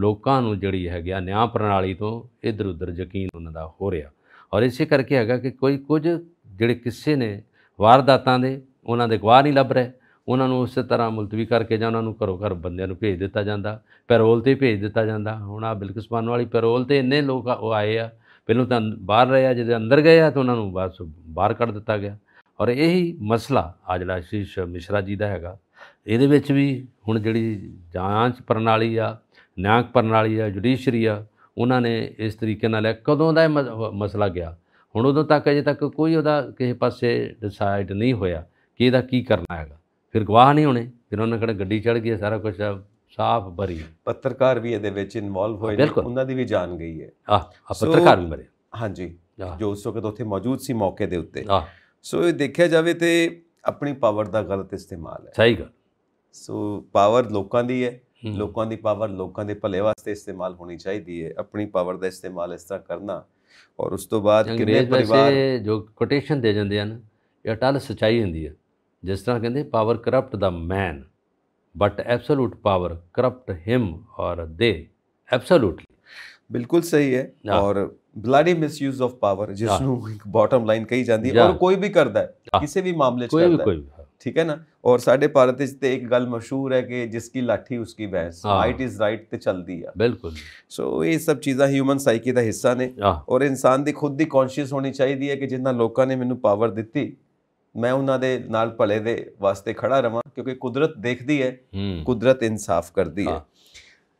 ਲੋਕਾਂ ਨੂੰ ਜਿਹੜੀ ਹੈਗਾ ਗਿਆ ਨਿਆਂ ਪ੍ਰਣਾਲੀ ਤੋਂ ਇਧਰ ਉਧਰ ਯਕੀਨ ਉਹਨਾਂ ਦਾ ਹੋ ਰਿਹਾ ਔਰ ਇਸੇ ਕਰਕੇ ਹੈਗਾ ਕਿ ਕੋਈ ਕੁਝ ਜਿਹੜੇ ਕਿਸੇ ਨੇ ਵਾਰਦਾਤਾਂ ਦੇ ਉਹਨਾਂ ਦੇ ਗਵਾਹ ਨਹੀਂ ਲੱਭ ਰਹੇ ਉਹਨਾਂ ਨੂੰ ਉਸੇ ਤਰ੍ਹਾਂ ਮਲਤਵੀ ਕਰਕੇ ਜਾਂ ਉਹਨਾਂ ਨੂੰ ਘਰੋ ਘਰ ਬੰਦਿਆਂ ਨੂੰ ਭੇਜ ਦਿੱਤਾ ਜਾਂਦਾ ਪੈਰੋਲ ਤੇ ਭੇਜ ਦਿੱਤਾ ਜਾਂਦਾ ਹੁਣ ਆ ਬਿਲਕਸ ਵਾਲੀ ਪੈਰੋਲ ਤੇ ਇੰਨੇ ਲੋਕ ਆਏ ਆ ਪਹਿਲਾਂ ਤਾਂ ਬਾਹਰ ਰਹਾ ਜਦ ਅੰਦਰ ਗਏ ਆ ਤਾਂ ਉਹਨਾਂ ਨੂੰ ਬਸ ਬਾਹਰ ਕੱਢ ਦਿੱਤਾ ਗਿਆ ਔਰ ਇਹੀ ਮਸਲਾ ਆ ਜਿਹੜਾ ਸ਼ੀਸ਼ ਮਿਸ਼ਰਾ ਜੀ ਦਾ ਹੈਗਾ ਇਹਦੇ ਵਿੱਚ ਵੀ ਹੁਣ ਜਿਹੜੀ ਜਾਂਚ ਪ੍ਰਣਾਲੀ ਆ ਨਿਆਂਕ ਪ੍ਰਣਾਲੀ ਆ ਜੁਡੀਸ਼ਰੀ ਆ ਉਹਨਾਂ ਨੇ ਇਸ ਤਰੀਕੇ ਨਾਲ ਕਦੋਂ ਦਾ ਮਸਲਾ ਗਿਆ ਹੁਣ ਉਦੋਂ ਤੱਕ ਅਜੇ ਤੱਕ ਕੋਈ ਉਹਦਾ ਕਿਸੇ ਪਾਸੇ ਡਿਸਾਈਡ ਨਹੀਂ ਹੋਇਆ ਕਿ ਇਹਦਾ ਕੀ ਕਰਨਾ ਹੈਗਾ ਫਿਰ ਗਵਾਹ ਨਹੀਂ ਹੋਣੇ ਫਿਰ ਉਹਨਾਂ ਕੋਲ ਗੱਡੀ ਚੜ ਗਈ ਸਾਰਾ ਕੁਝ ਸਾਫ਼ ਬਰੀ ਪੱਤਰਕਾਰ ਵੀ ਇਹਦੇ ਵਿੱਚ ਇਨਵੋਲਵ ਹੋਏ ਨੇ ਉਹਨਾਂ ਦੀ ਵੀ ਜਾਨ ਗਈ ਹੈ ਆ ਪੱਤਰਕਾਰ ਵੀ ਮਰੇ ਹਾਂਜੀ ਜੋ ਉਸ ਵਕਤ ਉੱਥੇ ਮੌਜੂਦ ਸੀ ਮੌਕੇ ਦੇ ਉੱਤੇ ਸੋ ਇਹ ਦੇਖਿਆ ਜਾਵੇ ਤੇ ਆਪਣੀ ਪਾਵਰ ਦਾ ਗਲਤ ਇਸਤੇਮਾਲ ਹੈ ਸਹੀ ਗੱਲ ਸੋ ਪਾਵਰ ਲੋਕਾਂ ਦੀ ਹੈ ਲੋਕਾਂ ਦੀ ਪਾਵਰ ਲੋਕਾਂ ਦੇ ਭਲੇ ਵਾਸਤੇ ਇਸਤੇਮਾਲ ਹੋਣੀ ਚਾਹੀਦੀ ਹੈ ਆਪਣੀ ਪਾਵਰ ਦਾ ਇਸਤੇਮਾਲ ਇਸ ਤਰ੍ਹਾਂ ਕਰਨਾ ਔਰ ਉਸ ਤੋਂ ਬਾਅਦ ਕਿੰਨੇ ਪਰਿਵਾਰ ਜੋ ਕੋਟੇਸ਼ਨ ਦੇ ਜਾਂਦੇ ਹਨ ਇਹ ਅਟਲ ਸਚਾਈ ਹੁੰਦੀ ਹੈ ਜਿਸ ਤਰ੍ਹਾਂ ਕਹਿੰਦੇ ਪਾਵਰ ਕਰਪਟ ਦਾ man but absolute power corrupt him और दे एब्सोलूटली ਬਿਲਕੁਲ ਸਹੀ ਹੈ ਔਰ ਬਲੱਡੀ ਮਿਸਯੂਜ਼ ਆਫ ਪਾਵਰ ਜਿਸ ਨੂੰ ਇੱਕ ਬਾਟਮ ਲਾਈਨ ਕਹੀ ਜਾਂਦੀ ਹੈ ਔਰ ਕੋਈ ਵੀ ਕਰਦਾ ਹੈ ਕਿਸੇ ਵੀ ਮਾਮਲੇ 'ਚ ਕਰਦਾ ਹੈ ਠੀਕ ਹੈ ਨਾ ਔਰ ਸਾਡੇ ਭਾਰਤ ਵਿੱਚ ਤੇ ਇੱਕ ਗੱਲ ਮਸ਼ਹੂਰ ਹੈ ਕਿ ਜਿਸ ਕੀ ਲਾਠੀ ਉਸ ਕੀ ਬਹਿਸ ਰਾਈਟ ਇਜ਼ ਰਾਈਟ ਤੇ ਚੱਲਦੀ ਆ ਬਿਲਕੁਲ ਸੋ ਇਹ ਸਭ ਚੀਜ਼ਾਂ ਹਿਊਮਨ ਸਾਈਕੀ ਦਾ ਹਿੱਸਾ ਨੇ ਔਰ ਇਨਸਾਨ ਦੀ ਖੁਦ ਦੀ ਕੌਨਸ਼ੀਅਸ ਹੋਣੀ ਚਾਹੀਦੀ ਹੈ ਕਿ ਜਿੰਨਾ ਲੋਕਾਂ ਨੇ ਮੈਨੂੰ ਪਾਵਰ ਦਿੱਤੀ ਮੈਂ ਉਹਨਾਂ ਦੇ ਨਾਲ ਭਲੇ ਦੇ ਵਾਸਤੇ ਖੜਾ ਰਵਾਂ ਕਿਉਂਕਿ ਕੁਦਰਤ ਦੇਖਦੀ ਹੈ ਕੁਦਰਤ ਇਨਸਾਫ ਕਰਦੀ ਹੈ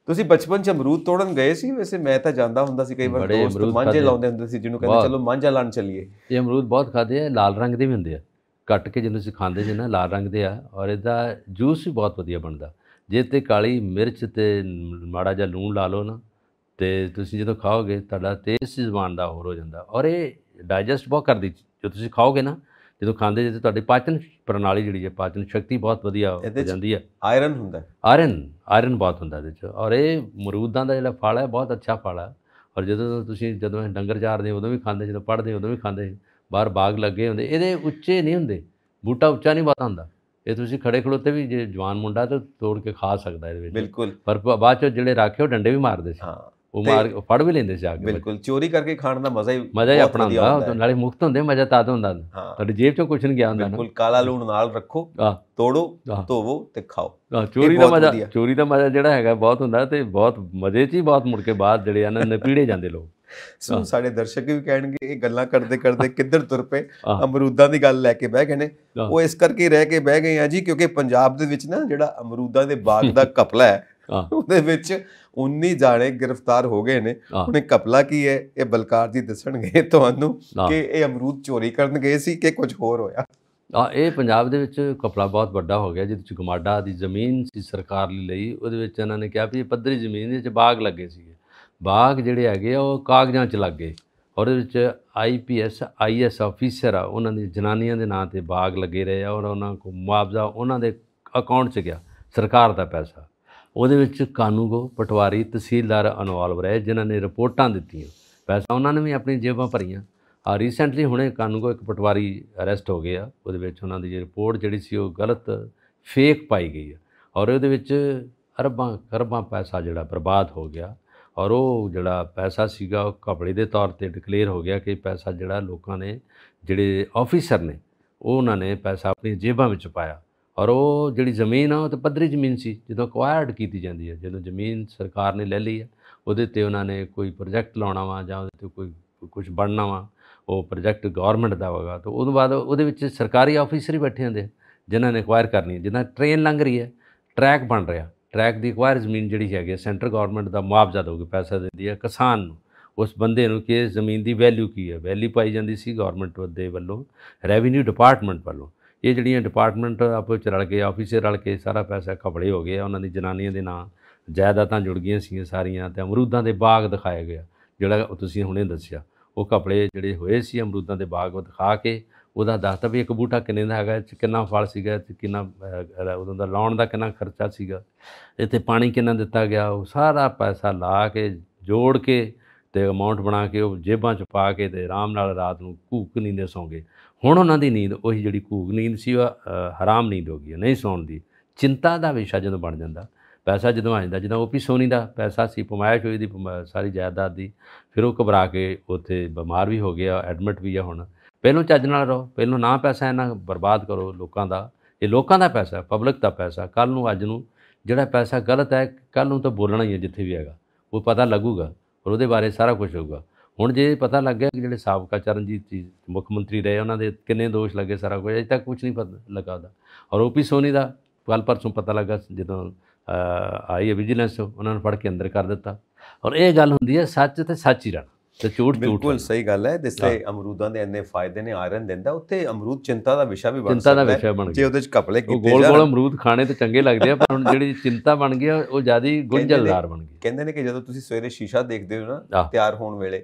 ਤੁਸੀਂ ਬਚਪਨ ਚ ਅਮਰੂਦ ਤੋੜਨ ਗਏ ਸੀ ਵੈਸੇ ਮੈਂ ਤਾਂ ਜਾਂਦਾ ਹੁੰਦਾ ਸੀ ਕਈ ਵਾਰ ਦੋਸਤ ਮਾਂਝੇ ਲਾਉਂਦੇ ਹੁੰਦੇ ਸੀ ਜਿਹਨੂੰ ਕਹਿੰਦੇ ਚਲੋ ਮਾਂਝਾ ਲਾਣ ਚੱਲੀਏ ਇਹ ਅਮਰੂਦ ਬਹੁਤ ਖਾਦੇ ਆ ਲਾਲ ਰੰਗ ਦੇ ਵੀ ਹੁੰਦੇ ਆ ਕੱਟ ਕੇ ਜਿਹਨੂੰ ਸਿਖਾਉਂਦੇ ਜੇ ਨਾ ਲਾਲ ਰੰਗ ਦੇ ਆ ਔਰ ਇਹਦਾ ਜੂਸ ਵੀ ਬਹੁਤ ਵਧੀਆ ਬਣਦਾ ਜੇ ਤੇ ਕਾਲੀ ਮਿਰਚ ਤੇ ਮਾੜਾ ਜਿਹਾ ਲੂਣ ਲਾ ਲਓ ਨਾ ਤੇ ਤੁਸੀਂ ਜਦੋਂ ਖਾਓਗੇ ਤੁਹਾਡਾ ਤੇਜ਼ ਜ਼ਬਾਨ ਦਾ ਹੋਰ ਹੋ ਜਾਂਦਾ ਔਰ ਇਹ ਡਾਈਜੈਸਟ ਬਹੁਤ ਕਰਦੀ ਜੋ ਤੁਸੀਂ ਖਾਓਗੇ ਨਾ ਜਦੋਂ ਖਾਂਦੇ ਜੇ ਤੁਹਾਡੀ ਪਾਚਨ ਪ੍ਰਣਾਲੀ ਜਿਹੜੀ ਹੈ ਪਾਚਨ ਸ਼ਕਤੀ ਬਹੁਤ ਵਧੀਆ ਹੋ ਜਾਂਦੀ ਹੈ ਆਇਰਨ ਹੁੰਦਾ ਆਇਰਨ ਆਇਰਨ ਬਹੁਤ ਹੁੰਦਾ ਇਹਦੇ ਚ ਔਰ ਇਹ ਮਰੂਦਾਂ ਦਾ ਜਿਹੜਾ ਫਲ ਹੈ ਬਹੁਤ ਅੱਛਾ ਫਲ ਹੈ ਔਰ ਜਦੋਂ ਤੁਸੀਂ ਜਦੋਂ ਡੰਗਰ ਚਾਰਦੇ ਉਦੋਂ ਵੀ ਖਾਂਦੇ ਜਦੋਂ ਪੜਦੇ ਉਦੋਂ ਵੀ ਖਾਂਦੇ ਬਾਹਰ ਬਾਗ ਲੱਗੇ ਹੁੰਦੇ ਇਹਦੇ ਉੱਚੇ ਨਹੀਂ ਹੁੰਦੇ ਬੂਟਾ ਉੱਚਾ ਨਹੀਂ ਬਾਤ ਹੁੰਦਾ ਇਹ ਤੁਸੀਂ ਖੜੇ ਖੜੋਤੇ ਵੀ ਜੇ ਜਵਾਨ ਮੁੰਡਾ ਤੇ ਤੋੜ ਕੇ ਖਾ ਸਕਦਾ ਇਹਦੇ ਵਿੱਚ ਬਿਲਕੁਲ ਪਰ ਬਾਅਦ ਚ ਜਿਹੜੇ ਰਾਖੇ ਉਹ ਡੰਡੇ ਵੀ ਮਾਰਦੇ ਸੀ ਹਾਂ ਉਹ ਮਾਰ ਫੜ ਵੀ ਲੈਂਦੇ ਜਾ ਕੇ ਬਿਲਕੁਲ ਚੋਰੀ ਕਰਕੇ ਖਾਣ ਦਾ ਮਜ਼ਾ ਹੀ ਮਜ਼ਾ ਹੀ ਆਪਣਾ ਹੁੰਦਾ ਨਾਲੇ ਮੁਕਤ ਹੁੰਦੇ ਮਜ਼ਾ ਤਾਂ ਹੁੰਦਾ ਤੁਹਾਡੀ ਜੇਬ ਚੋਂ ਕੁਝ ਨਹੀਂ ਗਿਆ ਹੁੰਦਾ ਬਿਲਕੁਲ ਕਾਲਾ ਲੂਣ ਨਾਲ ਰੱਖੋ ਤੋੜੋ ਧੋਵੋ ਤੇ ਖਾਓ ਚੋਰੀ ਦਾ ਮਜ਼ਾ ਚੋਰੀ ਦਾ ਮਜ਼ਾ ਜਿਹੜਾ ਹੈਗਾ ਬਹੁਤ ਹੁੰਦਾ ਤੇ ਬਹੁਤ ਮਜ਼ੇ 'ਚ ਹੀ ਬਹੁਤ ਮੁੜ ਕੇ ਬਾਅਦ ਜਿਹੜੇ ਆ ਨਾ ਨਪੀੜੇ ਜਾਂਦੇ ਲੋਕ ਸੋ ਸਾਡੇ ਦਰਸ਼ਕ ਵੀ ਕਹਿਣਗੇ ਇਹ ਗੱਲਾਂ ਕਰਦੇ ਕਰਦੇ ਕਿੱਧਰ ਤੁਰ ਪਏ ਅਮਰੂਦਾਂ ਦੀ ਗੱਲ ਲੈ ਕੇ ਬਹਿ ਗਏ ਨੇ ਉਹ ਇਸ ਕਰਕੇ ਰਹਿ ਕੇ ਬਹਿ ਗਏ ਆ ਜੀ ਕਿਉਂਕਿ ਪੰਜਾਬ ਦੇ ਵਿੱਚ ਨਾ ਜਿਹੜਾ ਅਮਰੂਦਾਂ ਦੇ ਬਾਗ ਦਾ ਕਪਲਾ ਹੈ ਉਹਦੇ ਵਿੱਚ 19 ਜਾਣੇ ਗ੍ਰਿਫਤਾਰ ਹੋ ਗਏ ਨੇ ਉਹਨੇ ਕਪਲਾ ਕੀ ਹੈ ਇਹ ਬਲਕਾਰ ਜੀ ਦੱਸਣਗੇ ਤੁਹਾਨੂੰ ਕਿ ਇਹ ਅਮਰੂਦ ਚੋਰੀ ਕਰਨ ਗਏ ਸੀ ਕਿ ਕੁਝ ਹੋਰ ਹੋਇਆ ਆ ਇਹ ਪੰਜਾਬ ਦੇ ਵਿੱਚ ਕਪਲਾ ਬਹੁਤ ਵੱਡਾ ਹੋ ਗਿਆ ਜਿਹਦੇ ਵਿੱਚ ਗਮਾਡਾ ਦੀ ਜ਼ਮੀਨ ਸੀ ਸਰਕਾਰ ਲਈ ਲਈ ਉਹਦੇ ਵਿੱਚ ਇਹਨਾਂ ਨੇ ਕਿਹਾ ਵੀ ਇਹ ਪੱਧਰੀ ਜ਼ਮੀਨ ਦੇ ਵਿੱਚ ਬਾਗ ਲੱਗੇ ਸੀਗੇ ਬਾਗ ਜਿਹੜੇ ਹੈਗੇ ਆ ਉਹ ਕਾਗਜ਼ਾਂ 'ਚ ਲੱਗ ਗਏ ਔਰ ਇਹਦੇ ਵਿੱਚ ਆਈਪੀਐਸ ਆਈਐਸ ਆਫੀਸਰ ਆ ਉਹਨਾਂ ਦੀ ਜਨਾਨੀਆਂ ਦੇ ਨਾਂ ਤੇ ਬਾਗ ਲੱਗੇ ਰਹੇ ਆ ਔਰ ਉਹਨਾਂ ਕੋ ਮੁਆਵਜ਼ਾ ਉਹਨਾਂ ਦੇ ਅਕਾਊਂਟ 'ਚ ਗਿਆ ਸਰਕਾਰ ਦਾ ਪੈਸਾ ਉਹਦੇ ਵਿੱਚ ਕਾਨੂੰਗੋ ਪਟਵਾਰੀ ਤਹਿਸੀਲਦਾਰ ਅਨਵਾਲਵ ਰਹੇ ਜਿਨ੍ਹਾਂ ਨੇ ਰਿਪੋਰਟਾਂ ਦਿੱਤੀਆਂ ਪੈਸਾ ਉਹਨਾਂ ਨੇ ਵੀ ਆਪਣੀ ਜੇਬਾਂ ਭਰੀਆਂ ਆ ਰੀਸੈਂਟਲੀ ਹੁਣੇ ਕਾਨੂੰਗੋ ਇੱਕ ਪਟਵਾਰੀ ਅਰੈਸਟ ਹੋ ਗਿਆ ਉਹਦੇ ਵਿੱਚ ਉਹਨਾਂ ਦੀ ਰਿਪੋਰਟ ਜਿਹੜੀ ਸੀ ਉਹ ਗਲਤ ਫੇਕ ਪਾਈ ਗਈ ਹੈ ਔਰ ਉਹਦੇ ਵਿੱਚ ਅਰਬਾਂ ਕਰਬਾਂ ਪੈਸਾ ਜਿਹੜਾ ਬਰਬਾਦ ਹੋ ਗਿਆ ਔਰ ਉਹ ਜਿਹੜਾ ਪੈਸਾ ਸੀਗਾ ਉਹ ਕਪੜੇ ਦੇ ਤੌਰ ਤੇ ਡਿਕਲੇਅਰ ਹੋ ਗਿਆ ਕਿ ਪੈਸਾ ਜਿਹੜਾ ਲੋਕਾਂ ਨੇ ਜਿਹੜੇ ਆਫੀਸਰ ਨੇ ਉਹਨਾਂ ਨੇ ਪੈਸਾ ਆਪਣੀ ਜੇਬਾਂ ਵਿੱਚ ਪਾਇਆ ਔਰ ਉਹ ਜਿਹੜੀ ਜ਼ਮੀਨ ਆ ਉਹ ਤੇ ਪੱਧਰੀ ਜ਼ਮੀਨ ਸੀ ਜਦੋਂ ਅਕਵਾਇਰਡ ਕੀਤੀ ਜਾਂਦੀ ਹੈ ਜਦੋਂ ਜ਼ਮੀਨ ਸਰਕਾਰ ਨੇ ਲੈ ਲਈ ਹੈ ਉਹਦੇ ਤੇ ਉਹਨਾਂ ਨੇ ਕੋਈ ਪ੍ਰੋਜੈਕਟ ਲਾਉਣਾ ਵਾ ਜਾਂ ਉਹਦੇ ਤੇ ਕੋਈ ਕੁਝ ਬਣਨਾ ਵਾ ਉਹ ਪ੍ਰੋਜੈਕਟ ਗਵਰਨਮੈਂਟ ਦਾ ਹੋਗਾ ਤਾਂ ਉਹਦੇ ਬਾਅਦ ਉਹਦੇ ਵਿੱਚ ਸਰਕਾਰੀ ਆਫੀਸਰ ਹੀ ਬੈਠੇ ਹੁੰਦੇ ਜਿਨ੍ਹਾਂ ਨੇ ਅਕਵਾਇਰ ਕਰਨੀ ਹੈ ਜਿੱਦਾਂ ਟ੍ਰੇਨ ਲੰਘ ਰਹੀ ਹੈ ਟਰੈਕ ਬਣ ਰਿਹਾ ਟਰੈਕ ਦੀ ਅਕਵਾਇਰ ਜ਼ਮੀਨ ਜਿਹੜੀ ਹੈਗੀ ਸੈਂਟਰ ਗਵਰਨਮੈਂਟ ਦਾ ਮੁਆਵਜ਼ਾ ਦੋਗੇ ਪੈਸਾ ਦਿੰਦੀ ਹੈ ਕਿਸਾਨ ਨੂੰ ਉਸ ਬੰਦੇ ਨੂੰ ਕਿ ਜ਼ਮੀਨ ਦੀ ਵੈਲਿਊ ਕੀ ਹੈ ਵੈਲਿਊ ਪਾਈ ਜਾਂਦੀ ਸੀ ਗਵਰਨਮੈਂਟ ਦੇ ਵੱਲੋਂ ਰੈਵਨਿਊ ਡਿਪਾਰਟਮੈਂਟ ਵੱਲੋਂ ਇਹ ਜਿਹੜੀਆਂ ਡਿਪਾਰਟਮੈਂਟ ਆਪਸ ਵਿੱਚ ਰਲ ਕੇ ਆਫੀਸਰ ਰਲ ਕੇ ਸਾਰਾ ਪੈਸਾ ਕਬੜੇ ਹੋ ਗਿਆ ਉਹਨਾਂ ਦੀ ਜਨਾਨੀਆਂ ਦੇ ਨਾਂ ਜਾਇਦਾਦਾਂ ਜੁੜ ਗਈਆਂ ਸੀ ਸਾਰੀਆਂ ਤੇ ਅਮਰੂਦਾਂ ਦੇ ਬਾਗ ਦਿਖਾਏ ਗਿਆ ਜਿਹੜਾ ਤੁਸੀਂ ਹੁਣੇ ਦੱਸਿਆ ਉਹ ਕਪੜੇ ਜਿਹੜੇ ਹੋਏ ਸੀ ਅਮਰੂਦਾਂ ਦੇ ਬਾਗ ਉਹ ਦਿਖਾ ਕੇ ਉਹਦਾ ਦੱਸਦਾ ਵੀ ਇੱਕ ਬੂਟਾ ਕਿੰਨੇ ਦਾ ਹੈਗਾ ਕਿੰਨਾ ਫਲ ਸੀਗਾ ਤੇ ਕਿੰਨਾ ਉਹਦਾ ਲਾਉਣ ਦਾ ਕਿੰਨਾ ਖਰਚਾ ਸੀਗਾ ਇੱਥੇ ਪਾਣੀ ਕਿੰਨਾ ਦਿੱਤਾ ਗਿਆ ਉਹ ਸਾਰਾ ਪੈਸਾ ਲਾ ਕੇ ਜੋੜ ਕੇ ਤੇ ਅਮਾਉਂਟ ਬਣਾ ਕੇ ਉਹ ਜੇਬਾਂ 'ਚ ਪਾ ਕੇ ਤੇ ਆਰਾਮ ਨਾਲ ਰਾਤ ਨੂੰ ਕੂਕ ਨੀਂਦ ਸੌਂਗੇ ਹੁਣ ਉਹਨਾਂ ਦੀ ਨੀਂਦ ਉਹੀ ਜਿਹੜੀ ਕੂਕ ਨੀਂਦ ਸੀ ਉਹ ਹਰਾਮ ਨੀਂਦ ਹੋ ਗਈ ਨਹੀਂ ਸੌਣ ਦੀ ਚਿੰਤਾ ਦਾ ਵਿਸ਼ਾ ਜਦੋਂ ਬਣ ਜਾਂਦਾ ਪੈਸਾ ਜਦੋਂ ਆ ਜਾਂਦਾ ਜਦੋਂ ਵੀ ਸੋਨੀ ਦਾ ਪੈਸਾ ਸੀ ਪਮਾਇਸ਼ ਹੋਈ ਦੀ ਸਾਰੀ ਜਾਇਦਾਦ ਦੀ ਫਿਰ ਉਹ ਘਬਰਾ ਕੇ ਉੱਥੇ ਬਿਮਾਰ ਵੀ ਹੋ ਗਿਆ ਐਡਮਿਟ ਵੀ ਆ ਹੁਣ ਪਹਿਲੋਂ ਚੱਜ ਨਾਲ ਰਹੋ ਪਹਿਲੋਂ ਨਾ ਪੈਸਾ ਇਹਨਾਂ ਬਰਬਾਦ ਕਰੋ ਲੋਕਾਂ ਦਾ ਇਹ ਲੋਕਾਂ ਦਾ ਪੈਸਾ ਪਬਲਿਕ ਦਾ ਪੈਸਾ ਕੱਲ ਨੂੰ ਅੱਜ ਨੂੰ ਜਿਹੜਾ ਪੈਸਾ ਗਲਤ ਹੈ ਕੱਲ ਨੂੰ ਤਾਂ ਬੋਲਣਾ ਹੀ ਹੈ ਜਿੱਥੇ ਵੀ ਹੈਗਾ ਉਹ ਪਤਾ ਲੱਗੂਗਾ ਔਰ ਉਹਦੇ ਬਾਰੇ ਸਾਰਾ ਕੁਝ ਹੋਊਗਾ ਹੁਣ ਜੇ ਪਤਾ ਲੱਗ ਗਿਆ ਕਿ ਜਿਹੜੇ ਸਾਬਕਾ ਚਰਨਜੀਤ ਜੀ ਮੁੱਖ ਮੰਤਰੀ ਰਹੇ ਉਹਨਾਂ ਦੇ ਕਿੰਨੇ ਦੋਸ਼ ਲੱਗੇ ਸਾਰਾ ਕੁਝ ਅਜੇ ਤੱਕ ਕੁਝ ਨਹੀਂ ਪਤਾ ਲੱਗਾਦਾ ਔਰ ਓਪੀ ਸੋਨੀ ਦਾ ਕੱਲ ਪਰਸੋਂ ਪਤਾ ਲੱਗਾ ਜਦੋਂ ਆਈ ਵਿਜੀਲੈਂਸ ਉਹਨਾਂ ਨੂੰ ਫੜ ਕੇ ਅੰਦਰ ਕਰ ਦਿੱਤਾ ਔਰ ਇਹ ਗੱਲ ਹੁੰਦੀ ਹੈ ਸੱਚ ਤੇ ਸੱਚ ਹੀ ਰਹਿਣਾ ਤੇ ਝੂਟ ਝੂਟ ਬਿਲਕੁਲ ਸਹੀ ਗੱਲ ਹੈ ਜਿਸ ਤੇ ਅਮਰੂਦਾਂ ਦੇ ਇੰਨੇ ਫਾਇਦੇ ਨੇ ਆਇਰਨ ਦਿੰਦਾ ਉੱਥੇ ਅਮਰੂਦ ਚਿੰਤਾ ਦਾ ਵਿਸ਼ਾ ਵੀ ਬਣ ਸਕਦਾ ਹੈ ਜੇ ਉਹਦੇ ਚ ਕਪਲੇ ਕੀਤੇ ਜਾਣ ਗੋਲ ਗੋਲ ਅਮਰੂਦ ਖਾਣੇ ਤੇ ਚੰਗੇ ਲੱਗਦੇ ਆ ਪਰ ਹੁਣ ਜਿਹੜੀ ਚਿੰਤਾ ਬਣ ਗਈ ਉਹ ਜਿਆਦਾ ਗੁੰਝਲਦਾਰ ਬਣ ਗਈ ਕਹਿੰਦੇ ਨੇ ਕਿ ਜਦੋਂ ਤੁਸੀਂ ਸਵੇਰੇ ਸ਼ੀਸ਼ਾ ਦੇਖਦੇ ਹੋ ਨਾ ਤਿਆਰ ਹੋਣ ਵੇਲੇ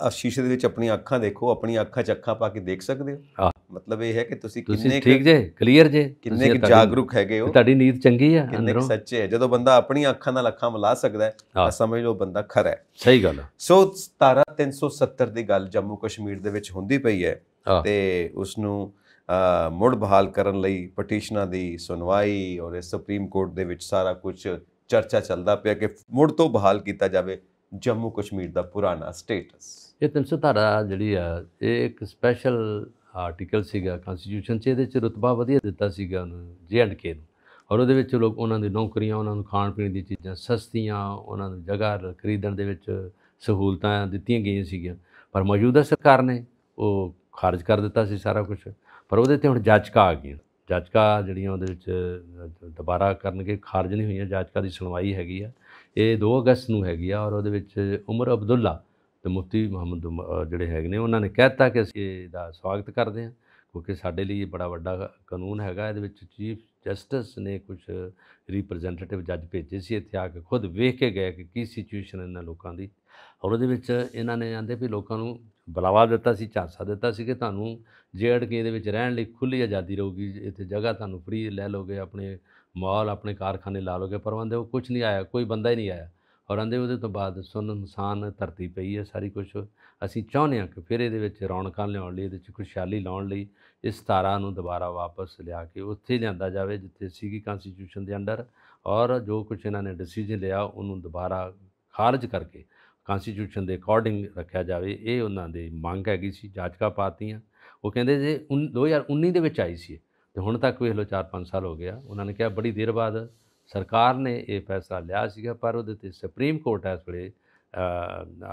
ਤਾਂ ਸ਼ੀਸ਼ੇ ਦੇ ਵਿੱਚ ਆਪਣੀਆਂ ਅੱਖਾਂ ਦੇਖੋ ਆਪਣੀਆਂ ਅੱਖਾਂ 'ਚ ਅੱਖਾਂ ਪਾ ਕੇ ਦੇਖ ਸਕਦੇ ਹੋ ਮਤਲਬ ਇਹ ਹੈ ਕਿ ਤੁਸੀਂ ਕਿੰਨੇ ਠੀਕ ਜੇ ਕਲੀਅਰ ਜੇ ਕਿੰਨੇ ਕਿ ਜਾਗਰੂਕ ਹੈਗੇ ਹੋ ਤੁਹਾਡੀ ਨੀਂਦ ਚੰਗੀ ਆ ਅੰਦਰੋਂ ਕਿੰਨੇ ਸੱਚੇ ਹੈ ਜਦੋਂ ਬੰਦਾ ਆਪਣੀਆਂ ਅੱਖਾਂ ਨਾਲ ਅੱਖਾਂ ਮਿਲਾ ਸਕਦਾ ਹੈ ਤਾਂ ਸਮਝ ਲਓ ਬੰਦਾ ਖਰਾ ਹੈ ਸਹੀ ਗੱਲ ਸੋ ਤਾਰਾ 370 ਦੀ ਗੱਲ ਜੰਮੂ ਕਸ਼ਮੀਰ ਦੇ ਵਿੱਚ ਹੁੰਦੀ ਪਈ ਹੈ ਤੇ ਉਸ ਨੂੰ ਮੁੜ ਬਹਾਲ ਕਰਨ ਲਈ ਪਟੀਸ਼ਨਾਂ ਦੀ ਸੁਣਵਾਈ ਔਰ ਸੁਪਰੀਮ ਕੋਰਟ ਦੇ ਵਿੱਚ ਸਾਰਾ ਕੁਝ ਚਰਚਾ ਚੱਲਦਾ ਪਿਆ ਕਿ ਮੁੜ ਤੋਂ ਬਹਾਲ ਕੀਤਾ ਜਾਵੇ ਜੰਮੂ ਕਸ਼ਮੀਰ ਦਾ ਪੁਰਾਣਾ ਸਟੇਟਸ ਇਹ 300 ਧਾਰਾ ਜਿਹੜੀ ਆ ਇਹ ਇੱਕ ਸਪੈਸ਼ਲ ਆਰਟੀਕਲ ਸੀਗਾ ਕਨਸਟੀਟਿਊਸ਼ਨ 'ਚ ਇਹਦੇ 'ਚ ਰਤਬਾ ਵਧੀਆ ਦਿੱਤਾ ਸੀਗਾ ਉਹਨੂੰ ਜੇ ਐਂਡ ਕੇ ਨੂੰ ਔਰ ਉਹਦੇ ਵਿੱਚ ਲੋਕ ਉਹਨਾਂ ਦੀ ਨੌਕਰੀਆਂ ਉਹਨਾਂ ਨੂੰ ਖਾਣ ਪੀਣ ਦੀ ਚੀਜ਼ਾਂ ਸਸਤੀਆਂ ਉਹਨਾਂ ਨੂੰ ਜਗ੍ਹਾ ਖਰੀਦਣ ਦੇ ਵਿੱਚ ਸਹੂਲਤਾਂ ਦਿੱਤੀਆਂ ਗਈਆਂ ਸੀਗੀਆਂ ਪਰ ਮੌਜੂਦਾ ਸਰਕਾਰ ਨੇ ਉਹ ਖਾਰਜ ਕਰ ਦਿੱਤਾ ਸੀ ਸਾਰਾ ਕੁਝ ਪਰ ਉਹਦੇ ਤੇ ਹੁਣ ਜਾਜਕਾ ਆ ਗਈਆਂ ਜਾਜਕਾ ਜਿਹੜੀਆਂ ਉਹਦੇ ਵਿੱਚ ਦੁਬਾਰਾ ਕਰਨਗੇ ਖਾਰਜ ਨਹੀਂ ਹੋਈਆਂ ਜਾਜਕਾ ਦੀ ਸੁਣਵਾਈ ਹੈਗੀ ਆ ਇਹ 2 ਅਗਸਤ ਨੂੰ ਹੈਗੀ ਆ ਔਰ ਉਹਦੇ ਵਿੱਚ ਉਮਰ ਅਬਦੁੱਲਾ ਤੇ ਮੁਫਤੀ ਮੁਹੰਮਦ ਜਿਹੜੇ ਹੈਗੇ ਨੇ ਉਹਨਾਂ ਨੇ ਕਹਿਤਾ ਕਿ ਅਸੀਂ ਦਾ ਸਵਾਗਤ ਕਰਦੇ ਹਾਂ ਕਿਉਂਕਿ ਸਾਡੇ ਲਈ ਇਹ ਬੜਾ ਵੱਡਾ ਕਾਨੂੰਨ ਹੈਗਾ ਇਹਦੇ ਵਿੱਚ ਚੀਫ ਜਸਟਿਸ ਨੇ ਕੁਝ ਰਿਪਰੈਜ਼ੈਂਟੇਟਿਵ ਜੱਜ ਭੇਜੇ ਸੀ ਇੱਥੇ ਆ ਕੇ ਖੁਦ ਵੇਖ ਕੇ ਗਏ ਕਿ ਕੀ ਸਿਚੁਏਸ਼ਨ ਇਹਨਾਂ ਲੋਕਾਂ ਦੀ ਔਰ ਉਹਦੇ ਵਿੱਚ ਇਹਨਾਂ ਨੇ ਆਂਦੇ ਵੀ ਲੋਕਾਂ ਨੂੰ ਬਲਾਵਾ ਦਿੱਤਾ ਸੀ ਝਾਂਸਾ ਦਿੱਤਾ ਸੀ ਕਿ ਤੁਹਾਨੂੰ ਜੇੜ ਦੇ ਵਿੱਚ ਰਹਿਣ ਲਈ ਖੁੱਲੀ ਆਜ਼ਾਦੀ ਰਹੂਗੀ ਇੱਥੇ ਜਗ੍ਹਾ ਤੁਹਾਨੂੰ ਫ੍ਰੀ ਲੈ ਲੋਗੇ ਆਪਣੇ ਮਾਲ ਆਪਣੇ ਕਾਰਖਾਨੇ ਲਾ ਲੋਗੇ ਪਰ आंदे ਕੁਝ ਨਹੀਂ ਆਇਆ ਕੋਈ ਬੰਦਾ ਹੀ ਨਹੀਂ ਆਇਆ ਔਰ ਅੰਦੇ ਉਹਦੇ ਤੋਂ ਬਾਅਦ ਸੁਨ ਇਨਸਾਨ ਧਰਤੀ ਪਈ ਹੈ ਸਾਰੀ ਕੁਝ ਅਸੀਂ ਚਾਹੁੰਦੇ ਹਾਂ ਕਿ ਫਿਰ ਇਹਦੇ ਵਿੱਚ ਰੌਣਕਾਂ ਲਿਆਉਣ ਲਈ ਇਹਦੇ ਵਿੱਚ ਖੁਸ਼ਹਾਲੀ ਲਾਉਣ ਲਈ ਇਸ ਤਾਰਾ ਨੂੰ ਦੁਬਾਰਾ ਵਾਪਸ ਲਿਆ ਕੇ ਉੱਥੇ ਲਿਆਂਦਾ ਜਾਵੇ ਜਿੱਥੇ ਸੀਗੀ ਕਨਸਟੀਟਿਊਸ਼ਨ ਦੇ ਅੰਡਰ ਔਰ ਜੋ ਕੁਝ ਇਹਨਾਂ ਨੇ ਡਿਸੀਜਨ ਲਿਆ ਉਹਨੂੰ ਦੁਬਾਰਾ ਖਾਰਜ ਕਰਕੇ ਕਨਸਟੀਟਿਊਸ਼ਨ ਦੇ ਅਕੋਰਡਿੰਗ ਰੱਖਿਆ ਜਾਵੇ ਇਹ ਉਹਨਾਂ ਦੀ ਮੰਗ ਹੈਗੀ ਸੀ ਜਾਜਕਾ ਪਾਤੀਆਂ ਉਹ ਕਹਿੰਦੇ ਜੇ 2019 ਦੇ ਵਿੱਚ ਆਈ ਸੀ ਤੇ ਹੁਣ ਤੱਕ ਵੇਖ ਲਓ 4-5 ਸਾਲ ਹੋ ਗਿਆ ਉਹਨਾਂ ਨੇ ਕਿਹਾ ਬੜੀ ਦੇਰ ਬਾਅਦ ਸਰਕਾਰ ਨੇ ਇਹ ਫੈਸਲਾ ਲਿਆ ਸੀਗਾ ਪਰ ਉਹਦੇ ਤੇ ਸੁਪਰੀਮ ਕੋਰਟ ਇਸ ਵੇਲੇ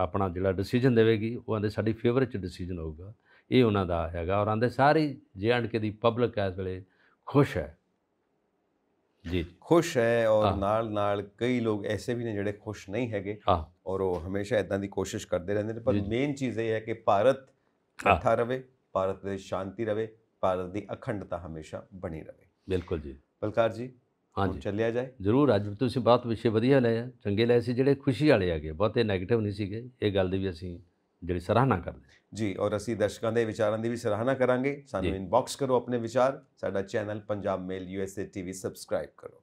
ਆਪਣਾ ਜਿਹੜਾ ਡਿਸੀਜਨ ਦੇਵੇਗੀ ਉਹ ਆਂਦੇ ਸਾਡੀ ਫੇਵਰ ਚ ਡਿਸੀਜਨ ਹੋਊਗਾ ਇਹ ਉਹਨਾਂ ਦਾ ਹੈਗਾ ਔਰ ਆਂਦੇ ਸਾਰੀ ਜੇ ਐਂਡ ਕੇ ਦੀ ਪਬਲਿਕ ਇਸ ਵੇਲੇ ਖੁਸ਼ ਹੈ ਜੀ ਖੁਸ਼ ਹੈ ਔਰ ਨਾਲ ਨਾਲ ਕਈ ਲੋਕ ਐਸੇ ਵੀ ਨੇ ਜਿਹੜੇ ਖੁਸ਼ ਨਹੀਂ ਹੈਗੇ ਔਰ ਉਹ ਹਮੇਸ਼ਾ ਇਦਾਂ ਦੀ ਕੋਸ਼ਿਸ਼ ਕਰਦੇ ਰਹਿੰਦੇ ਨੇ ਪਰ ਮੇਨ ਚੀਜ਼ ਇਹ ਹੈ ਕਿ ਭਾਰਤ ਇਕੱਠਾ ਰਵੇ ਭਾਰਤ ਦੇ ਸ਼ਾਂਤੀ ਰਵੇ ਭਾਰਤ ਦੀ ਅਖੰਡਤਾ ਹਮੇਸ਼ਾ ਬਣੀ ਰਹੇ ਬਿਲਕੁਲ ਜੀ ਬਲਕਾਰ ਜੀ ਹਾਂ ਜੀ ਚੱਲਿਆ ਜਾਏ ਜ਼ਰੂਰ ਅੱਜ ਤੁਸੀਂ ਬਹੁਤ ਵਿਸ਼ੇ ਵਧੀਆ ਲਏ ਆ ਚੰਗੇ ਲਏ ਸੀ ਜਿਹੜੇ ਖੁਸ਼ੀ ਵਾਲੇ ਆ ਗਏ ਬਹੁਤੇ 네ਗੇਟਿਵ ਨਹੀਂ ਸੀਗੇ ਇਹ ਗੱਲ ਦੀ ਵੀ ਅਸੀਂ ਜਿਹੜੀ ਸਰਾਹਨਾ ਕਰਦੇ ਜੀ ਔਰ ਅਸੀਂ ਦਰਸ਼ਕਾਂ ਦੇ ਵਿਚਾਰਾਂ ਦੀ ਵੀ ਸਰਾਹਨਾ ਕਰਾਂਗੇ ਸਾਨੂੰ ਇਨਬਾਕਸ ਕਰੋ ਆਪਣੇ ਵਿਚਾਰ ਸਾਡਾ channel Punjab mail USA TV subscribe ਕਰੋ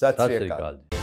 ਸਤਿ ਸ੍ਰੀ ਅਕਾਲ